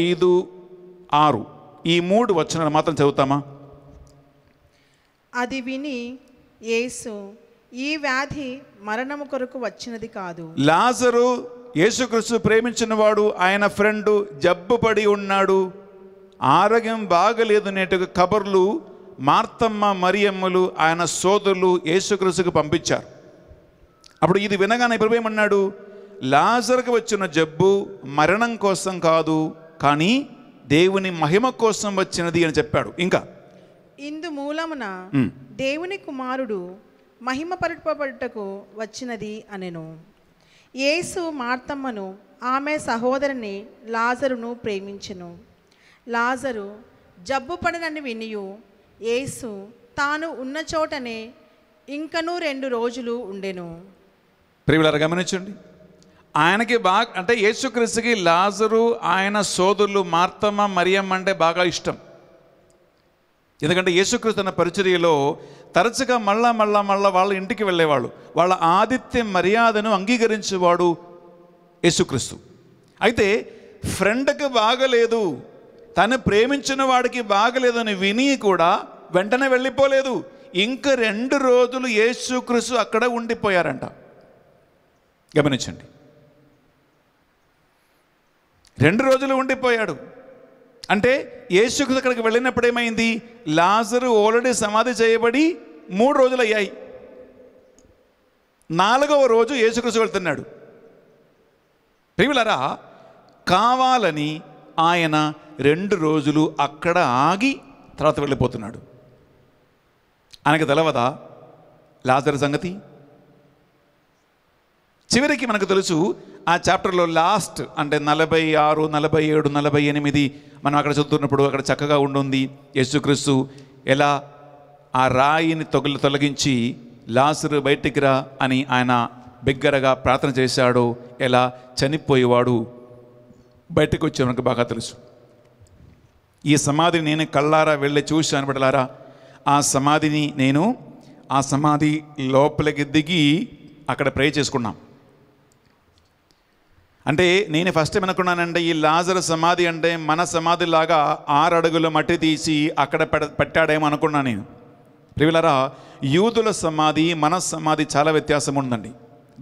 ఐదు ఆరు ఈ మూడు వచనాలు మాత్రం చదువుతామా అది విని యేసు ఈ వ్యాధి మరణము కొరకు వచ్చినది కాదు లాజరు యేసుక్రీస్తు ప్రేమించిన వాడు ఆయన ఫ్రెండు జబ్బుపడి ఉన్నాడు ఆరోగ్యం బాగలేదనేటు కబర్లు మార్తమ్మ మరియమ్మలు ఆయన సోదరులు యేసుక్రసుకు పంపించారు అప్పుడు ఇది వినగానే ప్రభు ఏమన్నాడు లాజర్కి వచ్చిన జబ్బు మరణం కోసం కాదు కానీ దేవుని మహిమ కోసం వచ్చినది అని చెప్పాడు ఇంకా ఇందు మూలమున దేవుని కుమారుడు మహిమ పరుపబడుటకు వచ్చినది అనెను యేసు మార్తమ్మను ఆమె సహోదరుని లాజరును ప్రేమించెను లాజరు జబ్బు పడనని వినియు యేసు తాను ఉన్న చోటనే ఇంకను రెండు రోజులు ఉండెను ప్రియులారా గమనించండి ఆయనకి బాగా అంటే యేసుక్రీస్తుకి లాజరు ఆయన సోదరులు మార్తమ్మ మరియమ్మ అంటే బాగా ఇష్టం ఎందుకంటే యేసుక్రీస్తు అన్న పరిచర్యలో తరచుగా మళ్ళా మళ్ళా మళ్ళా వాళ్ళ ఇంటికి వెళ్ళేవాళ్ళు వాళ్ళ ఆదిత్య మర్యాదను అంగీకరించేవాడు యేసుక్రీస్తు అయితే ఫ్రెండ్కి బాగలేదు తను ప్రేమించిన వాడికి బాగలేదని విని కూడా వెంటనే వెళ్ళిపోలేదు ఇంక రెండు రోజులు యేసుక్రీసు అక్కడ ఉండిపోయారంట గమనించండి రెండు రోజులు ఉండిపోయాడు అంటే యేసుక్రీసు అక్కడికి వెళ్ళినప్పుడు ఏమైంది లాజరు ఆల్రెడీ సమాధి చేయబడి మూడు రోజులు అయ్యాయి నాలుగవ రోజు యేసుక్రీసు వెళ్తున్నాడు ప్రియులరా కావాలని ఆయన రెండు రోజులు అక్కడ ఆగి తర్వాత వెళ్ళిపోతున్నాడు ఆయనకు తెలవదా లాజర్ సంగతి చివరికి మనకు తెలుసు ఆ చాప్టర్లో లాస్ట్ అంటే నలభై ఆరు నలభై ఏడు నలభై ఎనిమిది మనం అక్కడ చదువుతున్నప్పుడు అక్కడ చక్కగా ఉండుంది యేసుక్రీస్తు ఎలా ఆ రాయిని తొగలు తొలగించి లాసురు బయటికి రా అని ఆయన బిగ్గరగా ప్రార్థన చేశాడో ఎలా చనిపోయేవాడు బయటకు వచ్చే మనకు బాగా తెలుసు ఈ సమాధిని నేను కళ్ళారా వెళ్ళి చూశాను బిడ్డలారా ఆ సమాధిని నేను ఆ సమాధి లోపలికి దిగి అక్కడ ప్రే చేసుకున్నాం అంటే నేను ఫస్ట్ అనుకున్నానంటే ఈ లాజర్ సమాధి అంటే మన సమాధిలాగా ఆరు అడుగులు మట్టి తీసి అక్కడ పెట్టాడేమో అనుకున్నాను నేను ప్రివిలరా యూదుల సమాధి మన సమాధి చాలా వ్యత్యాసం ఉందండి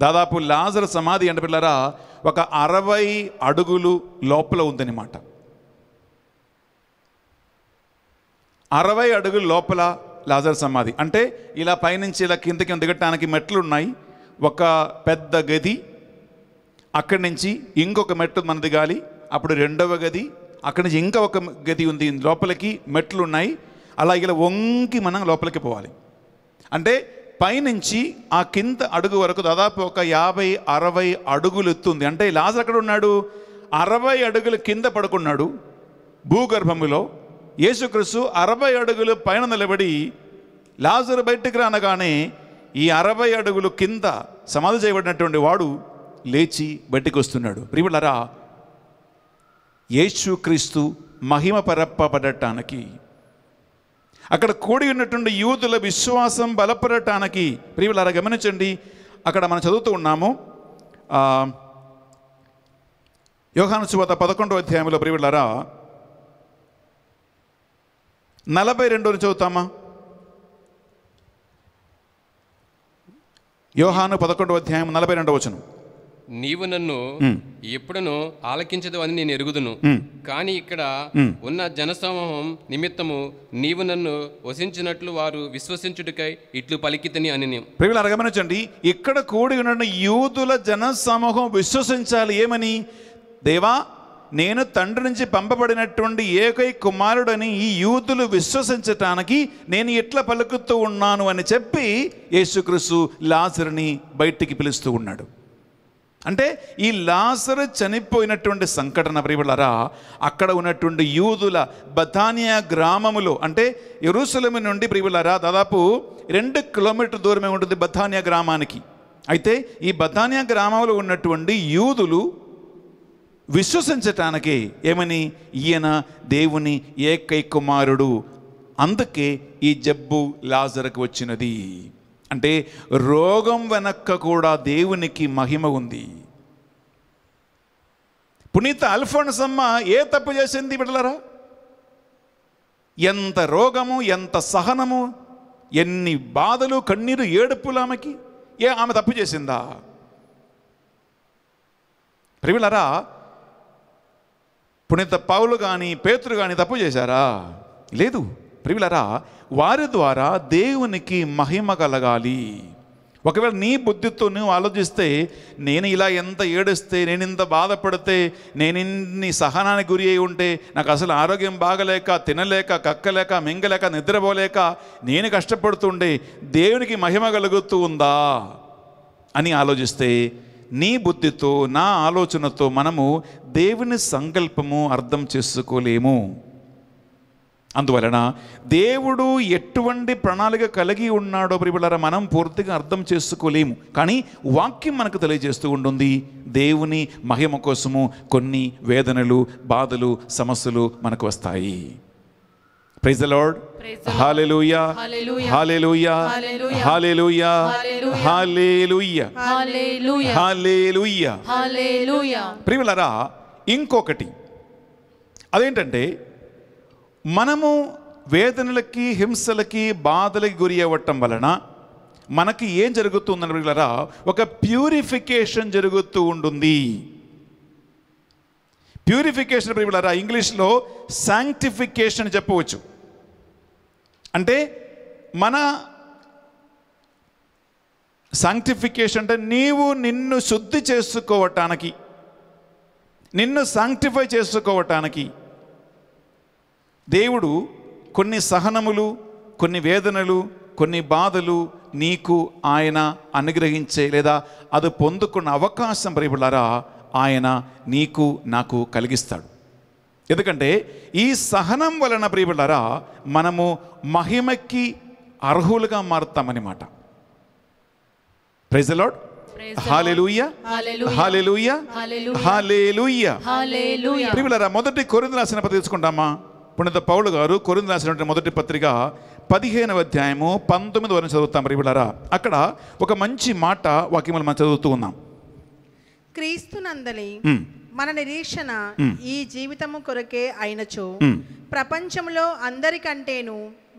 దాదాపు లాజర్ సమాధి అంటే పిల్లరా ఒక అరవై అడుగులు లోపల ఉందన్నమాట అరవై అడుగుల లోపల లాజర్ సమాధి అంటే ఇలా పైనుంచి ఇలా కిందకి దిగటానికి మెట్లు ఉన్నాయి ఒక పెద్ద గది అక్కడి నుంచి ఇంకొక మెట్టు మన దిగాలి అప్పుడు రెండవ గది అక్కడి నుంచి ఇంకా ఒక గది ఉంది లోపలికి మెట్లు ఉన్నాయి అలా ఇలా వంకి మనం లోపలికి పోవాలి అంటే పైనుంచి ఆ కింద అడుగు వరకు దాదాపు ఒక యాభై అరవై అడుగులు ఎత్తుంది అంటే లాజర్ అక్కడ ఉన్నాడు అరవై అడుగులు కింద పడుకున్నాడు భూగర్భములో యేసుక్రీస్తు అరవై అడుగులు పైన నిలబడి లాజరు బయటకు రానగానే ఈ అరవై అడుగులు కింద సమాధి చేయబడినటువంటి వాడు లేచి బయటికి వస్తున్నాడు ప్రియులరా యేసుక్రీస్తు మహిమ పరపబడటానికి అక్కడ కూడి ఉన్నటువంటి యూదుల విశ్వాసం బలపడటానికి ప్రియులరా గమనించండి అక్కడ మనం చదువుతూ ఉన్నాము యోహాను పదకొండో అధ్యాయంలో ప్రియులరా నలభై రెండోని చదువుతామా యోహాను పదకొండవ అధ్యాయం నలభై రెండవ వచనం నీవు నన్ను ఎప్పుడును ఆలకించదు అని నేను ఎరుగుదును కానీ ఇక్కడ ఉన్న జనసమూహం నిమిత్తము నీవు నన్ను వసించినట్లు వారు విశ్వసించుడికై ఇట్లు పలికితని అని ప్రజలు అరగమనించండి ఇక్కడ కూడి ఉన్న యూదుల జనసమూహం విశ్వసించాలి ఏమని దేవా నేను తండ్రి నుంచి పంపబడినటువంటి ఏకై కుమారుడని ఈ యూదులు విశ్వసించటానికి నేను ఎట్లా పలుకుతూ ఉన్నాను అని చెప్పి యేసుక్రీస్తు లాసరిని బయటికి పిలుస్తూ ఉన్నాడు అంటే ఈ లాసరు చనిపోయినటువంటి సంఘటన ప్రియులరా అక్కడ ఉన్నటువంటి యూదుల బథానియా గ్రామములో అంటే ఎరుసలమి నుండి ప్రియులరా దాదాపు రెండు కిలోమీటర్ దూరమే ఉంటుంది బథానియా గ్రామానికి అయితే ఈ బథానియా గ్రామంలో ఉన్నటువంటి యూదులు విశ్వసించటానికి ఏమని ఈయన దేవుని ఏకైక కుమారుడు అందుకే ఈ జబ్బు లాజరకు వచ్చినది అంటే రోగం వెనక్క కూడా దేవునికి మహిమ ఉంది పునీత అల్ఫోన్సమ్మ ఏ తప్పు చేసింది బిడలరా ఎంత రోగము ఎంత సహనము ఎన్ని బాధలు కన్నీరు ఏడుపులు ఆమెకి ఏ ఆమె తప్పు చేసిందా ప్రియులరా పునీత పౌలు కానీ పేతురు కానీ తప్పు చేశారా లేదు ప్రియులరా వారి ద్వారా దేవునికి మహిమ కలగాలి ఒకవేళ నీ బుద్ధితో నువ్వు ఆలోచిస్తే నేను ఇలా ఎంత ఏడిస్తే నేను ఇంత బాధపడితే నేను ఇన్ని సహనానికి గురి అయి ఉంటే నాకు అసలు ఆరోగ్యం బాగలేక తినలేక కక్కలేక మింగలేక నిద్రపోలేక నేను కష్టపడుతుండే దేవునికి మహిమ కలుగుతూ ఉందా అని ఆలోచిస్తే నీ బుద్ధితో నా ఆలోచనతో మనము దేవుని సంకల్పము అర్థం చేసుకోలేము అందువలన దేవుడు ఎటువంటి ప్రణాళిక కలిగి ఉన్నాడో ప్రిబిళ్ళారా మనం పూర్తిగా అర్థం చేసుకోలేము కానీ వాక్యం మనకు తెలియజేస్తూ ఉంటుంది దేవుని మహిమ కోసము కొన్ని వేదనలు బాధలు సమస్యలు మనకు వస్తాయి praise lord hallelujah hallelujah hallelujah hallelujah hallelujah hallelujah ప్రియులరా ఇంకొకటి అదేంటంటే మనము వేదనలకి హింసలకి బాధలకి గురి అవ్వటం వలన మనకి ఏం జరుగుతుందని పిల్లరా ఒక ప్యూరిఫికేషన్ జరుగుతూ ఉంటుంది ప్యూరిఫికేషన్ ప్రియులరా ఇంగ్లీష్లో శాంక్టిఫికేషన్ చెప్పవచ్చు అంటే మన సాంక్టిఫికేషన్ అంటే నీవు నిన్ను శుద్ధి చేసుకోవటానికి నిన్ను సాంక్టిఫై చేసుకోవటానికి దేవుడు కొన్ని సహనములు కొన్ని వేదనలు కొన్ని బాధలు నీకు ఆయన అనుగ్రహించే లేదా అది పొందుకున్న అవకాశం ప్రియులారా ఆయన నీకు నాకు కలిగిస్తాడు ఎందుకంటే ఈ సహనం వలన ప్రియబిడ్డారా మనము మహిమకి అర్హులుగా మారుతామన్నమాట ప్రైజ్ లాడ్ మొదటి కొరింది రాసిన పత్రిక తీసుకుంటామా పుణిత పౌలు గారు కొరింది రాసినటువంటి మొదటి పత్రిక పదిహేనవ అధ్యాయము పంతొమ్మిది వరకు చదువుతాం ప్రియులారా అక్కడ ఒక మంచి మాట వాక్యములు మనం చదువుతూ ఉన్నాం క్రీస్తునందని మన నిరీక్షణ ఈ జీవితము కొరకే అయినచో ప్రపంచంలో అందరికంటేను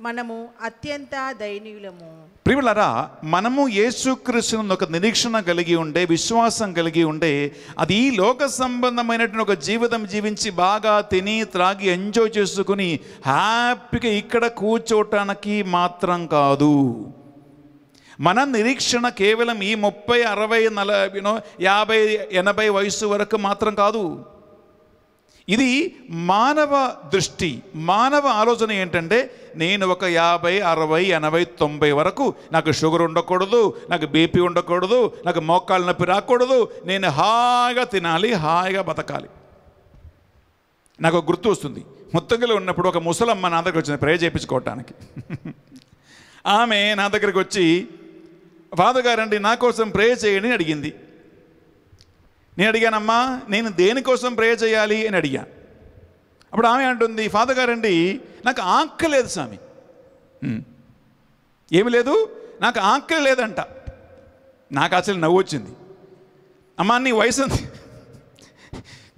మనము అత్యంత దయనీయులము ప్రియులరా మనము యేసుక్రీస్తుని ఒక నిరీక్షణ కలిగి ఉండే విశ్వాసం కలిగి ఉండే అది ఈ లోక సంబంధమైనటువంటి ఒక జీవితం జీవించి బాగా తిని త్రాగి ఎంజాయ్ చేసుకుని హ్యాపీగా ఇక్కడ కూర్చోటానికి మాత్రం కాదు మన నిరీక్షణ కేవలం ఈ ముప్పై అరవై నల యూనో యాభై ఎనభై వయసు వరకు మాత్రం కాదు ఇది మానవ దృష్టి మానవ ఆలోచన ఏంటంటే నేను ఒక యాభై అరవై ఎనభై తొంభై వరకు నాకు షుగర్ ఉండకూడదు నాకు బీపీ ఉండకూడదు నాకు మోకాళ్ళ నొప్పి రాకూడదు నేను హాయిగా తినాలి హాయిగా బతకాలి నాకు గుర్తు వస్తుంది ముత్తగిలో ఉన్నప్పుడు ఒక ముసలమ్మ నా దగ్గర వచ్చింది ప్రేయ చేయించుకోవటానికి ఆమె నా దగ్గరికి వచ్చి ఫాదర్ గారండి నా కోసం ప్రేయర్ చేయండి అని అడిగింది నేను అడిగానమ్మా నేను దేనికోసం ప్రేయ చేయాలి అని అడిగా అప్పుడు ఆమె అంటుంది ఫాదర్ గారండి నాకు ఆకలి లేదు స్వామి ఏమి లేదు నాకు ఆకలి లేదంట నాకు అసలు నవ్వు వచ్చింది అమ్మా నీ వయసు ఎంత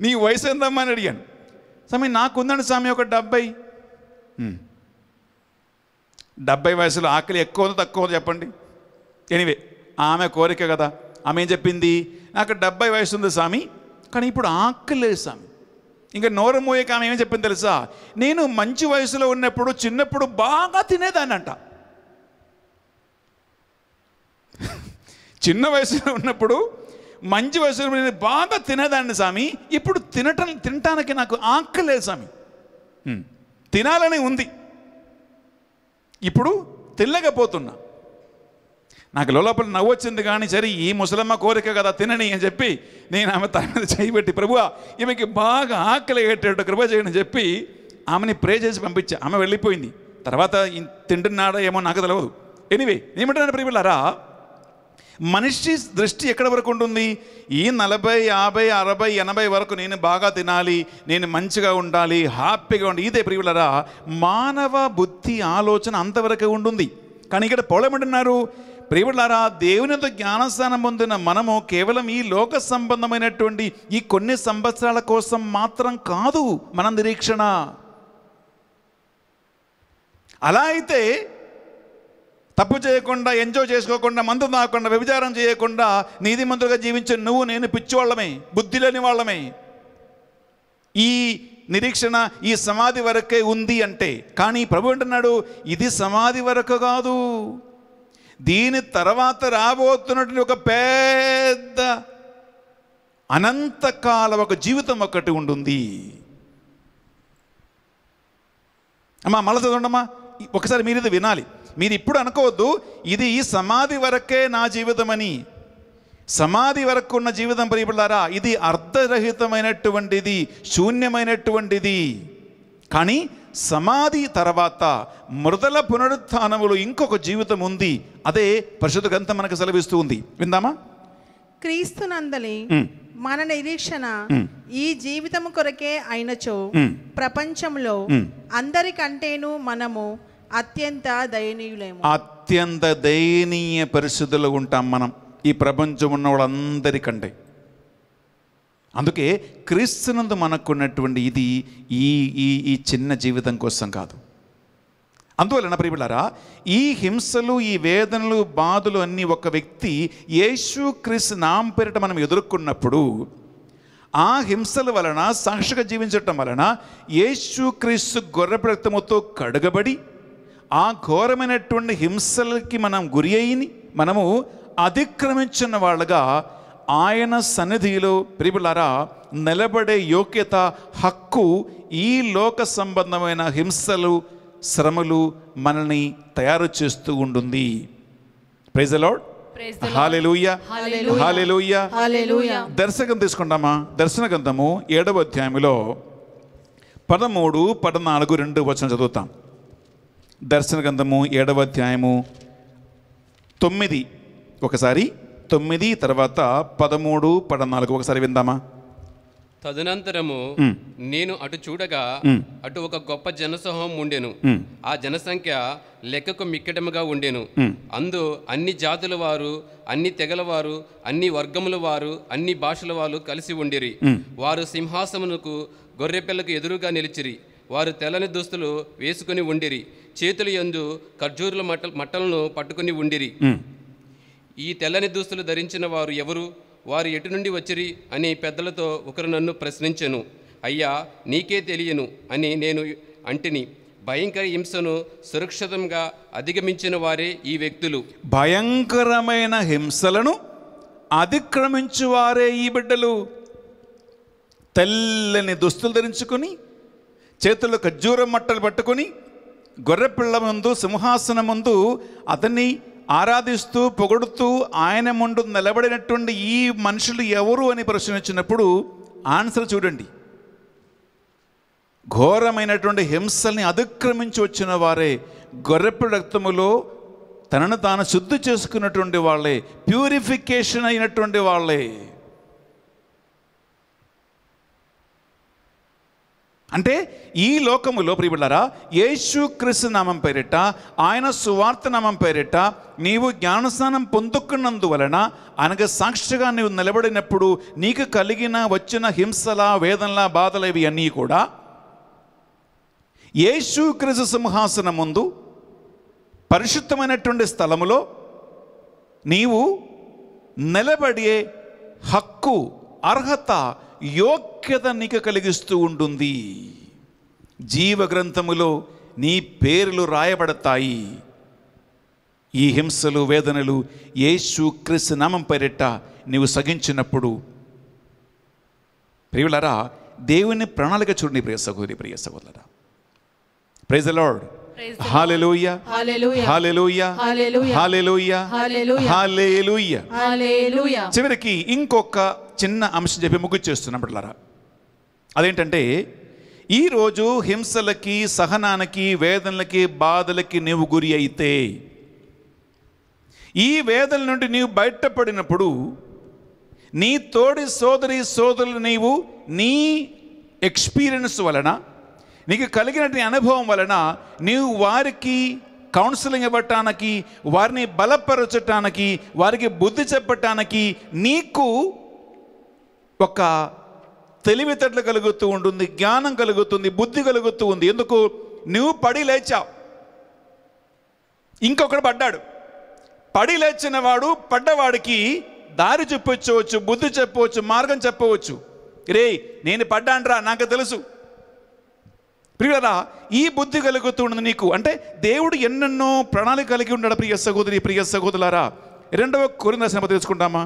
నీ వయసు ఎంతమ్మా అని అడిగాను స్వామి నాకుందండి స్వామి ఒక డెబ్బై డెబ్బై వయసులో ఆకలి ఎక్కువ తక్కువ చెప్పండి ఎనివే ఆమె కోరిక కదా ఆమె ఏం చెప్పింది నాకు డెబ్బై వయసు ఉంది స్వామి కానీ ఇప్పుడు ఆకలేదు స్వామి ఇంకా నోరు మూయక ఆమె ఏం చెప్పింది తెలుసా నేను మంచి వయసులో ఉన్నప్పుడు చిన్నప్పుడు బాగా తినేదాన్ని అంట చిన్న వయసులో ఉన్నప్పుడు మంచి వయసులో నేను బాగా తినేదాన్ని స్వామి ఇప్పుడు తినటం తినటానికి నాకు ఆకలేదు స్వామి తినాలని ఉంది ఇప్పుడు తినలేకపోతున్నా నాకు లోపల నవ్వొచ్చింది కానీ సరే ఈ ముసలమ్మ కోరిక కదా తినని అని చెప్పి నేను ఆమె తన మీద చేయబెట్టి ప్రభువా ఈమెకి బాగా ఆకలి అయ్యేటట్టు కృప చేయని చెప్పి ఆమెని ప్రే చేసి పంపించా ఆమె వెళ్ళిపోయింది తర్వాత తింటున్నాడా ఏమో నాకు తెలియదు ఎనివే ఏమిటంటే ప్రియులారా మనిషి దృష్టి ఎక్కడ వరకు ఉంటుంది ఈ నలభై యాభై అరవై ఎనభై వరకు నేను బాగా తినాలి నేను మంచిగా ఉండాలి హ్యాపీగా ఉండి ఇదే ప్రియులరా మానవ బుద్ధి ఆలోచన అంతవరకు ఉంటుంది కానీ ఇక్కడ పొలం ప్రియులారా దేవునితో జ్ఞానస్థానం పొందిన మనము కేవలం ఈ లోక సంబంధమైనటువంటి ఈ కొన్ని సంవత్సరాల కోసం మాత్రం కాదు మన నిరీక్షణ అలా అయితే తప్పు చేయకుండా ఎంజాయ్ చేసుకోకుండా మందు తాకుండా వ్యభిచారం చేయకుండా నీతి మంత్రులుగా జీవించే నువ్వు నేను పిచ్చివాళ్ళమే బుద్ధి లేని వాళ్ళమే ఈ నిరీక్షణ ఈ సమాధి వరకే ఉంది అంటే కానీ ప్రభు అంటున్నాడు ఇది సమాధి వరకు కాదు దీని తర్వాత రాబోతున్నటువంటి ఒక పెద్ద అనంతకాల ఒక జీవితం ఒకటి ఉంటుంది అమ్మా మళ్ళీ చదవండమ్మా ఒకసారి మీరు ఇది వినాలి మీరు ఇప్పుడు అనుకోవద్దు ఇది సమాధి వరకే నా జీవితమని సమాధి వరకు ఉన్న జీవితం ప్రియపడారా ఇది అర్ధరహితమైనటువంటిది శూన్యమైనటువంటిది కానీ సమాధి తర్వాత మృదల పునరుత్నములు ఇంకొక జీవితం ఉంది అదే పరిశుద్ధ గ్రంథం మనకు సెలవిస్తూ ఉంది విందామా క్రీస్తునందలి మన నిరీక్షణ ఈ జీవితము కొరకే అయినచో ప్రపంచంలో అందరికంటేను మనము అత్యంత దయనీయులేము అత్యంత దయనీయ పరిస్థితులు ఉంటాం మనం ఈ ప్రపంచం ఉన్న వాళ్ళందరికంటే అందుకే క్రీస్తునందు మనకున్నటువంటి ఇది ఈ ఈ ఈ చిన్న జీవితం కోసం కాదు అందువలన ప్రియులారా ఈ హింసలు ఈ వేదనలు బాధలు అన్నీ ఒక వ్యక్తి యేసు క్రీస్తు నాం పేరిట మనం ఎదుర్కొన్నప్పుడు ఆ హింసల వలన సాక్షిగా జీవించటం వలన యేసు క్రీస్తు గొర్రెప్రక్తముతో కడగబడి ఆ ఘోరమైనటువంటి హింసలకి మనం గురి అయి మనము అతిక్రమించిన వాళ్ళగా ఆయన సన్నిధిలో ప్రిబులరా నిలబడే యోగ్యత హక్కు ఈ లోక సంబంధమైన హింసలు శ్రమలు మనల్ని తయారు చేస్తూ ఉంటుంది ప్రైజ్ దర్శకం తీసుకుంటామా దర్శన గ్రంథము ఏడవ అధ్యాయంలో పదమూడు పదనాలుగు రెండు వచనం చదువుతాం దర్శన గ్రంథము ఏడవ అధ్యాయము తొమ్మిది ఒకసారి తొమ్మిది తర్వాత పదమూడు పదనాలుగు ఒకసారి విందామా తదనంతరము నేను అటు చూడగా అటు ఒక గొప్ప జనసమూహం ఉండెను ఆ జనసంఖ్య లెక్కకు మిక్కటముగా ఉండెను అందు అన్ని జాతుల వారు అన్ని తెగల వారు అన్ని వర్గముల వారు అన్ని భాషల వారు కలిసి ఉండిరి వారు సింహాసమునకు గొర్రెపిల్లకు ఎదురుగా నిలిచిరి వారు తెల్లని దుస్తులు వేసుకుని ఉండిరి చేతుల యందు ఖర్జూరుల మట్ట మట్టలను పట్టుకుని ఉండిరి ఈ తెల్లని దుస్తులు ధరించిన వారు ఎవరు వారు ఎటు నుండి వచ్చిరి అని పెద్దలతో ఒకరు నన్ను ప్రశ్నించెను అయ్యా నీకే తెలియను అని నేను అంటిని భయంకర హింసను సురక్షితంగా అధిగమించిన వారే ఈ వ్యక్తులు భయంకరమైన హింసలను వారే ఈ బిడ్డలు తెల్లని దుస్తులు ధరించుకొని చేతుల్లో ఖర్జూరం మట్టలు పట్టుకొని గొర్రెపిల్ల ముందు సింహాసనం ముందు అతన్ని ఆరాధిస్తూ పొగడుతూ ఆయన ముందు నిలబడినటువంటి ఈ మనుషులు ఎవరు అని ప్రశ్నించినప్పుడు ఆన్సర్ చూడండి ఘోరమైనటువంటి హింసల్ని అతిక్రమించి వచ్చిన వారే గొర్రెప్ప రక్తములో తనను తాను శుద్ధి చేసుకున్నటువంటి వాళ్ళే ప్యూరిఫికేషన్ అయినటువంటి వాళ్ళే అంటే ఈ లోకములో యేసు క్రీస్తు నామం పేరిట ఆయన సువార్త నామం పేరిట నీవు జ్ఞానస్నానం పొందుకున్నందువలన అనగా సాక్షిగా నీవు నిలబడినప్పుడు నీకు కలిగిన వచ్చిన హింసల వేదనల బాధలు ఇవి అన్నీ కూడా క్రీస్తు సింహాసనం ముందు పరిశుద్ధమైనటువంటి స్థలములో నీవు నిలబడే హక్కు అర్హత యోగ్యత నీకు కలిగిస్తూ ఉంటుంది జీవ గ్రంథములో నీ పేర్లు రాయబడతాయి ఈ హింసలు వేదనలు యేసు క్రిస్ నామం పేరిట నీవు సగించినప్పుడు ప్రియులరా దేవుని ప్రణాళిక చూడండి ప్రియ సహోదరి ప్రియ సహోదరా ప్రైజ్ లార్డ్ చివరికి ఇంకొక చిన్న అంశం చెప్పి ముగిచేస్తున్నాం బిడ్డలారా అదేంటంటే ఈరోజు హింసలకి సహనానికి వేదనలకి బాధలకి నీవు గురి అయితే ఈ వేదల నుండి నీవు బయటపడినప్పుడు నీ తోడి సోదరి సోదరులు నీవు నీ ఎక్స్పీరియన్స్ వలన నీకు కలిగినటువంటి అనుభవం వలన నీవు వారికి కౌన్సిలింగ్ ఇవ్వటానికి వారిని బలపరచటానికి వారికి బుద్ధి చెప్పటానికి నీకు ఒక తెలివితేటలు కలుగుతూ ఉంటుంది జ్ఞానం కలుగుతుంది బుద్ధి కలుగుతూ ఉంది ఎందుకు నువ్వు పడి లేచావు ఇంకొకడు పడ్డాడు పడి లేచిన వాడు పడ్డవాడికి దారి చూపించవచ్చు బుద్ధి చెప్పవచ్చు మార్గం చెప్పవచ్చు రే నేను పడ్డాన్రా నాకు తెలుసు ప్రియులరా ఈ బుద్ధి కలుగుతుంది నీకు అంటే దేవుడు ఎన్నెన్నో ప్రణాళిక కలిగి ఉన్నాడు ప్రియ సహోదరి ప్రియ సహోదరులారా రెండవ కొరింద శ్రమ తెలుసుకుంటామా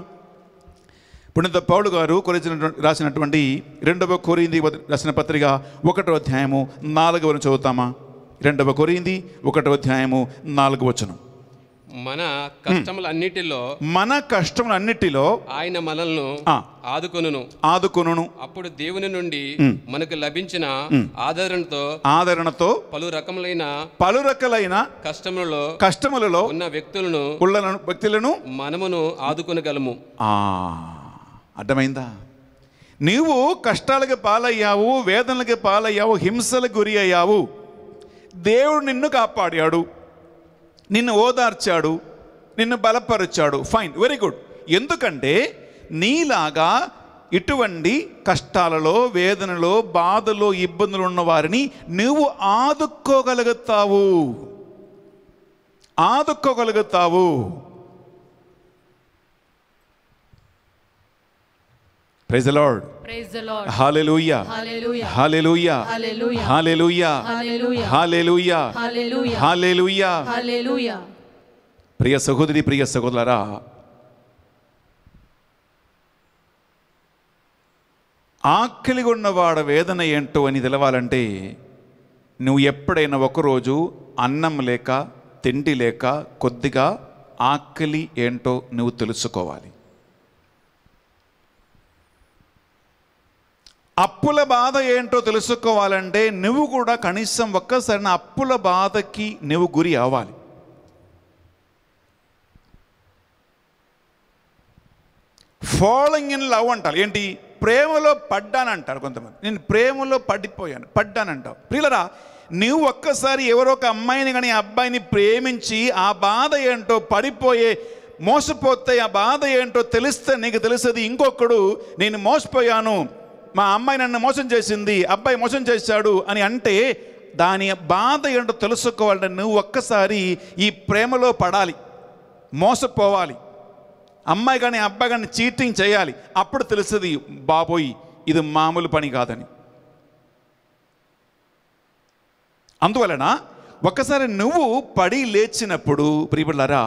పుణ్యత పౌలు గారు కొరిచిన రాసినటువంటి రెండవ కొరింది రాసిన పత్రిక ఒకటో అధ్యాయము నాలుగవను చదువుతామా రెండవ కొరింది ఒకటో అధ్యాయము నాలుగవచనం మన కష్టములన్నిటిలో మన కష్టములన్నిటిలో ఆయన మనల్ని ఆదుకును ఆదుకును అప్పుడు దేవుని నుండి మనకు లభించిన ఆదరణతో ఆదరణతో పలు రకములైన పలు రకాలైన కష్టములలో కష్టములలో ఉన్న వ్యక్తులను వ్యక్తులను మనమును ఆ అర్థమైందా నీవు కష్టాలకు పాలయ్యావు వేదనలకు పాలయ్యావు హింసలకు గురి అయ్యావు దేవుడు నిన్ను కాపాడాడు నిన్ను ఓదార్చాడు నిన్ను బలపరచాడు ఫైన్ వెరీ గుడ్ ఎందుకంటే నీలాగా ఇటువంటి కష్టాలలో వేదనలో బాధలో ఇబ్బందులు ఉన్న వారిని నువ్వు ఆదుక్కోగలుగుతావు ఆదుక్కోగలుగుతావు praise lord hallelujah hallelujah hallelujah hallelujah hallelujah ప్రియ సహోదరి ప్రియ సహోదరా ఆకలిగా ఉన్నవాడ వేదన ఏంటో అని తెలవాలంటే నువ్వు ఎప్పుడైనా ఒకరోజు అన్నం లేక తిండి లేక కొద్దిగా ఆకలి ఏంటో నువ్వు తెలుసుకోవాలి అప్పుల బాధ ఏంటో తెలుసుకోవాలంటే నువ్వు కూడా కనీసం ఒక్కసారి నా అప్పుల బాధకి నువ్వు గురి అవ్వాలి ఫాలోయింగ్ ఇన్ లవ్ అంటారు ఏంటి ప్రేమలో పడ్డానంటారు కొంతమంది నేను ప్రేమలో పడిపోయాను పడ్డానంటావు ప్రియులరా నువ్వు ఒక్కసారి ఎవరో ఒక అమ్మాయిని కానీ అబ్బాయిని ప్రేమించి ఆ బాధ ఏంటో పడిపోయే మోసపోతే ఆ బాధ ఏంటో తెలిస్తే నీకు తెలిసేది ఇంకొకడు నేను మోసపోయాను మా అమ్మాయి నన్ను మోసం చేసింది అబ్బాయి మోసం చేశాడు అని అంటే దాని బాధ ఏంటో తెలుసుకోవాలంటే నువ్వు ఒక్కసారి ఈ ప్రేమలో పడాలి మోసపోవాలి అమ్మాయి కానీ అబ్బాయి కానీ చీటింగ్ చేయాలి అప్పుడు తెలుస్తుంది బాబోయ్ ఇది మామూలు పని కాదని అందువలన ఒకసారి నువ్వు పడి లేచినప్పుడు ప్రియబిళ్ళరా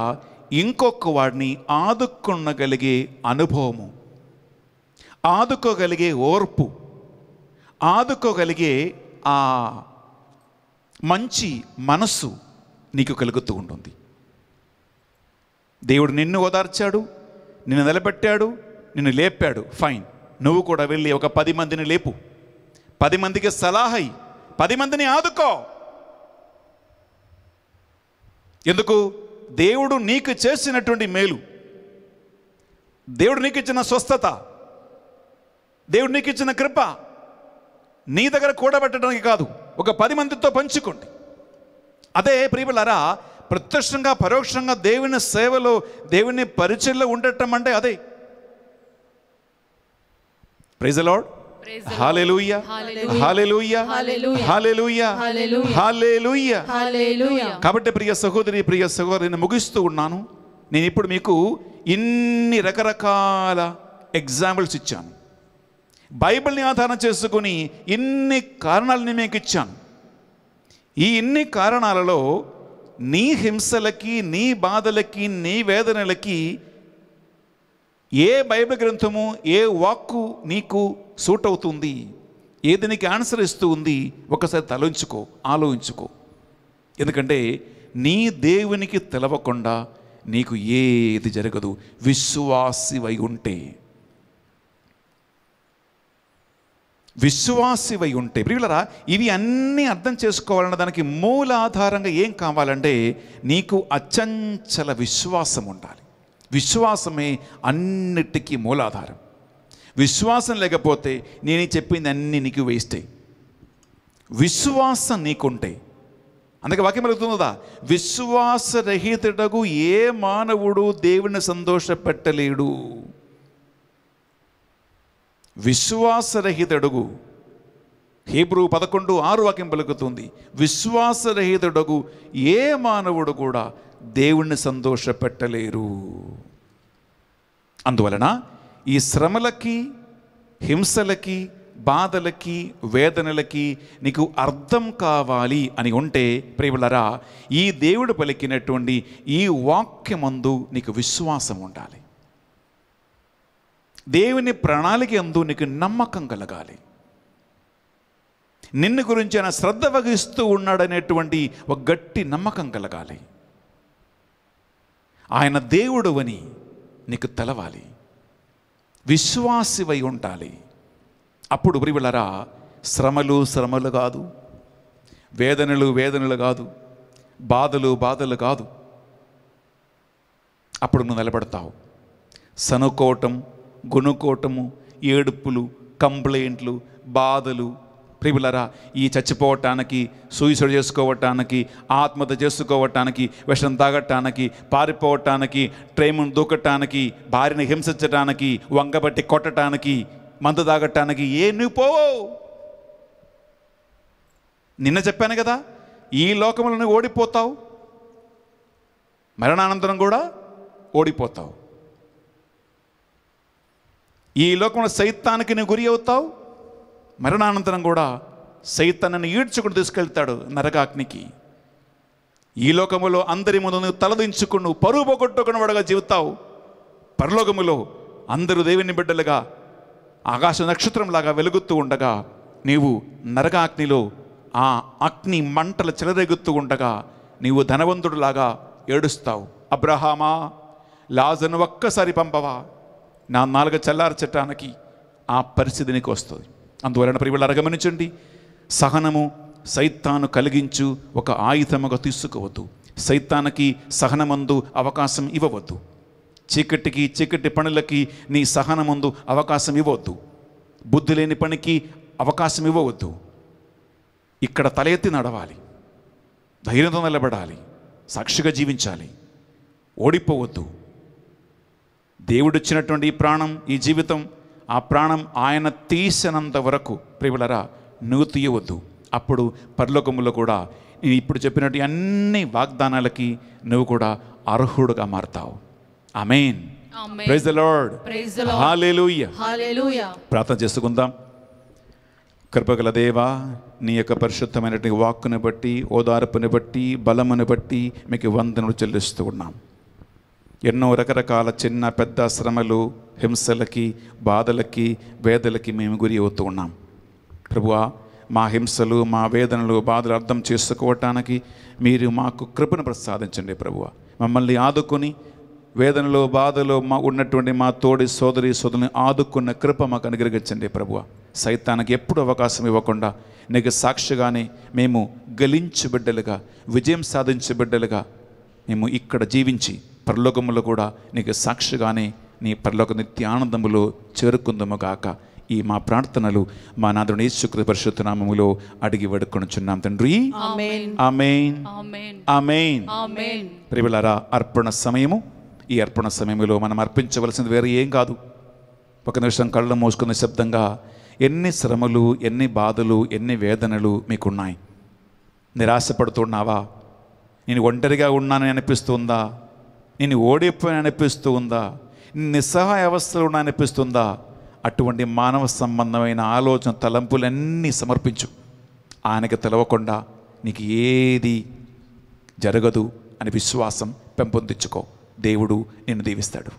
ఇంకొక వాడిని ఆదుకునగలిగే అనుభవము ఆదుకోగలిగే ఓర్పు ఆదుకోగలిగే ఆ మంచి మనస్సు నీకు కలుగుతూ ఉంటుంది దేవుడు నిన్ను ఓదార్చాడు నిన్ను నిలబెట్టాడు నిన్ను లేపాడు ఫైన్ నువ్వు కూడా వెళ్ళి ఒక పది మందిని లేపు పది మందికి సలాహై పది మందిని ఆదుకో ఎందుకు దేవుడు నీకు చేసినటువంటి మేలు దేవుడు నీకు ఇచ్చిన స్వస్థత దేవుడు నీకు ఇచ్చిన కృప నీ దగ్గర కూడబెట్టడానికి కాదు ఒక పది మందితో పంచుకోండి అదే ప్రియులారా ప్రత్యక్షంగా పరోక్షంగా దేవుని సేవలో దేవుని పరిచయంలో ఉండటం అంటే అదే ప్రైజ్ లాడ్ కాబట్టి ప్రియ సహోదరి ప్రియ సహోదరిని ముగిస్తూ ఉన్నాను నేను ఇప్పుడు మీకు ఇన్ని రకరకాల ఎగ్జాంపుల్స్ ఇచ్చాను బైబిల్ని ఆధారం చేసుకుని ఇన్ని కారణాలని మీకు ఇచ్చాను ఈ ఇన్ని కారణాలలో నీ హింసలకి నీ బాధలకి నీ వేదనలకి ఏ బైబిల్ గ్రంథము ఏ వాక్కు నీకు సూట్ అవుతుంది ఏది నీకు ఆన్సర్ ఇస్తూ ఉంది ఒకసారి తలంచుకో ఆలోచించుకో ఎందుకంటే నీ దేవునికి తెలవకుండా నీకు ఏది జరగదు విశ్వాసివై ఉంటే విశ్వాసివై ఉంటే ప్రియులరా ఇవి అన్నీ అర్థం చేసుకోవాలన్న దానికి మూలాధారంగా ఏం కావాలంటే నీకు అచంచల విశ్వాసం ఉండాలి విశ్వాసమే అన్నిటికీ మూలాధారం విశ్వాసం లేకపోతే నేనే చెప్పింది అన్నీ నీకు వేస్టే విశ్వాసం నీకుంటే అందుకే వాక్యం వెలుగుతున్నదా విశ్వాసరహితుడకు ఏ మానవుడు దేవుని సంతోషపెట్టలేడు విశ్వాసరహితడుగు హీబ్రూ పదకొండు ఆరు వాక్యం పలుకుతుంది విశ్వాసరహితడుగు ఏ మానవుడు కూడా దేవుణ్ణి సంతోషపెట్టలేరు అందువలన ఈ శ్రమలకి హింసలకి బాధలకి వేదనలకి నీకు అర్థం కావాలి అని ఉంటే ప్రేమలరా ఈ దేవుడు పలికినటువంటి ఈ వాక్యమందు నీకు విశ్వాసం ఉండాలి దేవుని ప్రణాళిక ఎందు నీకు నమ్మకం కలగాలి నిన్ను గురించి ఆయన శ్రద్ధ వహిస్తూ ఉన్నాడనేటువంటి ఒక గట్టి నమ్మకం కలగాలి ఆయన దేవుడు అని నీకు తెలవాలి విశ్వాసివై ఉండాలి అప్పుడు ఉరివిలరా శ్రమలు శ్రమలు కాదు వేదనలు వేదనలు కాదు బాధలు బాధలు కాదు అప్పుడు నువ్వు నిలబడతావు సనుకోవటం గుణకోటము ఏడుపులు కంప్లైంట్లు బాధలు ప్రిబులరా ఈ చచ్చిపోవటానికి సూయిసైడ్ చేసుకోవటానికి ఆత్మహత్య చేసుకోవటానికి విషం తాగటానికి పారిపోవటానికి ట్రైమును దూకటానికి భార్యను హింసించటానికి వంగబట్టి కొట్టడానికి మందు తాగటానికి ఏ నువ్వు పో నిన్న చెప్పాను కదా ఈ లోకంలో ఓడిపోతావు మరణానంతరం కూడా ఓడిపోతావు ఈ లోకంలో సైతానికి నువ్వు గురి అవుతావు మరణానంతరం కూడా సైతాన్ని ఈడ్చుకుని తీసుకెళ్తాడు నరకాగ్నికి ఈ లోకములో అందరి ముందు నువ్వు తలదించుకుని పరువు పోగొట్టుకుని వాడుగా జీవితావు పరలోకములో అందరూ దేవుని బిడ్డలుగా ఆకాశ నక్షత్రంలాగా వెలుగుతూ ఉండగా నీవు నరకాగ్నిలో ఆ అగ్ని మంటలు చెలరేగుతూ ఉండగా నీవు ధనవంతుడులాగా ఏడుస్తావు అబ్రహామా లాజను ఒక్కసారి పంపవా నా నాలుగ చల్లార్చటానికి ఆ పరిస్థితి నీకు వస్తుంది అందువలన ప్రియులారా అరగమనించండి సహనము సైతాను కలిగించు ఒక ఆయుధముగా తీసుకోవద్దు సైతానికి సహనమందు అవకాశం ఇవ్వవద్దు చీకటికి చీకటి పనులకి నీ సహనమందు అవకాశం ఇవ్వవద్దు బుద్ధి లేని పనికి అవకాశం ఇవ్వవద్దు ఇక్కడ తలెత్తి నడవాలి ధైర్యంతో నిలబడాలి సాక్షిగా జీవించాలి ఓడిపోవద్దు దేవుడిచ్చినటువంటి ఈ ప్రాణం ఈ జీవితం ఆ ప్రాణం ఆయన తీసినంత వరకు ప్రియులరా నువ్వు తీయవద్దు అప్పుడు పరలోకములో కూడా నేను ఇప్పుడు చెప్పినట్టు అన్ని వాగ్దానాలకి నువ్వు కూడా అర్హుడుగా మారతావు అమెయిన్ ద లార్డ్ ప్రార్థన చేసుకుందాం కృపగల దేవా నీ యొక్క పరిశుద్ధమైనటువంటి వాక్కుని బట్టి ఓదార్పుని బట్టి బలమును బట్టి మీకు వందనలు చెల్లిస్తూ ఉన్నాం ఎన్నో రకరకాల చిన్న పెద్ద శ్రమలు హింసలకి బాధలకి వేదలకి మేము గురి అవుతూ ఉన్నాం ప్రభువా మా హింసలు మా వేదనలు బాధలు అర్థం చేసుకోవటానికి మీరు మాకు కృపను ప్రసాదించండి ప్రభువ మమ్మల్ని ఆదుకొని వేదనలో బాధలో మా ఉన్నటువంటి మా తోడి సోదరి సోదరుని ఆదుకున్న కృప మాకు అనుగ్రహించండి ప్రభువ సైతానికి ఎప్పుడు అవకాశం ఇవ్వకుండా నీకు సాక్షిగానే మేము గలించు బిడ్డలుగా విజయం సాధించే బిడ్డలుగా మేము ఇక్కడ జీవించి పరలోకములు కూడా నీకు సాక్షిగానే నీ పరలోక నిత్యానందములో చేరుకుందము గాక ఈ మా ప్రార్థనలు మా నాథుని యేసుకృత పరిశుద్ధ నామములో అడిగి వడుకొనుచున్నాం తండ్రి ప్రిబులరా ఆమెన్ అర్పణ సమయము ఈ అర్పణ సమయంలో మనం అర్పించవలసింది వేరే ఏం కాదు ఒక నిమిషం కళ్ళు మోసుకున్న శబ్దంగా ఎన్ని శ్రమలు ఎన్ని బాధలు ఎన్ని వేదనలు మీకున్నాయి నిరాశపడుతున్నావా నేను ఒంటరిగా ఉన్నానని అనిపిస్తుందా నేను ఓడిపోయి అనిపిస్తూ ఉందా నిస్సహాయ అవస్థలో అనిపిస్తుందా అటువంటి మానవ సంబంధమైన ఆలోచన తలంపులన్నీ సమర్పించు ఆయనకి తెలవకుండా నీకు ఏది జరగదు అని విశ్వాసం పెంపొందించుకో దేవుడు నిన్ను దీవిస్తాడు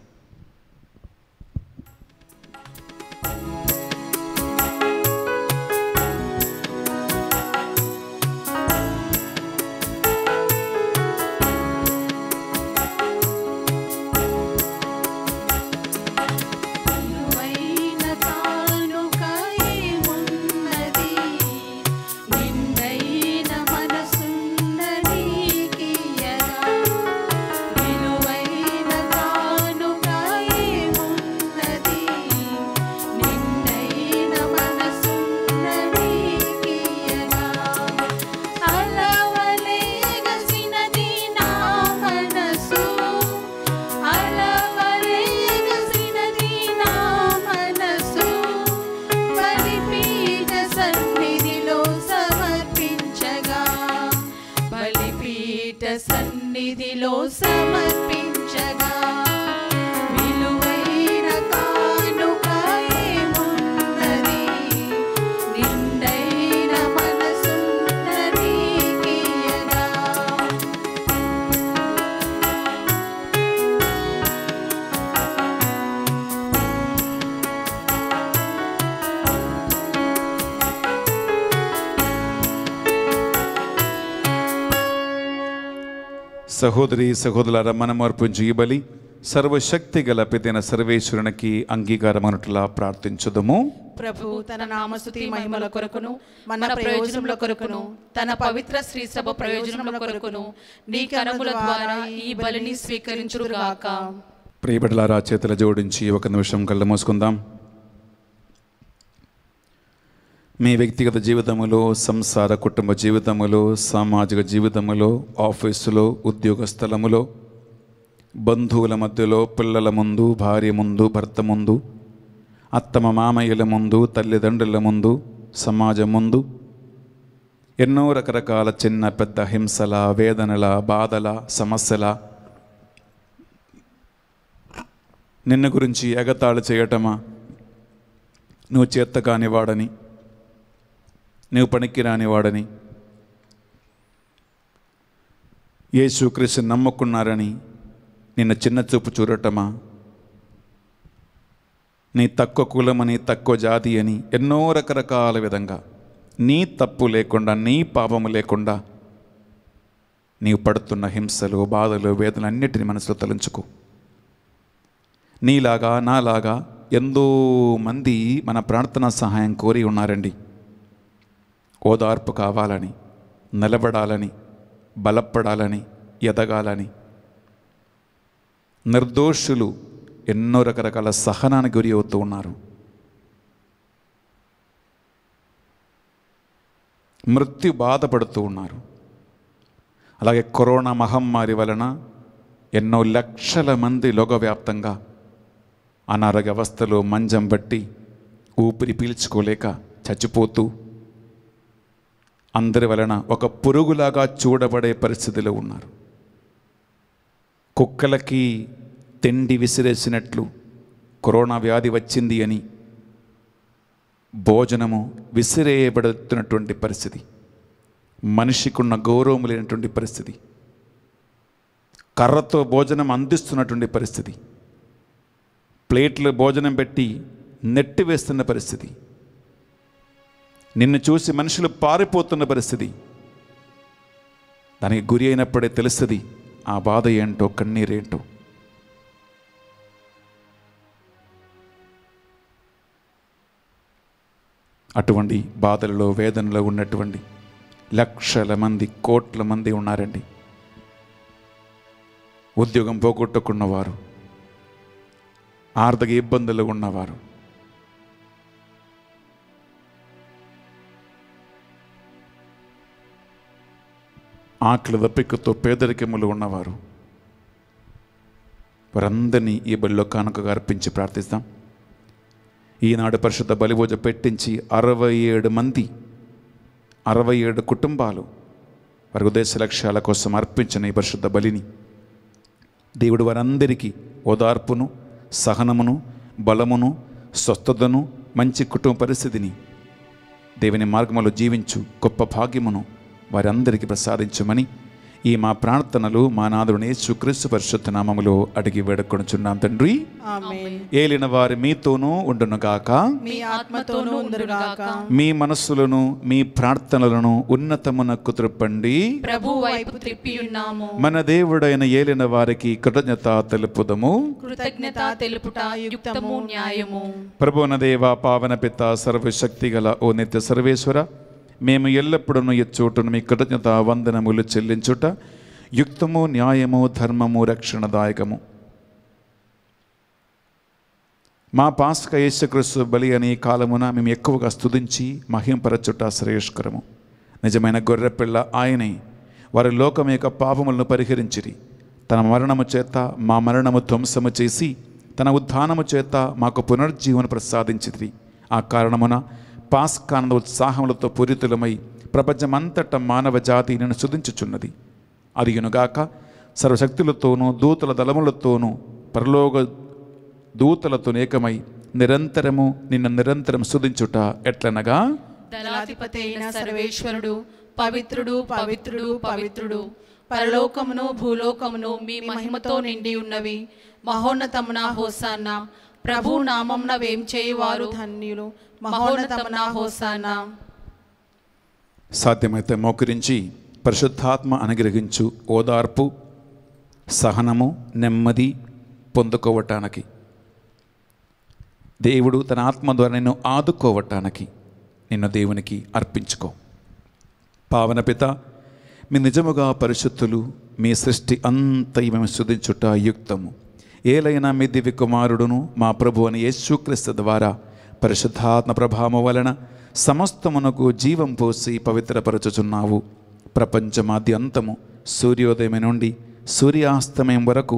సహోదరి సహోదరుల మనం అర్పించు ఈ బలి సర్వశక్తి గల పెద్దన సర్వేశ్వరునికి అన్నట్లా ప్రార్థించదుము ప్రభు తన నామస్తుతి మహిమల కొరకును మన ప్రయోజనముల కొరకును తన పవిత్ర శ్రీ సభ ప్రయోజనముల కొరకును నీ కరముల ద్వారా ఈ బలిని స్వీకరించుగాక ప్రియబడలారా చేతుల జోడించి ఒక నిమిషం కళ్ళు మూసుకుందాం మీ వ్యక్తిగత జీవితములో సంసార కుటుంబ జీవితములో సామాజిక జీవితములో ఆఫీసులో ఉద్యోగ స్థలములో బంధువుల మధ్యలో పిల్లల ముందు భార్య ముందు భర్త ముందు అత్తమ మామయ్యల ముందు తల్లిదండ్రుల ముందు సమాజం ముందు ఎన్నో రకరకాల చిన్న పెద్ద హింసల వేదనల బాధల సమస్యల నిన్ను గురించి ఎగతాళి చేయటమా నువ్వు చేత్త కానివాడని నువ్వు పనికి రానివాడని యేసుక్రీస్తు నమ్ముకున్నారని నిన్న చిన్న చూపు చూడటమా నీ తక్కువ కులమని తక్కువ జాతి అని ఎన్నో రకరకాల విధంగా నీ తప్పు లేకుండా నీ పాపము లేకుండా నీవు పడుతున్న హింసలు బాధలు వేదనలు అన్నిటిని మనసులో తలంచుకో నీలాగా నాలాగా ఎంతో మంది మన ప్రార్థనా సహాయం కోరి ఉన్నారండి ఓదార్పు కావాలని నిలబడాలని బలపడాలని ఎదగాలని నిర్దోషులు ఎన్నో రకరకాల సహనానికి గురి అవుతూ ఉన్నారు మృత్యు బాధపడుతూ ఉన్నారు అలాగే కరోనా మహమ్మారి వలన ఎన్నో లక్షల మంది లోకవ్యాప్తంగా అనారోగ్య అవస్థలో మంజం బట్టి ఊపిరి పీల్చుకోలేక చచ్చిపోతూ అందరి వలన ఒక పురుగులాగా చూడబడే పరిస్థితిలో ఉన్నారు కుక్కలకి తిండి విసిరేసినట్లు కరోనా వ్యాధి వచ్చింది అని భోజనము విసిరేయబడుతున్నటువంటి పరిస్థితి మనిషికున్న గౌరవం లేనటువంటి పరిస్థితి కర్రతో భోజనం అందిస్తున్నటువంటి పరిస్థితి ప్లేట్లు భోజనం పెట్టి నెట్టి వేస్తున్న పరిస్థితి నిన్ను చూసి మనుషులు పారిపోతున్న పరిస్థితి దానికి గురి అయినప్పుడే తెలుస్తుంది ఆ బాధ ఏంటో కన్నీరేంటో అటువంటి బాధలలో వేదనలో ఉన్నటువంటి లక్షల మంది కోట్ల మంది ఉన్నారండి ఉద్యోగం పోగొట్టుకున్నవారు ఆర్థిక ఇబ్బందులు ఉన్నవారు ఆకలి దప్పికతో పేదరికములు ఉన్నవారు వారందరినీ ఈ బలిలో కానుకగా అర్పించి ప్రార్థిస్తాం ఈనాడు పరిశుద్ధ బలిభోజ పెట్టించి అరవై ఏడు మంది అరవై ఏడు కుటుంబాలు వారి ఉద్దేశ లక్ష్యాల కోసం అర్పించిన ఈ పరిశుద్ధ బలిని దేవుడు వారందరికీ ఓదార్పును సహనమును బలమును స్వస్థతను మంచి కుటుంబ పరిస్థితిని దేవుని మార్గములో జీవించు గొప్ప భాగ్యమును వారందరికీ ప్రసాదించమని ఈ మా ప్రార్థనలు మా నాదుని శుక్రీస్తు పరిశుద్ధ నామములో అడిగి వేడుకొనుచున్నాం తండ్రి ఏలిన వారి మీతోనూ ఉండునుగాక మీ మనస్సులను మీ ప్రార్థనలను ఉన్నతమునకు త్రిప్పండి మన దేవుడైన ఏలిన వారికి కృతజ్ఞత తెలుపుదము ప్రభువన దేవ పావన పిత సర్వశక్తి గల ఓ నిత్య సర్వేశ్వర మేము ఎల్లప్పుడూ చోటును మీ కృతజ్ఞత వందనములు చెల్లించుట యుక్తము న్యాయము ధర్మము రక్షణదాయకము మా పాస్క యేసుక్రీస్తు బలి అనే కాలమున మేము ఎక్కువగా స్తుతించి మహింపరచుట శ్రేయస్కరము నిజమైన గొర్రెపిల్ల ఆయనే వారి లోకం యొక్క పాపములను పరిహరించిరి తన మరణము చేత మా మరణము ధ్వంసము చేసి తన ఉత్థానము చేత మాకు పునర్జీవన ప్రసాదించిరి ఆ కారణమున పాస్కాన ఉత్సాహములతో పూరితులమై ప్రపంచమంతట మానవ జాతి నేను శుధించుచున్నది అదియునుగాక సర్వశక్తులతోనూ దూతల దళములతోనూ పరలోక దూతలతో ఏకమై నిరంతరము నిన్ను నిరంతరం శుధించుట ఎట్లనగా సర్వేశ్వరుడు పవిత్రుడు పవిత్రుడు పవిత్రుడు పరలోకమును భూలోకమును మీ మహిమతో నిండి ఉన్నవి మహోన్నతమున హోసాన్న ప్రభు నామంన వేం చేయవారు ధన్యులు సాధ్యమైతే మోకరించి పరిశుద్ధాత్మ అనుగ్రహించు ఓదార్పు సహనము నెమ్మది పొందుకోవటానికి దేవుడు తన ఆత్మ ద్వారా నిన్ను ఆదుకోవటానికి నిన్ను దేవునికి అర్పించుకో పావన పిత మీ నిజముగా పరిశుద్ధులు మీ సృష్టి అంత మేము శుద్ధించుట యుక్తము ఏలైనా మీ దివ్య కుమారుడును మా ప్రభు అని యేసుక్రీస్తు ద్వారా పరిశుద్ధాత్మ ప్రభావము వలన సమస్తమునకు జీవం పోసి పవిత్రపరచుచున్నావు ప్రపంచమాద్యంతము సూర్యోదయం నుండి సూర్యాస్తమయం వరకు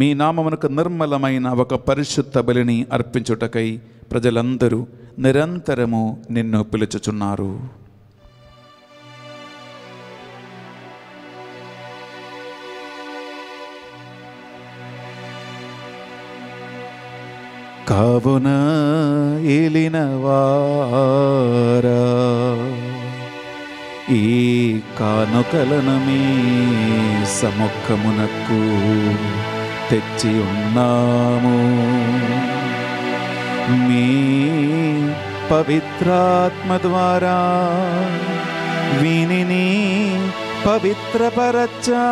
మీ నామమునకు నిర్మలమైన ఒక పరిశుద్ధ బలిని అర్పించుటకై ప్రజలందరూ నిరంతరము నిన్ను పిలుచుచున్నారు కావున వారా ఈ కానుకలను మీ సముఖమునకు తెచ్చి ఉన్నాము మీ పవిత్రాత్మ ద్వారా వీనిని పవిత్రపరచా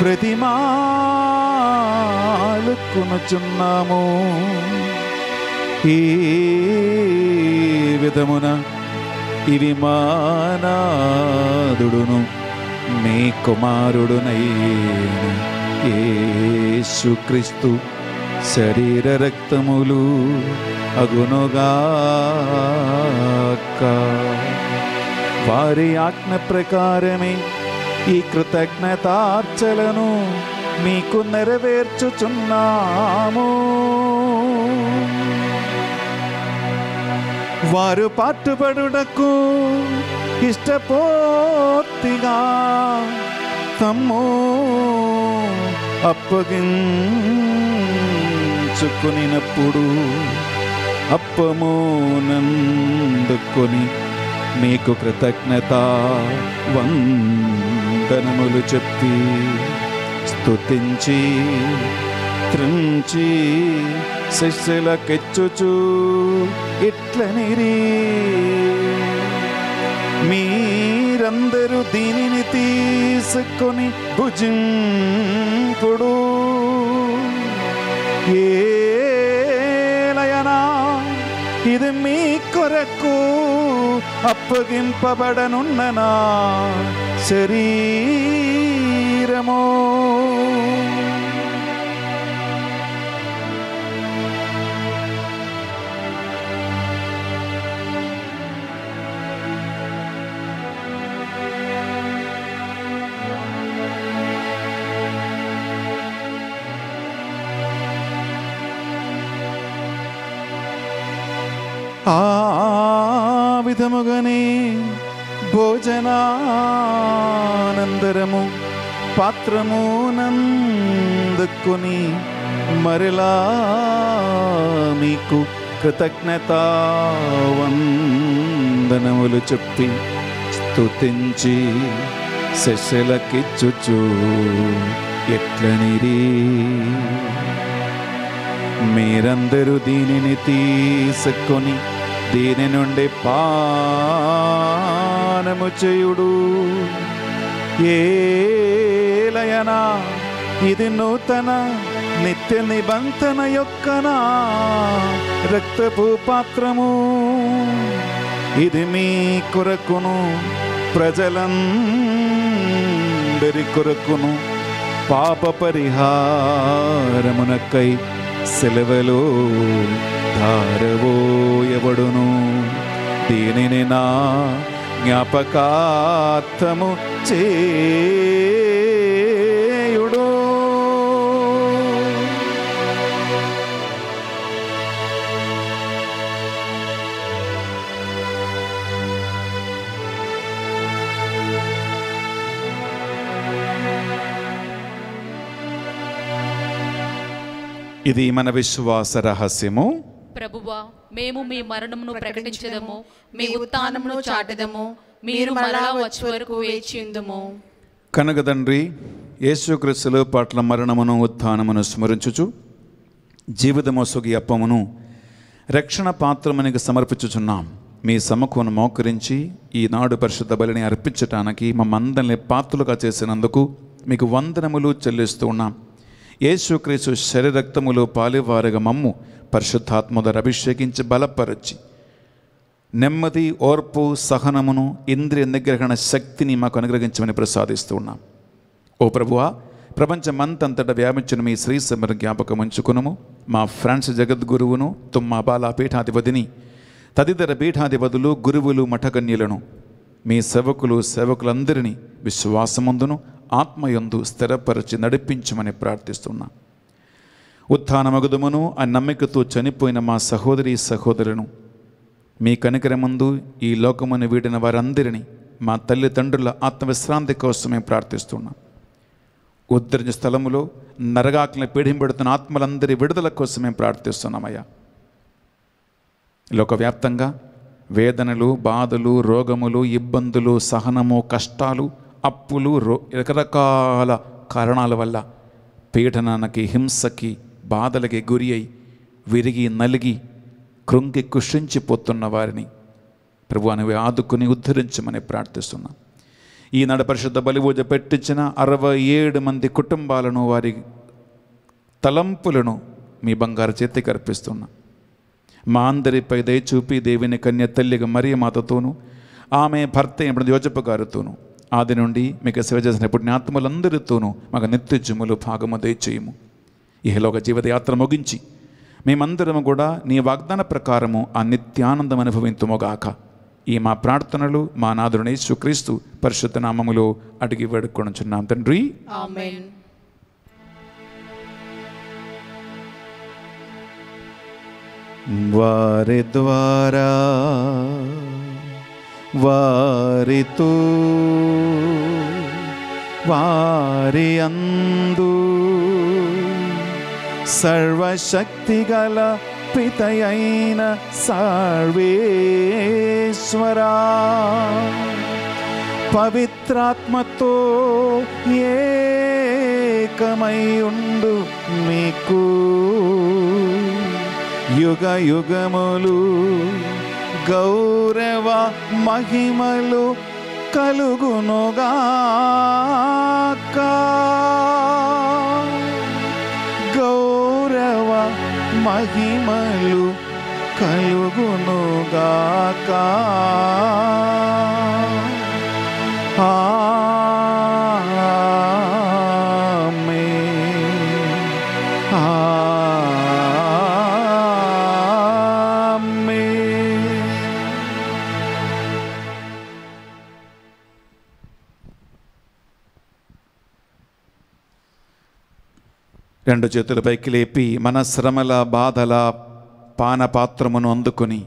ప్రతిమాలుకొనుచున్నాము ఈ విధమున ఇవి మానాదుడును మీ కుమారుడునై యేసుక్రీస్తు శరీర రక్తములు అగునుగాక వారి ఆజ్ఞ ప్రకారమే ఈ కృతజ్ఞతార్చలను మీకు నెరవేర్చుచున్నాము వారు పాటుపడుటకు ఇష్టపోర్తిగా తమ్ము అప్పగించుకునినప్పుడు నందుకొని మీకు కృతజ్ఞత వం కీర్తనములు చెప్పి స్తుతించి త్రించి శిష్యులకెచ్చుచు ఇట్లనిరి మీరందరూ దీనిని తీసుకొని భుజింపుడు ఏలయనా ఇది మీ కొరకు అప్పగింపబడనున్ననా శరీరమో ఆ విధముగనే భోజనానందరము పాత్రము నందుకుని మరలా మీకు కృతజ్ఞత వందనములు చెప్పి స్తుతించి శశలకిచ్చుచు ఎట్లనిరి మీరందరూ దీనిని తీసుకొని దీని నుండి పా దర్శనము చేయుడు ఏలయనా ఇది నూతన నిత్య నిబంధన యొక్క నా రక్తపు పాత్రము ఇది మీ కొరకును ప్రజలందరి కొరకును పాప పరిహారమునకై సెలవులో ఎవడును దీనిని నా జ్ఞాపకార్థము చేయుడు ఇది మన విశ్వాస రహస్యము ప్రభువా మేము మీ మరణమును ప్రకటించదము మీ ఉత్నమును చాటదము మీరు మరలా వచ్చే వరకు వేచిందము కనుక తండ్రి యేసుక్రీస్తులు పట్ల మరణమును ఉత్నమును స్మరించుచు జీవితము సుగి అప్పమును రక్షణ పాత్రమునికి సమర్పించుచున్నాం మీ సమకును మోకరించి ఈనాడు పరిశుద్ధ బలిని అర్పించటానికి మమ్మందరిని పాత్రలుగా చేసినందుకు మీకు వందనములు చెల్లిస్తూ ఉన్నాం యేసుక్రీసు శరీరక్తములు పాలివారిగా మమ్ము పరిశుద్ధాత్మ ద్వారా అభిషేకించి బలపరచి నెమ్మది ఓర్పు సహనమును ఇంద్రియ నిగ్రహణ శక్తిని మాకు అనుగ్రహించమని ప్రసాదిస్తూ ఉన్నాం ఓ ప్రభువా ప్రపంచమంతంతటా వ్యాపించిన మీ శ్రీ సమర జ్ఞాపకం ఉంచుకునుము మా ఫ్రాన్స్ జగద్గురువును తుమ్మా బాల పీఠాధిపతిని తదితర పీఠాధిపతులు గురువులు మఠకన్యలను మీ సేవకులు సేవకులందరినీ విశ్వాసముందును ఆత్మయందు స్థిరపరిచి నడిపించమని ప్రార్థిస్తున్నాం ఉత్థానమగుదమును ఆ నమ్మికతో చనిపోయిన మా సహోదరి సహోదరును మీ ముందు ఈ లోకమును వీడిన వారందరినీ మా తల్లిదండ్రుల ఆత్మవిశ్రాంతి కోసమే ప్రార్థిస్తున్నాం ఉద్ధరించిన స్థలములో నరగాకులను పీడింపడుతున్న ఆత్మలందరి విడుదల కోసమే ప్రార్థిస్తున్నామయ్యా లోకవ్యాప్తంగా వేదనలు బాధలు రోగములు ఇబ్బందులు సహనము కష్టాలు అప్పులు రో రకరకాల కారణాల వల్ల పీడనానికి హింసకి బాధలకి గురి అయి విరిగి నలిగి కృంగి కుషించిపోతున్న వారిని ప్రభు అనేవి ఆదుకుని ఉద్ధరించమని ప్రార్థిస్తున్నాం ఈనాడు పరిశుద్ధ బలిపూజ పెట్టించిన అరవై ఏడు మంది కుటుంబాలను వారి తలంపులను మీ బంగారు చేతికి కర్పిస్తున్నా మా అందరిపై దయచూపి దేవిని కన్య తల్లిగా మరియ మాతతోనూ ఆమె భర్త ఇప్పుడు యోజపు గారితోనూ ఆది నుండి మీకు సేవ చేసిన ఇప్పుడు జ్ఞాత్ములందరితోనూ మాకు నిత్యజములు భాగము దయచేయము ఇహలోక జీవితయాత్ర ముగించి మేమందరము కూడా నీ వాగ్దాన ప్రకారము ఆ నిత్యానందం అనుభవింతుమోగాక ఈ మా ప్రార్థనలు మా నాదుని సుక్రీస్తు పరిశుద్ధ నామములో అడిగి వేడుకొనుచున్నాం తండ్రి వారి ద్వారా వారితో వారి అందు సర్వశక్తిగల పితయైన సర్వేశ్వరా పవిత్రాత్మతో ఏకమై ఉండు మీకు యుగ యుగములు గౌరవ మహిమలు కా మహిమలు కలుగునుగాక ఆ రెండు చేతుల పైకి లేపి మన శ్రమల బాధల పానపాత్రమును అందుకుని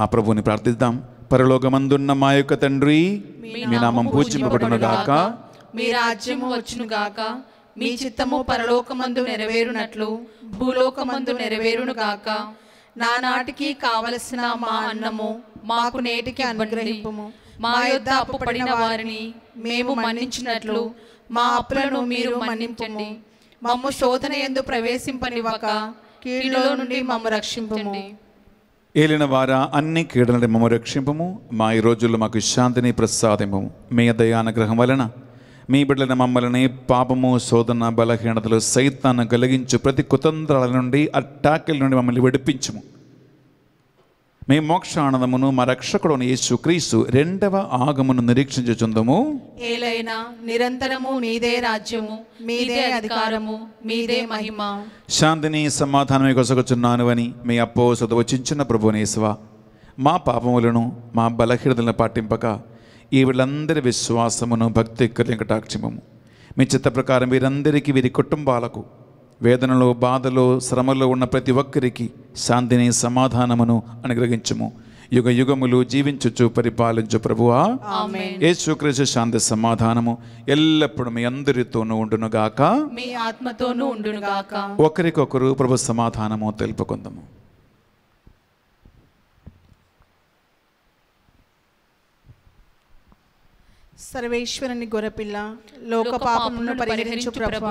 ఆ ప్రభువుని ప్రార్థిద్దాం పరలోకమందున్న మా యొక్క తండ్రి మీ నామం పూజింపబడును గాక మీ రాజ్యము వచ్చును గాక మీ చిత్తము పరలోకమందు నెరవేరునట్లు భూలోకమందు నెరవేరును గాక నానాటికి కావలసిన మా అన్నము మాకు నేటికి అనుగ్రహింపము మా యొక్క అప్పు పడిన వారిని మేము మన్నించినట్లు మా అప్పులను మీరు మన్నించండి మమ్ము శోధన ఎందు ప్రవేశింపనివ్వక కీడులో నుండి మమ్ము రక్షింపండి ఏలిన వారా అన్ని కీడల నుండి మమ్మ రక్షింపము మా ఈ రోజుల్లో మాకు శాంతిని ప్రసాదింపు మీ దయానుగ్రహం వలన మీ బిడ్డలైన మమ్మల్ని పాపము శోధన బలహీనతలు సైతాన్ని కలిగించు ప్రతి కుతంత్రాల నుండి అట్టాకిల నుండి మమ్మల్ని విడిపించము మేము మోక్షానందమును మా యేసు క్రీస్తు రెండవ ఆగమును నిరీక్షించుచుందము ఏలైనా నిరంతరము మీదే రాజ్యము మీదే అధికారము మీదే మహిమ శాంతిని సమాధానమే కొసగుచున్నాను అని మీ అప్పో సదవచించిన ప్రభునేశ్వ మా పాపములను మా బలహీనతలను పాటింపక ఈ వీళ్ళందరి విశ్వాసమును భక్తి కటాక్షమము మీ చిత్త ప్రకారం వీరందరికీ వీరి కుటుంబాలకు వేదనలో బాధలో శ్రమలో ఉన్న ప్రతి ఒక్కరికి శాంతిని సమాధానమును అనుగ్రహించము యుగ యుగములు జీవించుచు పరిపాలించు ప్రభువా శుక్రజు శాంతి సమాధానము ఎల్లప్పుడూ మీ అందరితోనూ ఉండునుగాక మీ ఆత్మతోనూ ఉండునుగాక ఒకరికొకరు ప్రభు సమాధానము తెలుపుకుందాము సర్వేశ్వరుని గొరపిల్ల లోక పాపమును పరిహరించు ప్రభు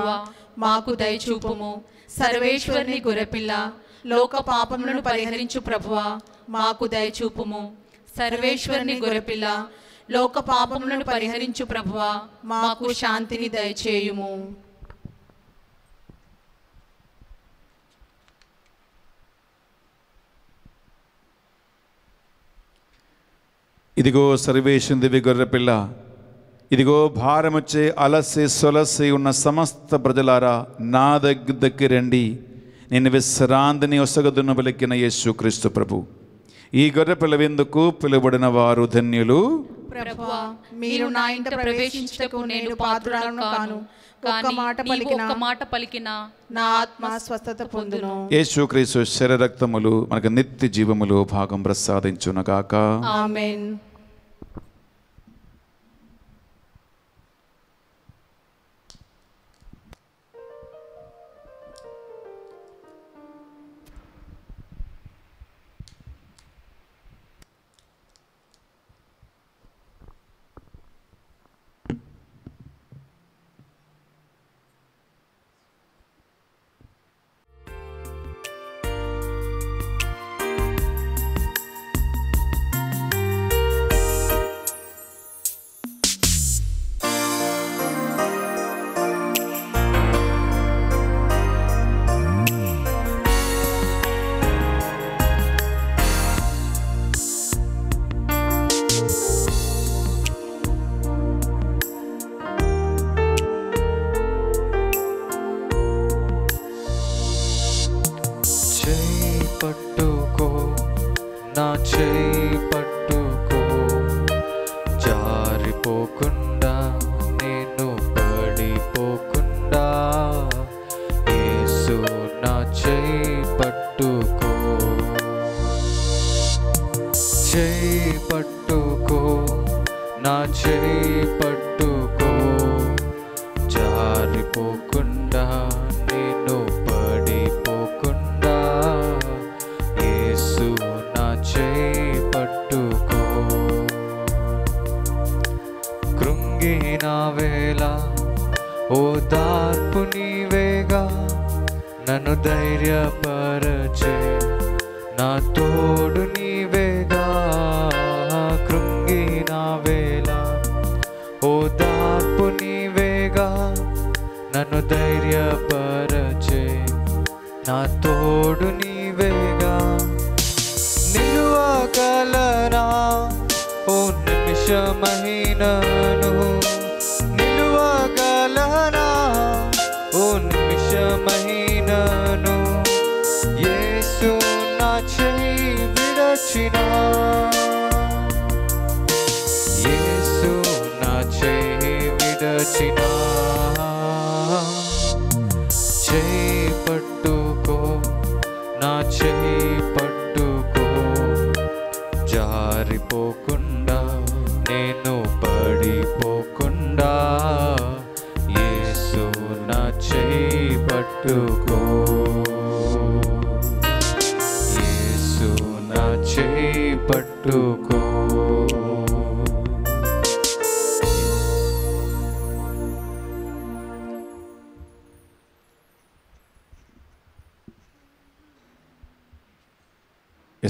మాకు దయచూపుము సర్వేశ్వరుని గొరపిల్ల లోక పాపములను పరిహరించు ప్రభు మాకు దయచూపుము సర్వేశ్వరుని గొరపిల్ల లోక పాపములను పరిహరించు ప్రభువ మాకు శాంతిని దయచేయుము ఇదిగో సర్వేశ్వరుని దివ్య గొర్రెపిల్ల ఇదిగో భారమొచ్చే అలసి సొలసి ఉన్న సమస్త ప్రజలారా నా దగ్గరికి రండి నేను విశ్రాంతిని ఒసగదును పలికిన యేసుక్రీస్తు ప్రభు ఈ గొర్రె పిలవెందుకు పిలువబడిన వారు ధన్యులు మీరు నా ఇంట ప్రవేశించటకు నేను మాట పలికిన మాట పలికిన నా ఆత్మ స్వస్థత పొందును శరీరక్తములు మనకు నిత్య జీవములు భాగం ప్రసాదించునగాక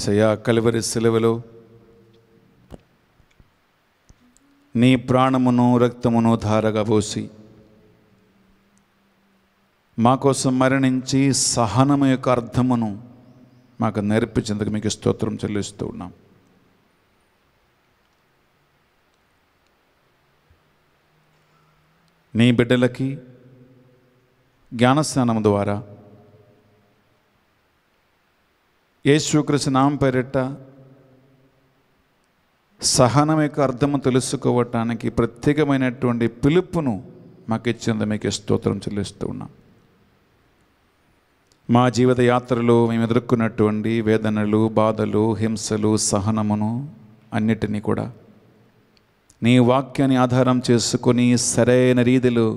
ఏసయ్యా కలువరి సెలవులు నీ ప్రాణమును రక్తమును ధారగా పోసి మా కోసం మరణించి సహనము యొక్క అర్థమును మాకు నేర్పించేందుకు మీకు స్తోత్రం చెల్లిస్తూ ఉన్నాం నీ బిడ్డలకి జ్ఞానస్నానం ద్వారా యేసుక్రీస్తు నామం పేరిట సహనం యొక్క అర్థము తెలుసుకోవటానికి ప్రత్యేకమైనటువంటి పిలుపును మాకు ఇచ్చినందు మీకు స్తోత్రం చెల్లిస్తూ ఉన్నాం మా జీవిత యాత్రలో మేము ఎదుర్కొన్నటువంటి వేదనలు బాధలు హింసలు సహనమును అన్నిటినీ కూడా నీ వాక్యాన్ని ఆధారం చేసుకొని సరైన రీతిలో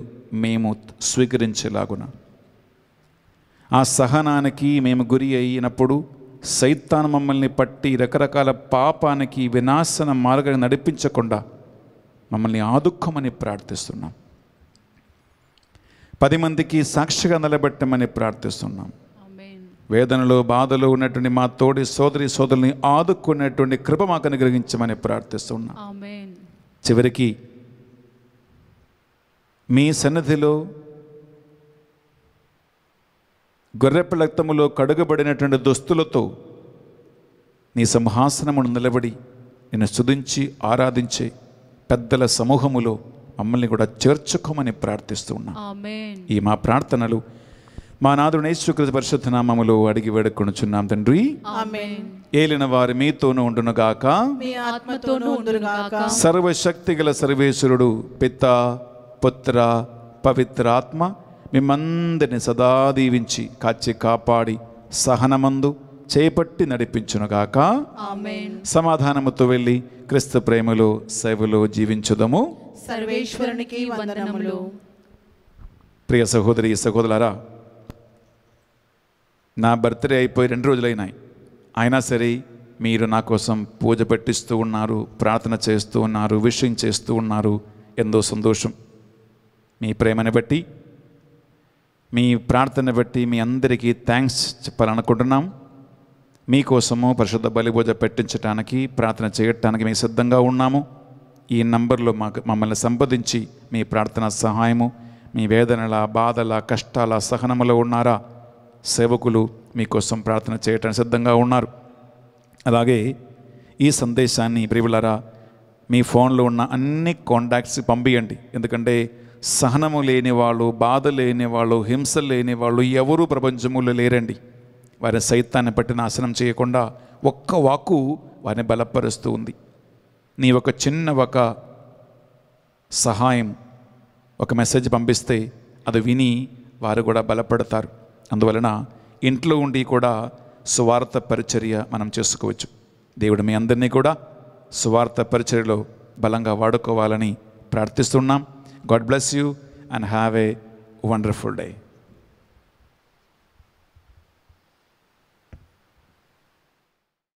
మేము స్వీకరించేలాగున ఆ సహనానికి మేము గురి అయినప్పుడు సైతాన్ మమ్మల్ని పట్టి రకరకాల పాపానికి వినాశన మార్గాన్ని నడిపించకుండా మమ్మల్ని ఆదుఖమని ప్రార్థిస్తున్నాం పది మందికి సాక్షిగా నిలబెట్టమని ప్రార్థిస్తున్నాం వేదనలు బాధలు ఉన్నటువంటి మా తోడి సోదరి సోదరుని ఆదుకునేటువంటి కృప మాకు అనుగ్రహించమని ప్రార్థిస్తున్నాం చివరికి మీ సన్నిధిలో గొర్రెప్ప రక్తములో కడుగబడినటువంటి దుస్తులతో నీ సింహాసనమును నిలబడి నేను స్థుతించి ఆరాధించే పెద్దల సమూహములో మమ్మల్ని కూడా చేర్చుకోమని ప్రార్థిస్తూ ఉన్నాం ఈ మా ప్రార్థనలు మా నాదుడు యేసుకృత పరిశుద్ధ నామములో అడిగి వేడుకొనుచున్నాం తండ్రి ఏలిన వారి మీతోనూ ఉండునుగాక సర్వశక్తి గల సర్వేశ్వరుడు పిత పుత్ర పవిత్రాత్మ ఆత్మ మిమ్మందరిని సదా దీవించి కాచి కాపాడి సహనమందు చేపట్టి నడిపించునుగాక సమాధానముతో వెళ్ళి క్రిస్తు ప్రేమలో సేవలో జీవించుదము సర్వేశ్వరునికి వందనములు ప్రియ సహోదరి సహోదరులారా నా బర్త్డే అయిపోయి రెండు రోజులైనాయి అయినా సరే మీరు నా కోసం పూజ పెట్టిస్తూ ఉన్నారు ప్రార్థన చేస్తూ ఉన్నారు విషయం చేస్తూ ఉన్నారు ఎంతో సంతోషం మీ ప్రేమని బట్టి మీ ప్రార్థన బట్టి మీ అందరికీ థ్యాంక్స్ చెప్పాలనుకుంటున్నాం మీకోసము పరిశుద్ధ బలిబోజ పెట్టించడానికి ప్రార్థన చేయటానికి మేము సిద్ధంగా ఉన్నాము ఈ నంబర్లో మాకు మమ్మల్ని సంప్రదించి మీ ప్రార్థన సహాయము మీ వేదనల బాధల కష్టాల సహనములో ఉన్నారా సేవకులు మీకోసం ప్రార్థన చేయటానికి సిద్ధంగా ఉన్నారు అలాగే ఈ సందేశాన్ని ప్రియులరా మీ ఫోన్లో ఉన్న అన్ని కాంటాక్ట్స్ పంపించండి ఎందుకంటే సహనము లేనివాళ్ళు బాధ లేనివాళ్ళు హింస లేనివాళ్ళు ఎవరూ ప్రపంచములో లేరండి వారి సైతాన్ని పట్టి నాశనం చేయకుండా ఒక్క వాకు వారిని బలపరుస్తూ ఉంది నీ ఒక చిన్న ఒక సహాయం ఒక మెసేజ్ పంపిస్తే అది విని వారు కూడా బలపడతారు అందువలన ఇంట్లో ఉండి కూడా సువార్త పరిచర్య మనం చేసుకోవచ్చు దేవుడు మీ అందరినీ కూడా సువార్త పరిచర్యలో బలంగా వాడుకోవాలని ప్రార్థిస్తున్నాం God bless you and have a wonderful day.